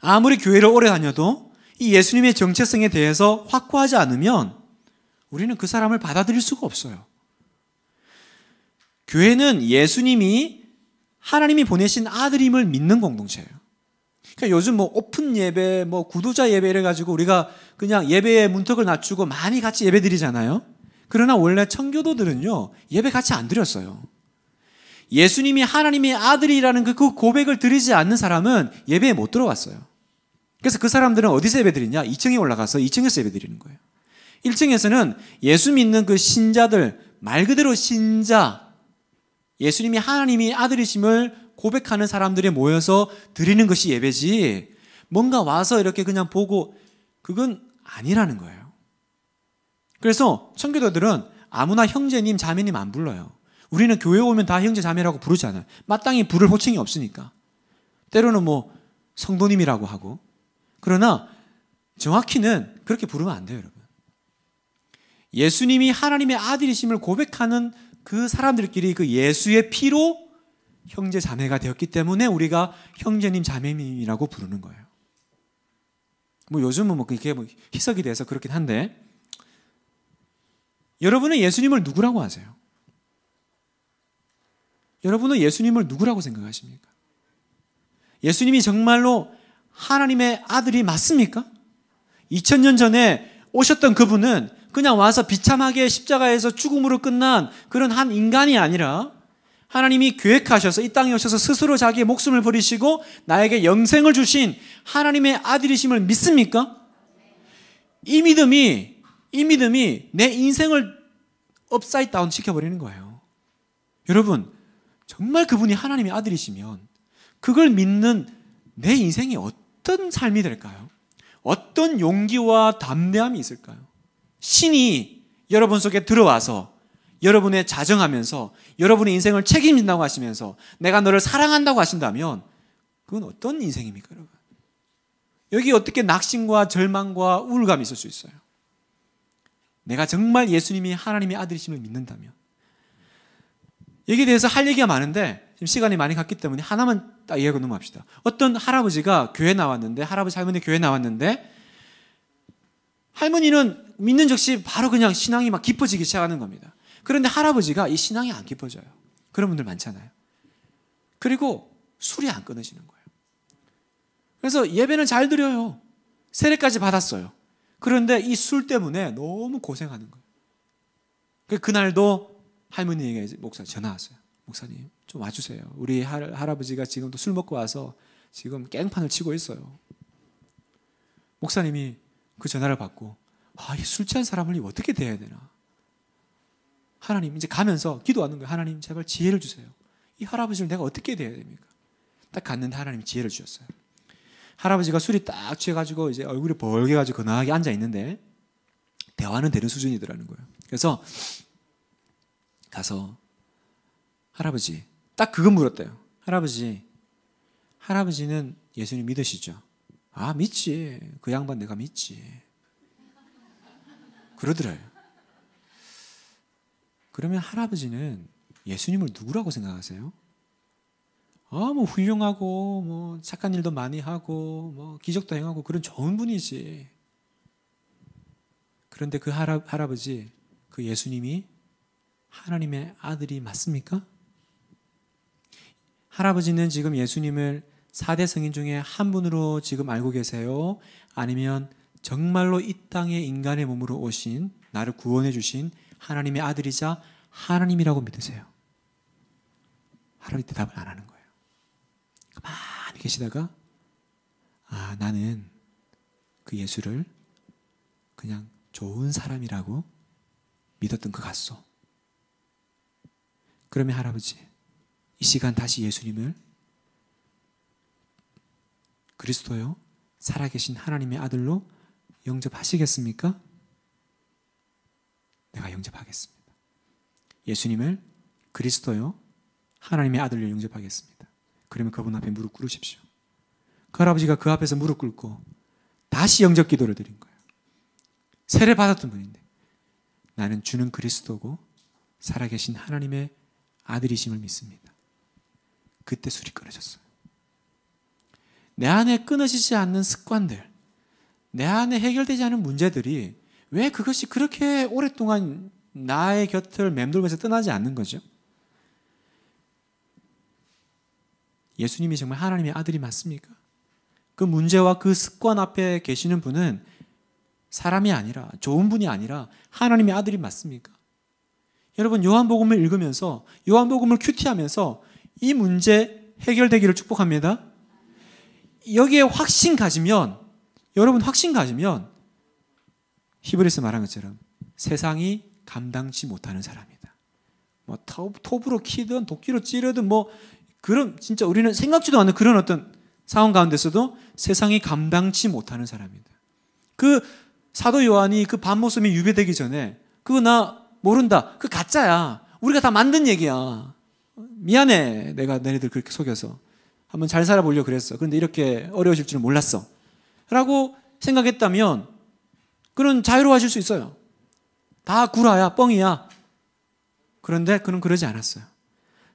아무리 교회를 오래 다녀도 이 예수님의 정체성에 대해서 확고하지 않으면 우리는 그 사람을 받아들일 수가 없어요. 교회는 예수님이 하나님이 보내신 아들임을 믿는 공동체예요. 그러니까 요즘 뭐 오픈 예배, 뭐 구도자 예배를 가지고 우리가 그냥 예배의 문턱을 낮추고 많이 같이 예배 드리잖아요. 그러나 원래 청교도들은요, 예배 같이 안 드렸어요. 예수님이 하나님의 아들이라는 그, 그 고백을 드리지 않는 사람은 예배에 못 들어왔어요. 그래서 그 사람들은 어디서 예배 드리냐? 2층에 올라가서 2층에서 예배 드리는 거예요. 1층에서는 예수 믿는 그 신자들, 말 그대로 신자, 예수님이 하나님이 아들이심을 고백하는 사람들이 모여서 드리는 것이 예배지 뭔가 와서 이렇게 그냥 보고 그건 아니라는 거예요. 그래서 청교도들은 아무나 형제님, 자매님 안 불러요. 우리는 교회 오면 다 형제 자매라고 부르지 않아요. 마땅히 부를 호칭이 없으니까. 때로는 뭐 성도님이라고 하고. 그러나 정확히는 그렇게 부르면 안 돼요, 여러분. 예수님이 하나님의 아들이심을 고백하는 그 사람들끼리 그 예수의 피로 형제 자매가 되었기 때문에 우리가 형제님 자매님이라고 부르는 거예요. 뭐 요즘은 뭐 그게 뭐 희석이 돼서 그렇긴 한데 여러분은 예수님을 누구라고 하세요? 여러분은 예수님을 누구라고 생각하십니까? 예수님이 정말로 하나님의 아들이 맞습니까? 2000년 전에 오셨던 그분은 그냥 와서 비참하게 십자가에서 죽음으로 끝난 그런 한 인간이 아니라 하나님이 계획하셔서 이 땅에 오셔서 스스로 자기의 목숨을 버리시고 나에게 영생을 주신 하나님의 아들이심을 믿습니까? 이 믿음이 이 믿음이 내 인생을 업사이드 다운 시켜버리는 거예요. 여러분 정말 그분이 하나님의 아들이시면 그걸 믿는 내 인생이 어떤 삶이 될까요? 어떤 용기와 담대함이 있을까요? 신이 여러분 속에 들어와서 여러분의 자정하면서 여러분의 인생을 책임진다고 하시면서 내가 너를 사랑한다고 하신다면 그건 어떤 인생입니까, 여러분? 여기 어떻게 낙심과 절망과 우울감이 있을 수 있어요? 내가 정말 예수님이 하나님의 아들이심을 믿는다면 여기에 대해서 할 얘기가 많은데 지금 시간이 많이 갔기 때문에 하나만 딱 이해하고 넘어갑시다. 어떤 할아버지가 교회 나왔는데 할아버지 할머니 교회 나왔는데 할머니는 믿는 즉시 바로 그냥 신앙이 막 깊어지기 시작하는 겁니다. 그런데 할아버지가 이 신앙이 안 깊어져요. 그런 분들 많잖아요. 그리고 술이 안 끊어지는 거예요. 그래서 예배는 잘 드려요. 세례까지 받았어요. 그런데 이 술 때문에 너무 고생하는 거예요. 그 그날도 할머니에게 목사 전화 왔어요. 목사님 좀 와주세요. 우리 할, 할아버지가 지금도 술 먹고 와서 지금 깽판을 치고 있어요. 목사님이 그 전화를 받고 아, 이 술 취한 사람을 어떻게 대해야 되나? 하나님 이제 가면서 기도하는 거예요. 하나님 제발 지혜를 주세요. 이 할아버지를 내가 어떻게 대해야 됩니까? 딱 갔는데 하나님 지혜를 주셨어요. 할아버지가 술이 딱 취해가지고 이제 얼굴이 벌게 가지고 거나하게 앉아 있는데 대화는 되는 수준이더라는 거예요. 그래서 가서 할아버지 딱 그거 물었대요. 할아버지 할아버지는 예수님 믿으시죠? 아 믿지 그 양반 내가 믿지 그러더래요. 그러면 할아버지는 예수님을 누구라고 생각하세요? 아, 뭐 훌륭하고 뭐 착한 일도 많이 하고 뭐 기적도 행하고 그런 좋은 분이지. 그런데 그 할아, 할아버지 그 예수님이 하나님의 아들이 맞습니까? 할아버지는 지금 예수님을 4대 성인 중에 한 분으로 지금 알고 계세요? 아니면 정말로 이 땅에 인간의 몸으로 오신 나를 구원해 주신 하나님의 아들이자 하나님이라고 믿으세요. 하나님 대답을 안 하는 거예요. 가만히 계시다가 아 나는 그 예수를 그냥 좋은 사람이라고 믿었던 것 같소. 그러면 할아버지 이 시간 다시 예수님을 그리스도요 살아계신 하나님의 아들로 영접하시겠습니까? 내가 영접하겠습니다. 예수님을 그리스도요 하나님의 아들로 영접하겠습니다. 그러면 그분 앞에 무릎 꿇으십시오. 그 할아버지가 그 앞에서 무릎 꿇고 다시 영접 기도를 드린 거예요. 세례 받았던 분인데 나는 주는 그리스도고 살아계신 하나님의 아들이심을 믿습니다. 그때 술이 끊어졌어. 내 안에 끊어지지 않는 습관들, 내 안에 해결되지 않은 문제들이 왜 그것이 그렇게 오랫동안 나의 곁을 맴돌면서 떠나지 않는 거죠? 예수님이 정말 하나님의 아들이 맞습니까? 그 문제와 그 습관 앞에 계시는 분은 사람이 아니라 좋은 분이 아니라 하나님의 아들이 맞습니까? 여러분 요한복음을 읽으면서 요한복음을 큐티하면서 이 문제 해결되기를 축복합니다. 여기에 확신 가지면 여러분 확신 가지면 히브리서 말한 것처럼 세상이 감당치 못하는 사람이다. 뭐 톱으로 키든 도끼로 찌르든 뭐 그런 진짜 우리는 생각지도 않는 그런 어떤 상황 가운데서도 세상이 감당치 못하는 사람이다. 그 사도 요한이 그 반모섬이 유배되기 전에 그거 나 모른다. 그 가짜야. 우리가 다 만든 얘기야. 미안해. 내가 너네들 그렇게 속여서. 한번 잘 살아보려고 그랬어. 그런데 이렇게 어려워질 줄은 몰랐어. 라고 생각했다면 그는 자유로워질 수 있어요. 다 구라야, 뻥이야. 그런데 그는 그러지 않았어요.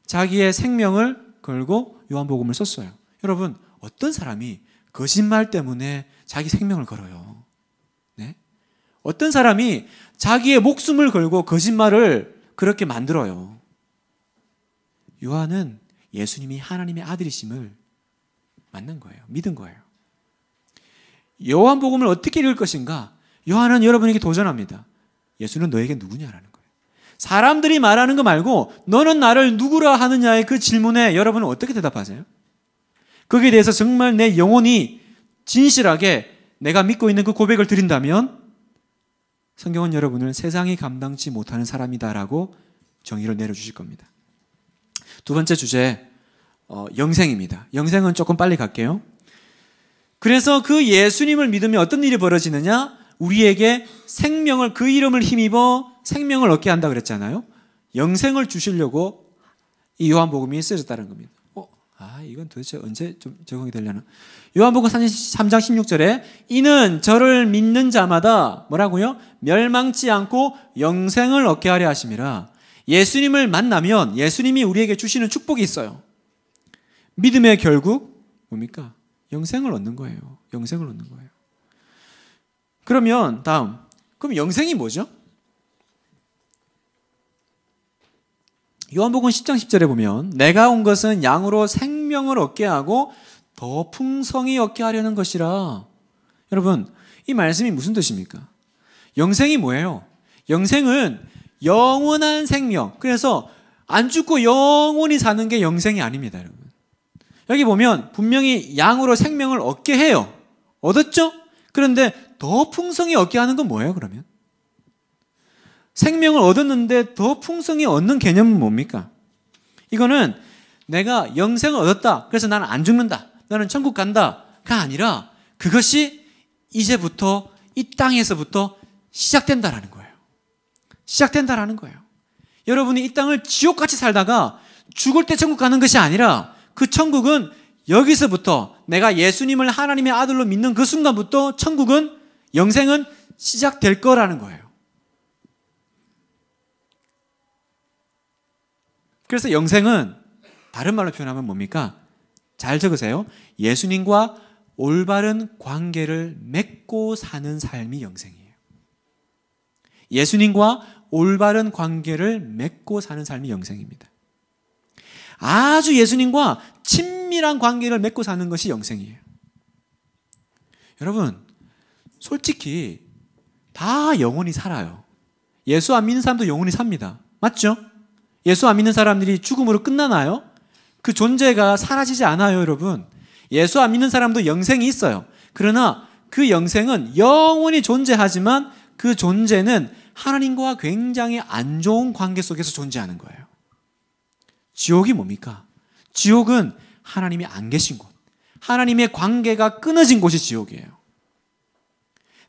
자기의 생명을 걸고 요한복음을 썼어요. 여러분, 어떤 사람이 거짓말 때문에 자기 생명을 걸어요? 네? 어떤 사람이 자기의 목숨을 걸고 거짓말을 그렇게 만들어요? 요한은 예수님이 하나님의 아들이심을 맞는 거예요. 믿은 거예요. 요한복음을 어떻게 읽을 것인가? 요한은 여러분에게 도전합니다. 예수는 너에게 누구냐라는 거예요. 사람들이 말하는 거 말고 너는 나를 누구라 하느냐의 그 질문에 여러분은 어떻게 대답하세요? 거기에 대해서 정말 내 영혼이 진실하게 내가 믿고 있는 그 고백을 드린다면 성경은 여러분을 세상이 감당치 못하는 사람이다라고 정의를 내려주실 겁니다. 두 번째 주제, 어, 영생입니다. 영생은 조금 빨리 갈게요. 그래서 그 예수님을 믿으면 어떤 일이 벌어지느냐? 우리에게 생명을, 그 이름을 힘입어 생명을 얻게 한다 그랬잖아요. 영생을 주시려고 이 요한복음이 쓰여졌다는 겁니다. 어, 아, 이건 도대체 언제 좀 적응이 되려나? 요한복음 3장 16절에 이는 저를 믿는 자마다 뭐라고요? 멸망치 않고 영생을 얻게 하려 하심이라. 예수님을 만나면 예수님이 우리에게 주시는 축복이 있어요. 믿음의 결국 뭡니까? 영생을 얻는 거예요. 영생을 얻는 거예요. 그러면 다음. 그럼 영생이 뭐죠? 요한복음 10장 10절에 보면 내가 온 것은 양으로 생명을 얻게 하고 더 풍성히 얻게 하려는 것이라. 여러분, 이 말씀이 무슨 뜻입니까? 영생이 뭐예요? 영생은 영원한 생명. 그래서 안 죽고 영원히 사는 게 영생이 아닙니다, 여러분. 여기 보면 분명히 양으로 생명을 얻게 해요. 얻었죠? 그런데 더 풍성히 얻게 하는 건 뭐예요, 그러면? 생명을 얻었는데 더 풍성히 얻는 개념은 뭡니까? 이거는 내가 영생을 얻었다. 그래서 나는 안 죽는다. 나는 천국 간다.가 아니라 그것이 이제부터 이 땅에서부터 시작된다라는 거예요. 시작된다라는 거예요. 여러분이 이 땅을 지옥같이 살다가 죽을 때 천국 가는 것이 아니라 그 천국은 여기서부터 내가 예수님을 하나님의 아들로 믿는 그 순간부터 천국은 영생은 시작될 거라는 거예요. 그래서 영생은 다른 말로 표현하면 뭡니까? 잘 적으세요. 예수님과 올바른 관계를 맺고 사는 삶이 영생이에요. 예수님과 올바른 관계를 맺고 사는 삶이 영생입니다. 아주 예수님과 친밀한 관계를 맺고 사는 것이 영생이에요. 여러분, 솔직히 다 영혼이 살아요. 예수 안 믿는 사람도 영혼이 삽니다. 맞죠? 예수 안 믿는 사람들이 죽음으로 끝나나요? 그 존재가 사라지지 않아요, 여러분. 예수 안 믿는 사람도 영생이 있어요. 그러나 그 영생은 영원히 존재하지만 그 존재는 하나님과 굉장히 안 좋은 관계 속에서 존재하는 거예요. 지옥이 뭡니까? 지옥은 하나님이 안 계신 곳. 하나님의 관계가 끊어진 곳이 지옥이에요.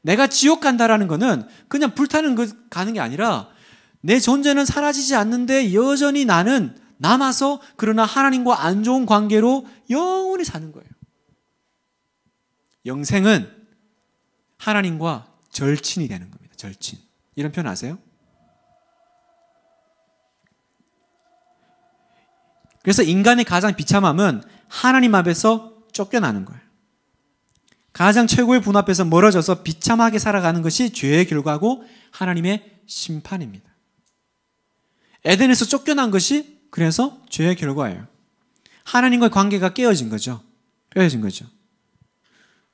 내가 지옥 간다라는 거는 그냥 불타는 그 가는 게 아니라 내 존재는 사라지지 않는데 여전히 나는 남아서 그러나 하나님과 안 좋은 관계로 영원히 사는 거예요. 영생은 하나님과 절친이 되는 거예요. 절친. 이런 표현 아세요? 그래서 인간의 가장 비참함은 하나님 앞에서 쫓겨나는 거예요. 가장 최고의 분 앞에서 멀어져서 비참하게 살아가는 것이 죄의 결과고 하나님의 심판입니다. 에덴에서 쫓겨난 것이 그래서 죄의 결과예요. 하나님과의 관계가 깨어진 거죠. 깨어진 거죠.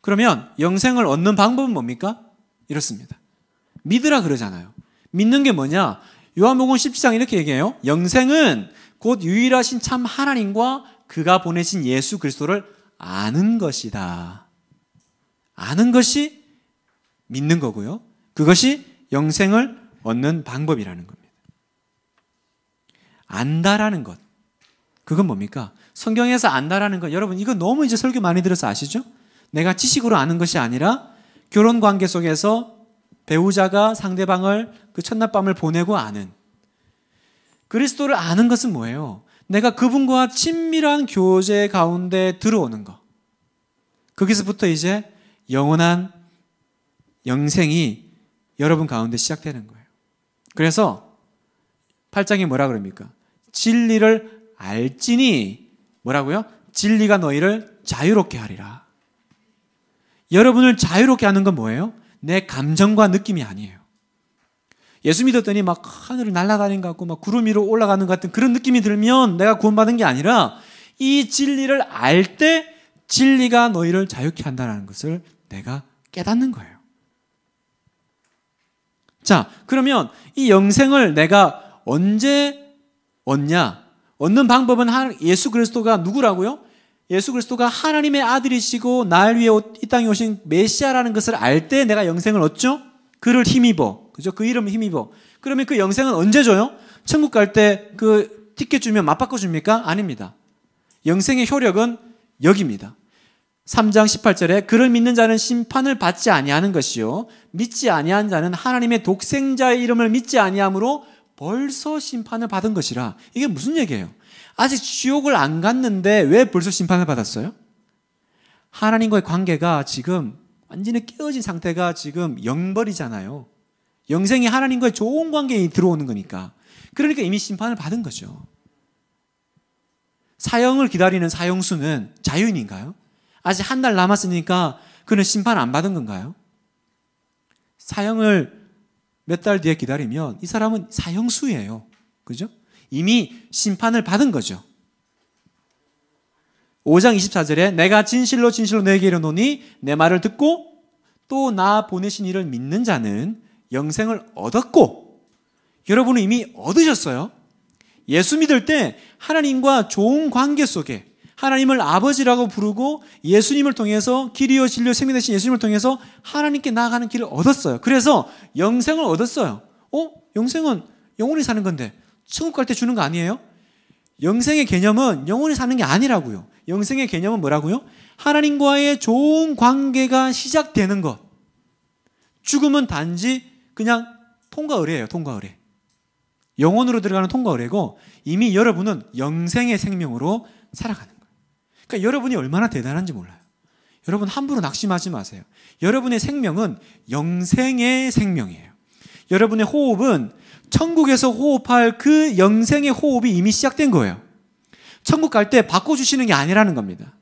그러면 영생을 얻는 방법은 뭡니까? 이렇습니다. 믿으라 그러잖아요. 믿는 게 뭐냐? 요한복음 17장 이렇게 얘기해요. 영생은 곧 유일하신 참 하나님과 그가 보내신 예수 그리스도를 아는 것이다. 아는 것이 믿는 거고요. 그것이 영생을 얻는 방법이라는 겁니다. 안다라는 것. 그건 뭡니까? 성경에서 안다라는 것. 여러분, 이거 너무 이제 설교 많이 들어서 아시죠? 내가 지식으로 아는 것이 아니라 결혼 관계 속에서 배우자가 상대방을 그 첫날 밤을 보내고 아는 그리스도를 아는 것은 뭐예요? 내가 그분과 친밀한 교제 가운데 들어오는 것. 거기서부터 이제 영원한 영생이 여러분 가운데 시작되는 거예요. 그래서 8장이 뭐라 그럽니까? 진리를 알지니 뭐라고요? 진리가 너희를 자유롭게 하리라. 여러분을 자유롭게 하는 건 뭐예요? 내 감정과 느낌이 아니에요. 예수 믿었더니 막 하늘을 날아다닌 것 같고 막 구름 위로 올라가는 것 같은 그런 느낌이 들면 내가 구원받은 게 아니라 이 진리를 알 때 진리가 너희를 자유케 한다는 것을 내가 깨닫는 거예요. 자, 그러면 이 영생을 내가 언제 얻냐? 얻는 방법은 예수 그리스도가 누구라고요? 예수 그리스도가 하나님의 아들이시고 날 위해 이 땅에 오신 메시아라는 것을 알 때 내가 영생을 얻죠? 그를 힘입어. 그죠? 그 이름을 힘입어. 그러면 그 영생은 언제 줘요? 천국 갈 때 그 티켓 주면 맞바꿔 줍니까? 아닙니다. 영생의 효력은 여기입니다. 3장 18절에 그를 믿는 자는 심판을 받지 아니하는 것이요 믿지 아니한 자는 하나님의 독생자의 이름을 믿지 아니함으로 벌써 심판을 받은 것이라. 이게 무슨 얘기예요? 아직 지옥을 안 갔는데 왜 벌써 심판을 받았어요? 하나님과의 관계가 지금 완전히 깨어진 상태가 지금 영벌이잖아요. 영생이 하나님과의 좋은 관계에 들어오는 거니까. 그러니까 이미 심판을 받은 거죠. 사형을 기다리는 사형수는 자유인인가요? 아직 한 달 남았으니까 그는 심판 안 받은 건가요? 사형을 몇 달 뒤에 기다리면 이 사람은 사형수예요. 그죠? 이미 심판을 받은 거죠. 5장 24절에 내가 진실로 진실로 내게 이르노니 내 말을 듣고 또 나 보내신 이를 믿는 자는 영생을 얻었고 여러분은 이미 얻으셨어요. 예수 믿을 때 하나님과 좋은 관계 속에 하나님을 아버지라고 부르고 예수님을 통해서 길이요 진리요 생명 되신 예수님을 통해서 하나님께 나아가는 길을 얻었어요. 그래서 영생을 얻었어요. 어? 영생은 영원히 사는 건데 천국 갈 때 주는 거 아니에요? 영생의 개념은 영혼이 사는 게 아니라고요. 영생의 개념은 뭐라고요? 하나님과의 좋은 관계가 시작되는 것. 죽음은 단지 그냥 통과 의뢰예요. 통과 의뢰. 영혼으로 들어가는 통과 의뢰고 이미 여러분은 영생의 생명으로 살아가는 거예요. 그러니까 여러분이 얼마나 대단한지 몰라요. 여러분 함부로 낙심하지 마세요. 여러분의 생명은 영생의 생명이에요. 여러분의 호흡은 천국에서 호흡할 그 영생의 호흡이 이미 시작된 거예요. 천국 갈 때 바꿔주시는 게 아니라는 겁니다.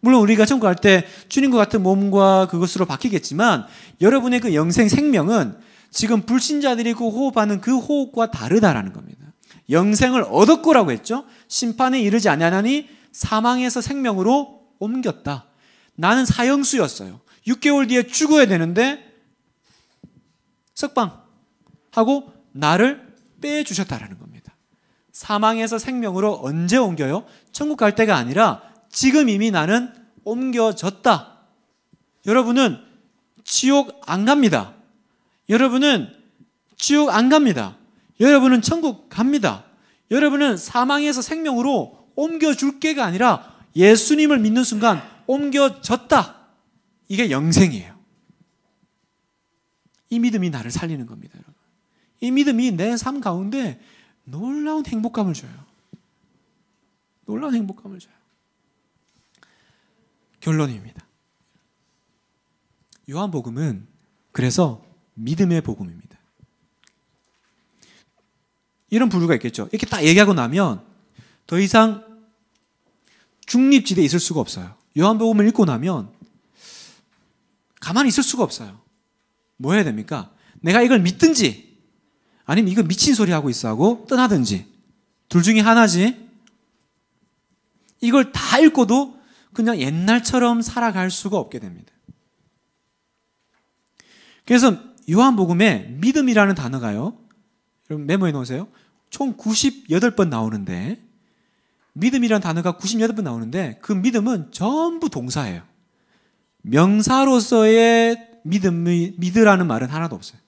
물론 우리가 천국 갈 때 주님과 같은 몸과 그것으로 바뀌겠지만 여러분의 그 영생 생명은 지금 불신자들이 그 호흡하는 그 호흡과 다르다라는 겁니다. 영생을 얻었고라고 했죠. 심판에 이르지 아니하나니 사망에서 생명으로 옮겼다. 나는 사형수였어요. 6개월 뒤에 죽어야 되는데 석방 하고 나를 빼주셨다라는 겁니다. 사망에서 생명으로 언제 옮겨요? 천국 갈 때가 아니라 지금 이미 나는 옮겨졌다. 여러분은 지옥 안 갑니다. 여러분은 지옥 안 갑니다. 여러분은 천국 갑니다. 여러분은 사망에서 생명으로 옮겨줄 게가 아니라 예수님을 믿는 순간 옮겨졌다. 이게 영생이에요. 이 믿음이 나를 살리는 겁니다. 이 믿음이 내 삶 가운데 놀라운 행복감을 줘요. 놀라운 행복감을 줘요. 결론입니다. 요한복음은 그래서 믿음의 복음입니다. 이런 부류가 있겠죠. 이렇게 딱 얘기하고 나면 더 이상 중립지대에 있을 수가 없어요. 요한복음을 읽고 나면 가만히 있을 수가 없어요. 뭐 해야 됩니까? 내가 이걸 믿든지 아니면 이거 미친 소리 하고 있어 하고 떠나든지 둘 중에 하나지. 이걸 다 읽고도 그냥 옛날처럼 살아갈 수가 없게 됩니다. 그래서 요한복음에 믿음이라는 단어가요. 여러분 메모해 놓으세요. 총 98번 나오는데 믿음이라는 단어가 98번 나오는데 그 믿음은 전부 동사예요. 명사로서의 믿음이 믿으라는 말은 하나도 없어요.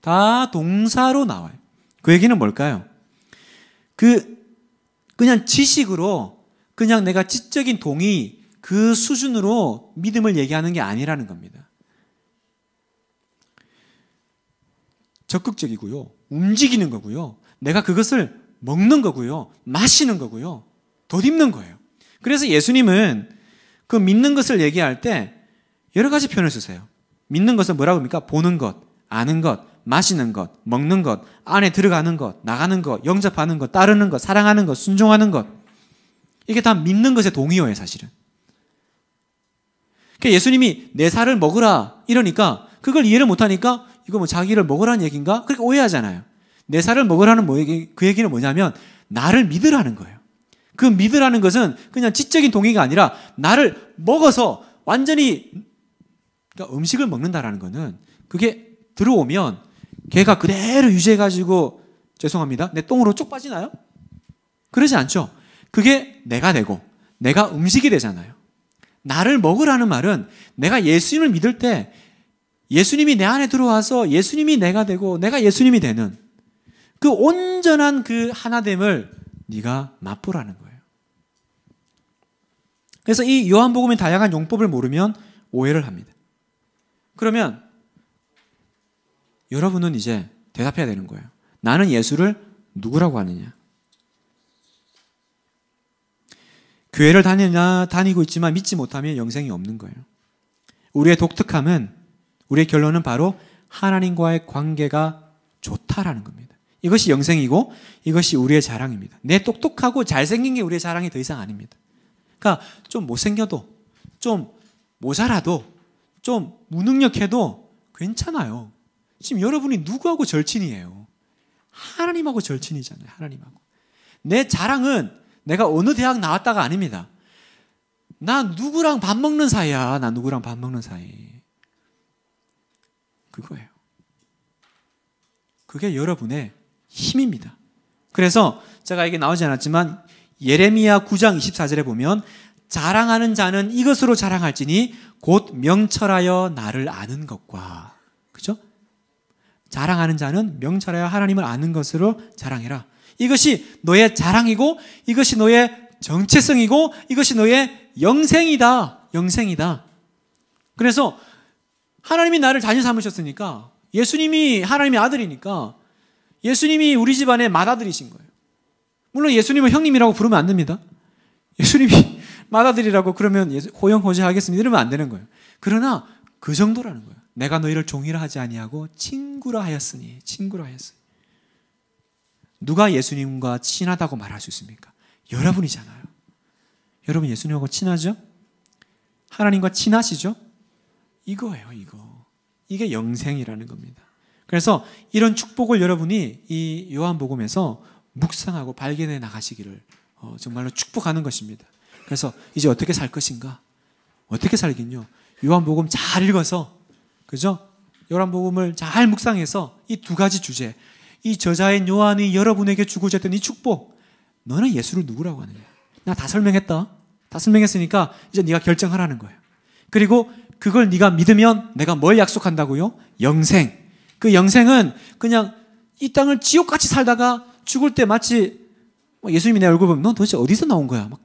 다 동사로 나와요. 그 얘기는 뭘까요? 그 그냥 지식으로 그냥 내가 지적인 동의 그 수준으로 믿음을 얘기하는 게 아니라는 겁니다. 적극적이고요. 움직이는 거고요. 내가 그것을 먹는 거고요. 마시는 거고요. 덧입는 거예요. 그래서 예수님은 그 믿는 것을 얘기할 때 여러 가지 표현을 쓰세요. 믿는 것은 뭐라고 합니까? 보는 것, 아는 것, 마시는 것, 먹는 것, 안에 들어가는 것, 나가는 것, 영접하는 것, 따르는 것, 사랑하는 것, 순종하는 것. 이게 다 믿는 것의 동의어예요, 사실은. 그 예수님이 내 살을 먹으라 이러니까 그걸 이해를 못하니까 이거 뭐 자기를 먹으라는 얘기가 그렇게 오해하잖아요. 내 살을 먹으라는 뭐 얘기, 그 얘기는 뭐냐면 나를 믿으라는 거예요. 그 믿으라는 것은 그냥 지적인 동의가 아니라 나를 먹어서 완전히 그러니까 음식을 먹는다라는 거는 그게 들어오면 걔가 그대로 유지해가지고 죄송합니다. 내 똥으로 쪽 빠지나요? 그러지 않죠. 그게 내가 되고 내가 음식이 되잖아요. 나를 먹으라는 말은 내가 예수님을 믿을 때 예수님이 내 안에 들어와서 예수님이 내가 되고 내가 예수님이 되는 그 온전한 그 하나됨을 네가 맛보라는 거예요. 그래서 이 요한복음의 다양한 용법을 모르면 오해를 합니다. 그러면 여러분은 이제 대답해야 되는 거예요. 나는 예수를 누구라고 하느냐? 교회를 다니나 다니고 있지만 믿지 못하면 영생이 없는 거예요. 우리의 독특함은 우리의 결론은 바로 하나님과의 관계가 좋다라는 겁니다. 이것이 영생이고 이것이 우리의 자랑입니다. 내 똑똑하고 잘생긴 게 우리의 자랑이 더 이상 아닙니다. 그러니까 좀 못생겨도 좀 모자라도 좀 무능력해도 괜찮아요. 지금 여러분이 누구하고 절친이에요? 하나님하고 절친이잖아요. 하나님하고. 내 자랑은 내가 어느 대학 나왔다가 아닙니다. 나 누구랑 밥 먹는 사이야. 나 누구랑 밥 먹는 사이. 그거예요. 그게 여러분의 힘입니다. 그래서 제가 이게 나오지 않았지만 예레미야 9장 24절에 보면 자랑하는 자는 이것으로 자랑할지니 곧 명철하여 나를 아는 것과 그죠? 자랑하는 자는 명찰하여 하나님을 아는 것으로 자랑해라. 이것이 너의 자랑이고 이것이 너의 정체성이고 이것이 너의 영생이다. 영생이다. 그래서 하나님이 나를 자녀 삼으셨으니까 예수님이 하나님의 아들이니까 예수님이 우리 집안의 맏아들이신 거예요. 물론 예수님을 형님이라고 부르면 안 됩니다. 예수님이 맏아들이라고 그러면 호영호재하겠습니다 이러면 안 되는 거예요. 그러나 그 정도라는 거예요. 내가 너희를 종이라 하지 아니하고 친구라 하였으니 친구라 하였으니 누가 예수님과 친하다고 말할 수 있습니까? 여러분이잖아요. 여러분 예수님하고 친하죠? 하나님과 친하시죠? 이거예요, 이거. 이게 영생이라는 겁니다. 그래서 이런 축복을 여러분이 이 요한복음에서 묵상하고 발견해 나가시기를 어, 정말로 축복하는 것입니다. 그래서 이제 어떻게 살 것인가? 어떻게 살긴요? 요한복음 잘 읽어서 그죠? 요한복음을 잘 묵상해서 이 두 가지 주제, 이 저자인 요한이 여러분에게 주고자 했던 이 축복, 너는 예수를 누구라고 하느냐? 나 다 설명했다. 다 설명했으니까 이제 네가 결정하라는 거예요. 그리고 그걸 네가 믿으면 내가 뭘 약속한다고요? 영생. 그 영생은 그냥 이 땅을 지옥같이 살다가 죽을 때 마치 뭐 예수님이 내 얼굴 보면 넌 도대체 어디서 나온 거야? 막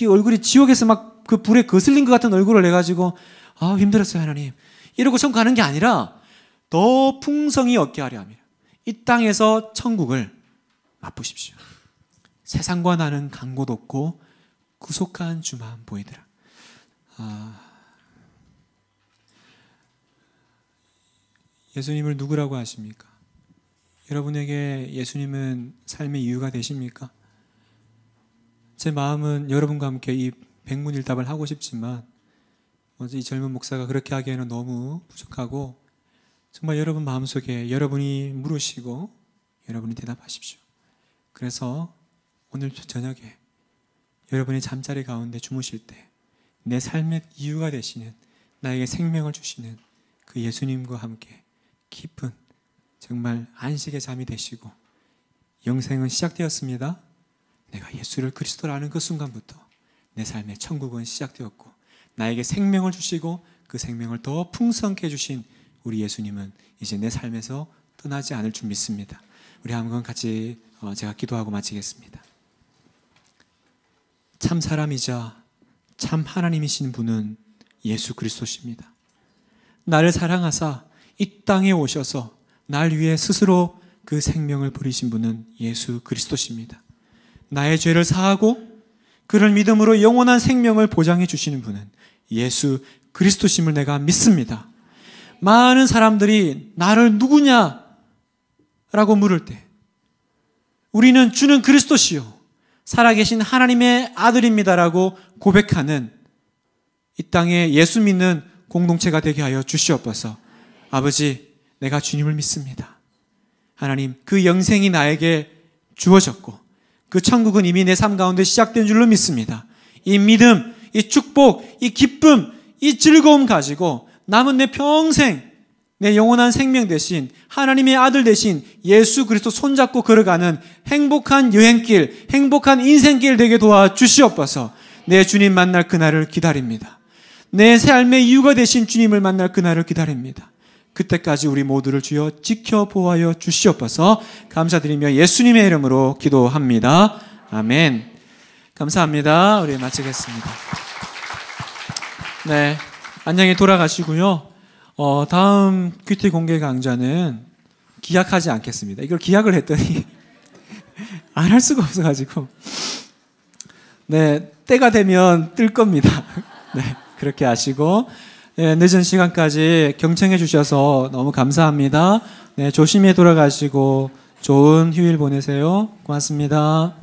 이 얼굴이 지옥에서 막 그 불에 거슬린 것 같은 얼굴을 해가지고 아 힘들었어요 하나님. 이러고선 가는 게 아니라 더 풍성히 얻게 하려 합니다. 이 땅에서 천국을 맛보십시오. 세상과 나는 간곳 없고 구속한 주만 보이더라. 아... 예수님을 누구라고 하십니까? 여러분에게 예수님은 삶의 이유가 되십니까? 제 마음은 여러분과 함께 이 백문일답을 하고 싶지만 먼저 이 젊은 목사가 그렇게 하기에는 너무 부족하고 정말 여러분 마음속에 여러분이 물으시고 여러분이 대답하십시오. 그래서 오늘 저녁에 여러분이 잠자리 가운데 주무실 때 내 삶의 이유가 되시는 나에게 생명을 주시는 그 예수님과 함께 깊은 정말 안식의 잠이 되시고 영생은 시작되었습니다. 내가 예수를 그리스도라는 그 순간부터 내 삶의 천국은 시작되었고 나에게 생명을 주시고 그 생명을 더 풍성케 주신 우리 예수님은 이제 내 삶에서 떠나지 않을 줄 믿습니다. 우리 한번 같이 어, 제가 기도하고 마치겠습니다. 참 사람이자 참 하나님이신 분은 예수 그리스도십니다. 나를 사랑하사 이 땅에 오셔서 날 위해 스스로 그 생명을 버리신 분은 예수 그리스도십니다. 나의 죄를 사하고 그를 믿음으로 영원한 생명을 보장해 주시는 분은 예수 그리스도심을 내가 믿습니다. 많은 사람들이 나를 누구냐? 라고 물을 때 우리는 주는 그리스도시요. 살아계신 하나님의 아들입니다라고 고백하는 이 땅에 예수 믿는 공동체가 되게 하여 주시옵소서. 아버지, 내가 주님을 믿습니다. 하나님, 그 영생이 나에게 주어졌고, 그 천국은 이미 내 삶 가운데 시작된 줄로 믿습니다. 이 믿음, 이 축복, 이 기쁨, 이 즐거움 가지고 남은 내 평생 내 영원한 생명 대신 하나님의 아들 대신 예수 그리스도 손잡고 걸어가는 행복한 여행길, 행복한 인생길 되게 도와 주시옵소서. 내 주님 만날 그날을 기다립니다. 내 삶의 이유가 되신 주님을 만날 그날을 기다립니다. 그때까지 우리 모두를 주여 지켜보아여 주시옵소서 감사드리며 예수님의 이름으로 기도합니다. 아멘. 감사합니다. 우리 마치겠습니다. 네. 안녕히 돌아가시고요. 어, 다음 큐티 공개 강좌는 기약하지 않겠습니다. 이걸 기약을 했더니 안 할 수가 없어가지고. 네. 때가 되면 뜰 겁니다. 네. 그렇게 아시고. 네, 늦은 시간까지 경청해 주셔서 너무 감사합니다. 네, 조심히 돌아가시고 좋은 휴일 보내세요. 고맙습니다.